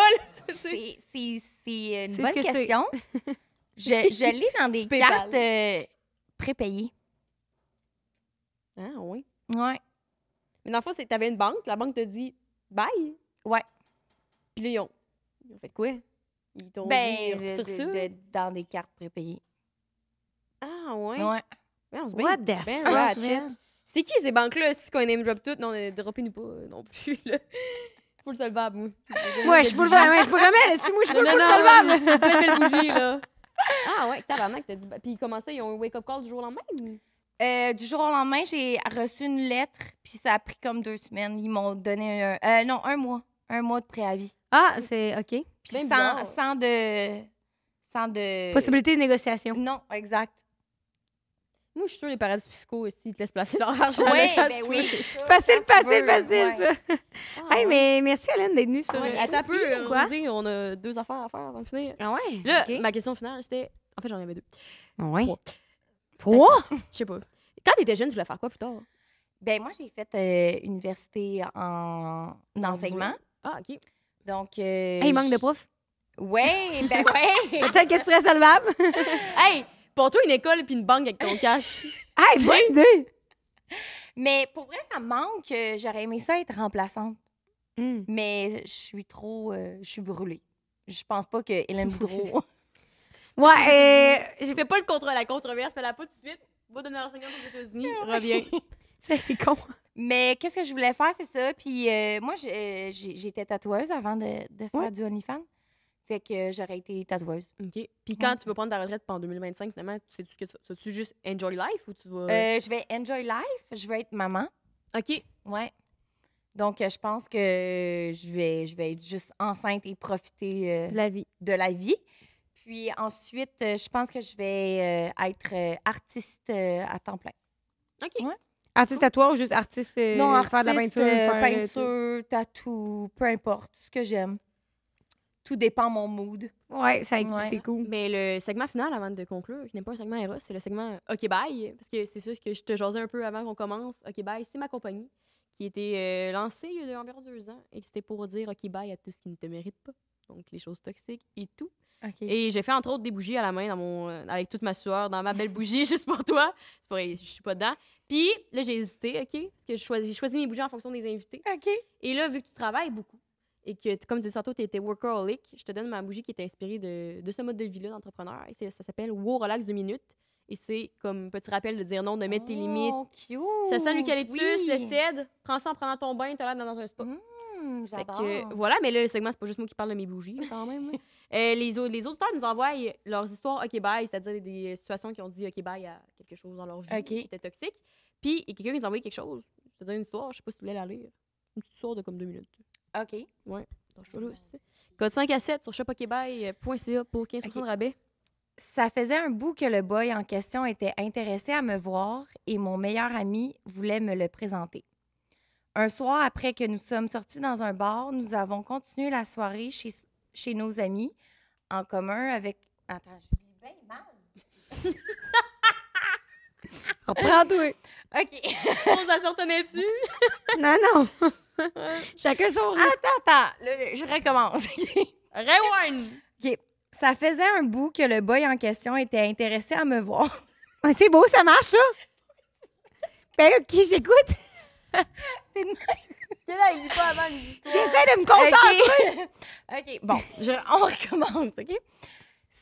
C'est une bonne question. je, l'ai dans des cartes euh, prépayées. Ah oui. Ouais. Mais dans le fond, c'est t'avais une banque, la banque te dit bye. Ouais. Puis là, ils ont, ils ont fait quoi? Ils t'ont ben, dit De, dans des cartes prépayées. Ah ouais. Ouais. Ben, on se What ben, ben C'est qui ces banques-là? Si qu'on name drop toutes, non, euh, droppez-nous pas euh, non plus, Faut le solvable, moi. Ouais, je suis le solvable. Ouais, je pourrais si moi, je peux le solvable. là. Ah ouais, tabarnak, t'as dit... Puis ils commençaient, ils ont un wake-up call du jour au lendemain? Euh, du jour au lendemain, j'ai reçu une lettre, puis ça a pris comme deux semaines. Ils m'ont donné un... Euh, non, un mois. Un mois de préavis. Ah, c'est OK. sans, sans de... Sans de... Possibilité de négociation. Non, exact. Moi, je suis sûr les paradis fiscaux, ils te laissent placer leur argent. Ouais, mais ben oui, facile, facile, facile, ça. Ah, hey, mais merci, Hélène, d'être venue sur. le... ouais, attends, euh, peu, on a deux affaires à faire avant de finir. Ah ouais? Là, ma question finale, c'était. En fait, j'en avais deux. Ah ouais. Trois? Trois? Je sais pas. Quand t'étais jeune, tu voulais faire quoi plus tard? Ben moi, j'ai fait euh, université en, enseignement. Ah, OK. Donc. Euh, hey, il manque de profs? Ouais, ben ouais. Peut-être que tu serais solvable. hey! Pour toi, une école puis une banque avec ton cash. hey, bonne idée! Mais pour vrai, ça me manque. Euh, j'aurais aimé ça être remplaçante. Hmm. Mais je suis trop. Euh, je suis brûlée. Je pense pas que Hélène Boudreau. ouais, et... Euh, je fais pas le contre la controverse, mais la pas tout de suite. Va donner 50 aux États-Unis, reviens. c'est con. Mais qu'est-ce que je voulais faire, c'est ça. Puis moi, j'étais tatoueuse avant de, faire du OnlyFans. Fait que euh, j'aurais été tatoueuse. OK. Puis quand tu vas prendre ta retraite en 2025, finalement, tu sais-tu que tu -tu juste enjoy life ou tu vas. Euh? euh, je vais enjoy life, je vais être maman. OK. Ouais. Donc, euh, je pense que je vais, je vais être juste enceinte et profiter de la vie. de la vie. Puis ensuite, je pense que je vais être artiste à temps plein. OK. Ouais. Artiste à toi ou juste artiste? non, artiste, faire de la peinture, peinture, tatou, peu importe, ce que j'aime tout dépend mon mood. Ouais, c'est cool. Mais le segment final, avant de conclure, qui n'est pas un segment Eros, c'est le segment euh, OK Bye. Parce que c'est ce que je te jasais un peu avant qu'on commence. OK Bye, c'est ma compagnie qui était euh, lancée il y a environ deux ans et c'était pour dire OK Bye à tout ce qui ne te mérite pas. Donc, les choses toxiques et tout. Et j'ai fait entre autres des bougies à la main dans mon, euh, avec toute ma sueur, dans ma belle bougie juste pour toi. C'est pour, je suis pas dedans. Puis là, j'ai hésité, OK? Parce que j'ai choisi, choisi mes bougies en fonction des invités. OK. Et là, vu que tu travailles beaucoup, et que, comme tu le tantôt, tu étais workaholic, je te donne ma bougie qui est inspirée de, ce mode de vie-là d'entrepreneur. ça s'appelle Wow Relax 2 minutes. Et c'est comme petit rappel de dire non, de mettre tes oh, limites. Cute. Ça sent l'eucalyptus, le cèdre. Prends ça en prenant ton bain, t'as l'air dans un spa. Mmh, voilà, mais là, le segment, c'est pas juste moi qui parle de mes bougies, quand même. Euh, les, les temps, nous envoient leurs histoires OK bye, c'est-à-dire des situations qui ont dit OK bye à quelque chose dans leur vie qui était toxique. Puis, il y a quelqu'un qui nous a quelque chose, c'est-à-dire une histoire, je sais pas si vous voulez la lire. Une petite histoire de comme deux minutes. OK. Ouais. Code 5 à 7 sur shopokebay.ca pour 15 de rabais. Ça faisait un bout que le boy en question était intéressé à me voir et mon meilleur ami voulait me le présenter. Un soir, après que nous sommes sortis dans un bar, nous avons continué la soirée chez, chez nos amis en commun avec. Attends, je lis bien mal. Reprends-toi. OK. On s'en retenait-tu? non, non. Chacun son Attends, attends. je recommence. Rewind. OK. Ça faisait un bout que le boy en question était intéressé à me voir. c'est beau, ça marche, ça? ben, OK, euh, j'écoute. T'es J'essaie de me concentrer. OK, bon, on recommence, OK?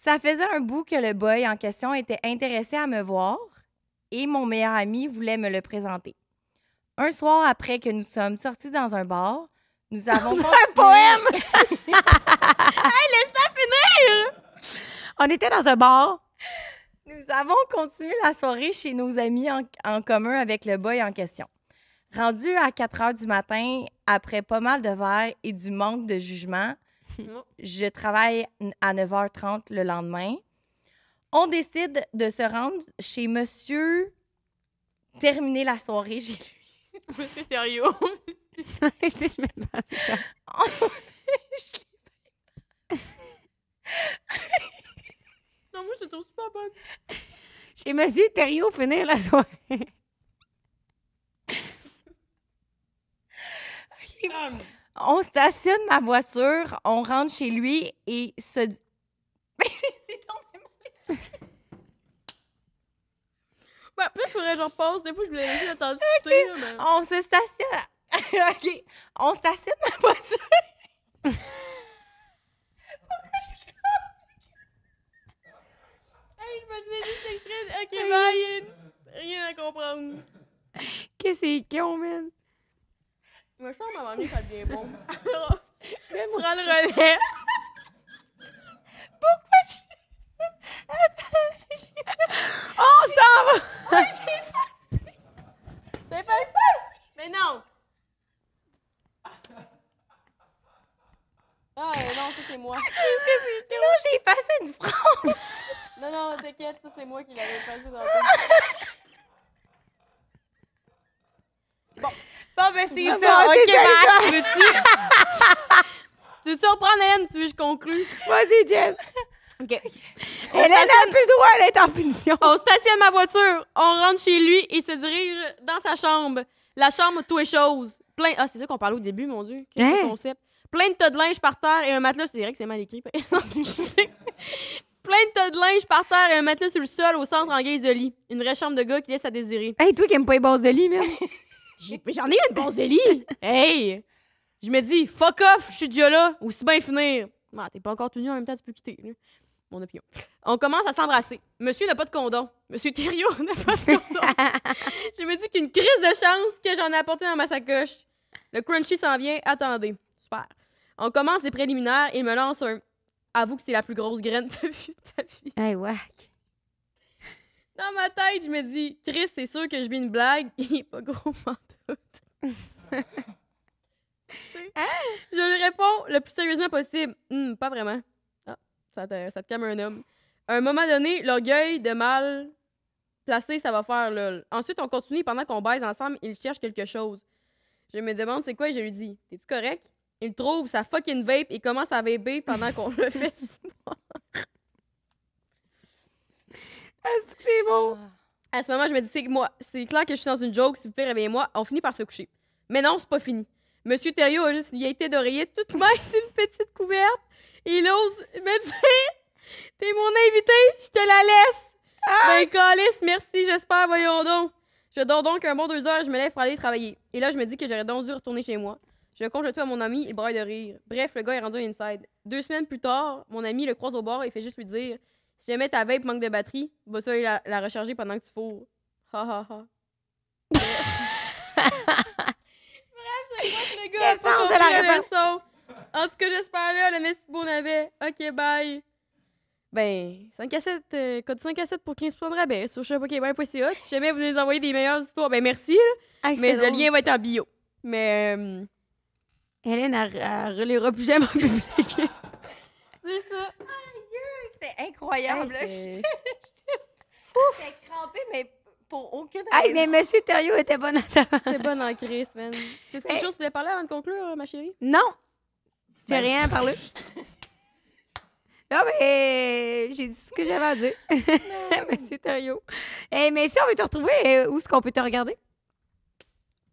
Ça faisait un bout que le boy en question était intéressé à me voir et mon meilleur ami voulait me le présenter. Un soir après que nous sommes sortis dans un bar, nous avons continué... un poème! laisse finir! On était dans un bar. Nous avons continué la soirée chez nos amis en, commun avec le boy en question. Rendu à 4 heures du matin, après pas mal de verres et du manque de jugement, je travaille à 9h30 le lendemain. On décide de se rendre chez monsieur. Terminer la soirée chez lui. monsieur Thériault. si je me pas ça. non, moi, je te trouve super bonne. Chez Monsieur Thériault, finir la soirée. On stationne ma voiture, on rentre chez lui et se. Ouais, bah, plus il faudrait que je repose. Des fois, je voulais laisser attendre okay. mais... On se stationne. OK. On stationne ma voiture. hey, je me disais juste l'extrait. OK, hey. bye. rien à comprendre. Qu'est-ce que c'est con, man? Moi, je pense que ma mamie, ça devient bon. Alors, prends le relais. On oh, s'en va! Ouais, j'ai effacé! ça! Mais non! Ah, euh, non, ça c'est moi. Qu'est-ce que c'est? Non, j'ai effacé une France! non, non, t'inquiète, ça c'est moi qui l'avais effacé dans le Bon. Bon, ben c'est ça. ça. Ok, veux-tu. tu veux-tu reprendre Hélène? Tu veux que je conclue? Vas-y, Jess. OK. Elle n'a plus le droit d'être en punition. On stationne ma voiture, on rentre chez lui et se dirige dans sa chambre. La chambre, tout est chose. Plein... Ah, c'est ça qu'on parlait au début, mon Dieu. Quel hein? concept. Plein de tas de linge par terre et un matelas. C'est dirais que c'est mal écrit, Plein de tas de linge par terre et un matelas sur le sol au centre en guise de lit. Une vraie chambre de gars qui laisse à désirer. Hey, toi qui aimes pas les bosses de lit, même. J'en ai... une bosse de lit. hey! Je me dis, fuck off, je suis déjà là, ou bien finir. Ah, t'es pas encore tenu en même temps, tu peux quitter mon On commence à s'embrasser. Monsieur n'a pas de condom. Monsieur Thériault n'a pas de condom. je me dis qu'une crise de chance que j'en ai apporté dans ma sacoche. Le crunchy s'en vient. Attendez. Super. On commence les préliminaires. Il me lance un. Avoue que c'est la plus grosse graine de ta vie. Hey, whack. Dans ma tête, je me dis, Chris, c'est sûr que je vis une blague. Il est pas gros, m'en doute. je lui réponds le plus sérieusement possible. Hum, pas vraiment. Ça te, calme un homme. À un moment donné, l'orgueil de mal placé, ça va faire lol. Ensuite, on continue pendant qu'on baise ensemble, il cherche quelque chose. Je me demande c'est quoi et je lui dis T'es-tu correct Il trouve sa fucking vape et commence à vaper pendant qu'on le fait Est-ce que c'est beau À ce moment, je me dis C'est moi, c'est clair que je suis dans une joke, s'il vous plaît, réveillez-moi. On finit par se coucher. Mais non, c'est pas fini. Monsieur Thériault a juste une été d'oreiller toute ma une petite couverte il ose me dire T'es mon invité, je te la laisse. Ben, Calice, merci, j'espère, voyons donc. Je dors donc un bon deux heures, je me lève pour aller travailler. Et là, je me dis que j'aurais donc dû retourner chez moi. Je compte tout à mon ami, il braille de rire. Bref, le gars est rendu à Inside. Deux semaines plus tard, mon ami le croise au bord et fait juste lui dire Si jamais ta vape manque de batterie, va ça la, la recharger pendant que tu fous. » Ha ha ha. Bref, je crois le gars a la en tout cas, j'espère là, le beau navet. OK, bye. Ben, 5 à euh, code 5 cassettes pour 15 de rabais sur Si jamais vous nous envoyez des meilleures histoires, ben merci. Là. Mais le lien va être en bio. Mais euh, Hélène, elle, elle relira plus jamais en public. c'est ça. Aïe! c'était incroyable. Hey, J'étais crampée, mais pour aucun... raison. mais Monsieur Thériault était bon à C'était bonne en crise, man. Est-ce quelque chose que tu voulais parler avant de conclure, ma chérie? Non. J'ai ben. rien à parler. Non, mais j'ai dit ce que j'avais à dire. Monsieur Thériault. Eh, mais si on veut te retrouver, euh, où est-ce qu'on peut te regarder?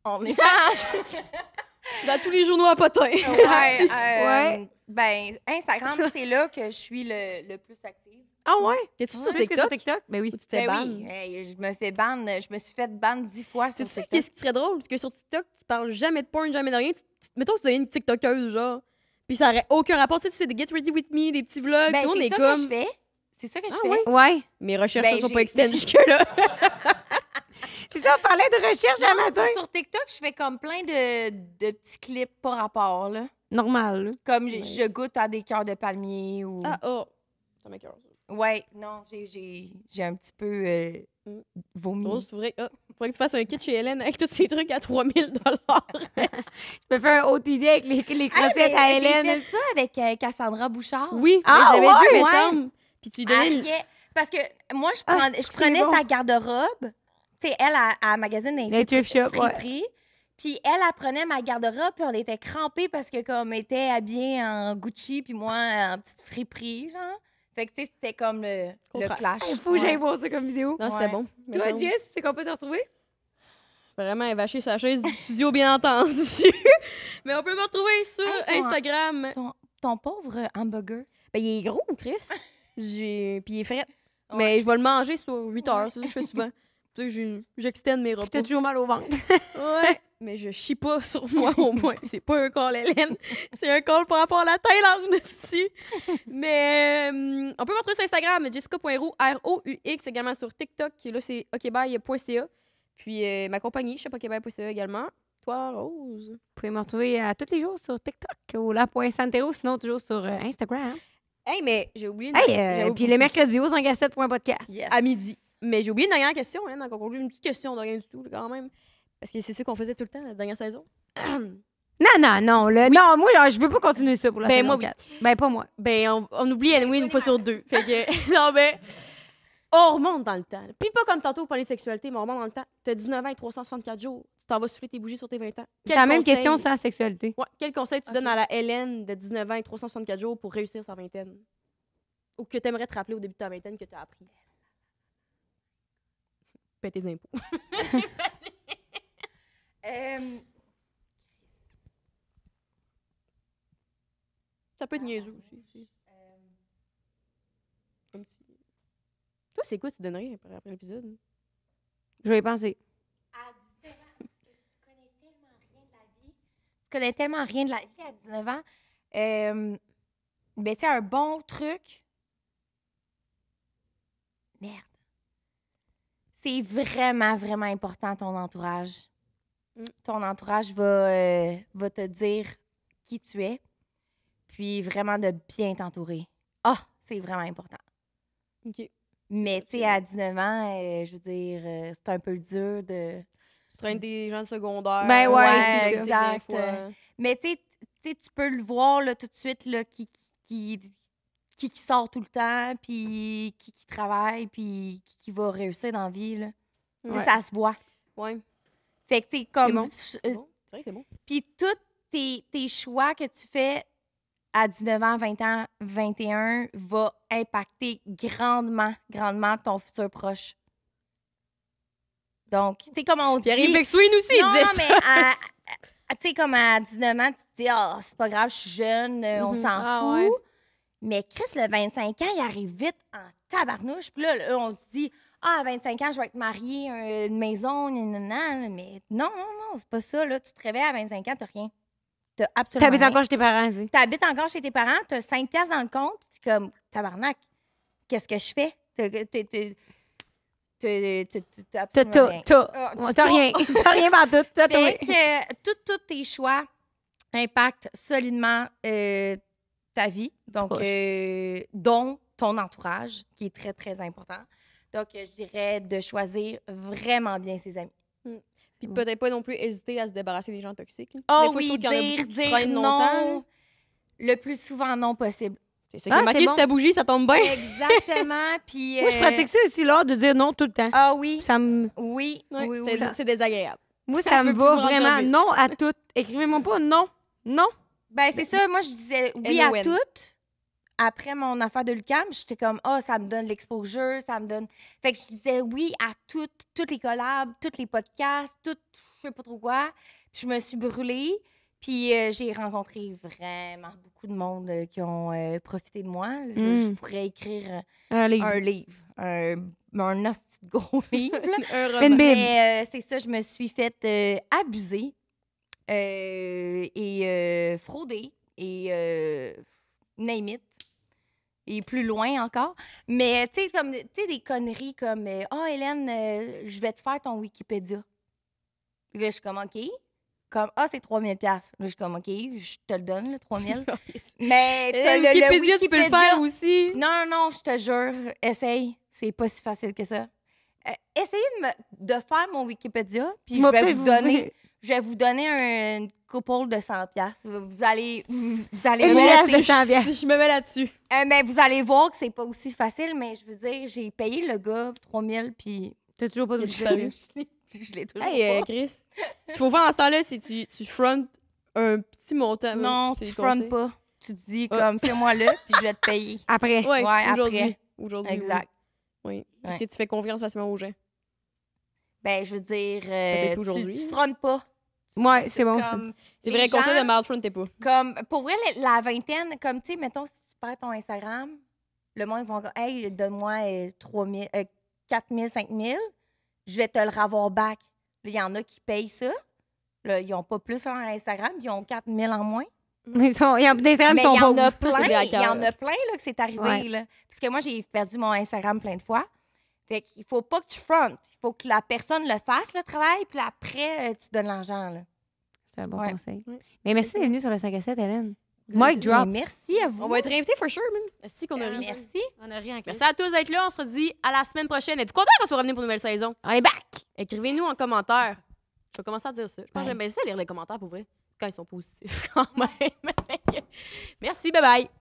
On est Dans tous les journaux à potin. Euh, ouais, Ben, Instagram, c'est là que je suis le, plus active. Ah ouais? T'es-tu sur TikTok? TikTok? Ben oui. Ben tu ban. je me fais ban. Je me suis fait ban dix fois sur TikTok. Tu qu'est-ce qui serait drôle? Parce que sur TikTok, tu parles jamais de porn, jamais de rien. mettons que tu deviens une TikTokeuse, genre. Puis ça n'aurait aucun rapport. Tu sais, tu fais des Get Ready With Me, des petits vlogs. Ben, tout, on est, ça Que je fais. C'est ça que je ah fais. Oui? Ouais. Mes recherches ne ben, sont pas extensives là C'est ça, on parlait de recherche à matin. Sur TikTok, je fais comme plein de, de petits clips par rapport, là. Normal. Comme je, goûte à des cœurs de palmier ou. Ah, oh. Ça m'écœure, ça. Ouais, non, j'ai un petit peu. Euh, vos oh, ah, faudrait, que tu fasses un kit chez Hélène avec tous ces trucs à 3000 Je peux faire un autre idée avec les, les ah, crossettes à Hélène. ça avec euh, Cassandra Bouchard. Oui, ah, j'avais ouais, vu, Puis tu donnes... parce que moi, je, prenais sa garde-robe. Tu sais, elle, à, à magazine des Puis elle, apprenait prenait ma garde-robe, puis on était crampés parce que comme était habillée en Gucci, puis moi en petite friperie, genre. Fait que, tu sais, c'était comme le, clash. faut que voir ça comme vidéo. Non, c'était bon. Toi, Jess, c'est qu'on peut te retrouver? Vraiment chez sa chaise du studio, bien entendu. Mais on peut me retrouver sur Instagram. Ton, pauvre hamburger. Ben, il est gros, Chris. J'ai... Puis il est frais. Mais je vais le manger sur 8 heures, c'est ça que je fais souvent. J'extends mes repas. T'as toujours mal au ventre. ouais mais je chie pas sur moi au moins. C'est pas un call Hélène, c'est un call par rapport à la Thaïlande aussi. Mais euh, on peut me retrouver sur Instagram, jessica.roux, R-O-U-X, également sur TikTok, là c'est okbye.ca. Puis euh, ma compagnie, shopokbye.ca également. Toi, Rose. Vous pouvez me retrouver à euh, tous les jours sur TikTok ou là.santero, sinon toujours sur Instagram. Hey, mais j'ai oublié. De... Hey, puis le mercredi, aux engassettes.podcast À midi. Mais j'ai oublié une dernière question, hein, donc on conclut une petite question de rien du tout, quand même. Parce que c'est ça qu'on faisait tout le temps la dernière saison. Non, non, non. Non, moi, je veux pas continuer ça pour la ben, saison moi, 4. Ben, pas moi. Ben, on, oublie une fois sur deux. Fait que, non, ben, on remonte dans le temps. Puis pas comme tantôt pour les sexualités, mais on remonte dans le temps. T'as 19 ans et 364 jours. Tu t'en vas souffler tes bougies sur tes 20 ans. C'est la même question sans sexualité. quel conseil tu donnes à la Hélène de 19 ans et 364 jours pour réussir sa vingtaine? Ou que t'aimerais te rappeler au début de ta vingtaine que t'as appris? Paie ben, tes impôts. Euh... Ça peut être niaiseux aussi. Tu sais. Toi, c'est quoi tu donnerais après, l'épisode? Je vais y penser. À 19 ans, parce que tu connais tellement rien de la vie. Tu connais tellement rien de la vie à 19 ans. Mais ben, tu sais, un bon truc. Merde. C'est vraiment, vraiment important ton entourage. Mm. Ton entourage va, euh, va te dire qui tu es, puis vraiment de bien t'entourer. Ah, c'est vraiment important. OK. Mais tu sais, à 19 ans, euh, je veux dire, euh, c'est un peu dur de. Tu des gens secondaires. Ben ouais, c'est exact. Mais tu sais, tu peux le voir là, tout de suite là, qui, qui, sort tout le temps, puis qui, travaille, puis qui, va réussir dans la vie. Là. Ça se voit. Oui. Fait que, comme. Puis tous tes, tes, choix que tu fais à 19 ans, 20 ans, 21 va impacter grandement, grandement ton futur proche. Donc, tu sais, comme on dit. avec Swin aussi, il dit non, mais tu sais, comme à 19 ans, tu te dis, ah, oh, c'est pas grave, je suis jeune, euh, on mm-hmm. s'en ah, fout. Mais Chris, le 25 ans, il arrive vite en tabarnouche. Puis là, eux, on se dit, ah, à 25 ans, je vais être mariée, euh, une maison, nanana. Mais non, non, non, c'est pas ça. Là, tu te réveilles à 25 ans, t'as rien. T'as absolument. T'habites encore chez tes parents, tu T'habites encore chez tes parents, t'as 5 piastres dans le compte, c'est comme, tabarnak, qu'est-ce que je fais? tu T'as T'as rien. T'as rien par tout. T'as tout. Tous tes choix impactent solidement euh, ta vie, donc, euh, dont ton entourage, qui est très, très important. Donc, je dirais de choisir vraiment bien ses amis. Hmm. Puis hmm. peut-être pas non plus hésiter à se débarrasser des gens toxiques. Ah Oh oui, dire, dire non, le plus souvent non possible. C'est ça ah, qui marqué, ta bougie, ça tombe bien. Exactement, puis... Moi, je euh, pratique ça aussi, là, de dire non tout le temps. Ah oui? Ça Oui, oui, C'est désagréable. Moi, ça, me va vraiment. Non à tout. Écrivez-moi pas non. Non. Ben, c'est ça. Moi, je disais oui à toutes après mon affaire de Lucam, j'étais comme ah, oh, ça me donne l'exposure, ça me donne. Fait que je disais oui à toutes, toutes les collabs, tous les podcasts, tout, je sais pas trop quoi. Puis je me suis brûlée. Puis euh, j'ai rencontré vraiment beaucoup de monde euh, qui ont euh, profité de moi. Je hmm. pourrais écrire un livre, un, un, gros livre. Mais c'est ça, je me suis faite abuser et frauder et name it et plus loin encore. Mais tu sais, comme des conneries comme euh, Ah, oh, Hélène, euh, je vais te faire ton Wikipédia. Là, je suis comme OK. Comme Ah, c'est 3000$. Là, je suis comme OK, je te le donne, euh, le 3000$. Mais le, Wikipédia, tu peux le faire aussi. Non, non, je te jure, essaye. C'est pas si facile que ça. Euh, essayez de, faire mon Wikipédia, puis je vais vous donner. Je vais vous donner un, de 100 Vous allez vous allez me Je me mets là-dessus. Euh, mais vous allez voir que c'est pas aussi facile, mais je veux dire, j'ai payé le gars 3000 puis t'as toujours pas de je, je l'ai toujours hey, euh, Chris, ce qu'il faut voir en ce temps-là, c'est que tu, tu frontes un petit montant. Non, euh, tu frontes pas. Tu te dis ah. comme fais-moi le puis je vais te payer. Après. Ouais, aujourd'hui. Aujourd'hui. Exact. Oui. Est-ce que tu fais confiance facilement aux gens? Ben, je veux dire, tu hein. frontes pas. Ouais, c'est bon. C'est vrai, conseil de Malfront, t'es pas. Comme, pour vrai, la, vingtaine, comme, tu sais, mettons, si tu perds ton Instagram, le monde, va dire, hey, donne-moi 4 000, 5 000, je vais te le ravoir back. Il y en a qui payent ça. ils n'ont pas plus leur Instagram, ils ont 4000 en moins. Ils sont, ont, Il y en a plein, il y en a plein là, que c'est arrivé. Là. Parce que moi, j'ai perdu mon Instagram plein de fois. Fait qu'il faut pas que tu frontes. Il faut que la personne le fasse, le travail, puis après, euh, tu donnes l'argent. C'est un bon conseil. Mais merci d'être venu sur le 5 à 7, Hélène. Mike Drop. Merci à vous. On va être invités, for sure, même. Merci qu'on a ri. Merci. On a ri Merci à tous d'être là. On se dit à la semaine prochaine. Êtes-vous content qu'on soit revenu pour une nouvelle saison? On est back! Écrivez-nous en commentaire. Je vais commencer à dire ça. Je pense que j'aime bien ça lire les commentaires pour vrai. Quand ils sont positifs, quand même. Merci, bye bye.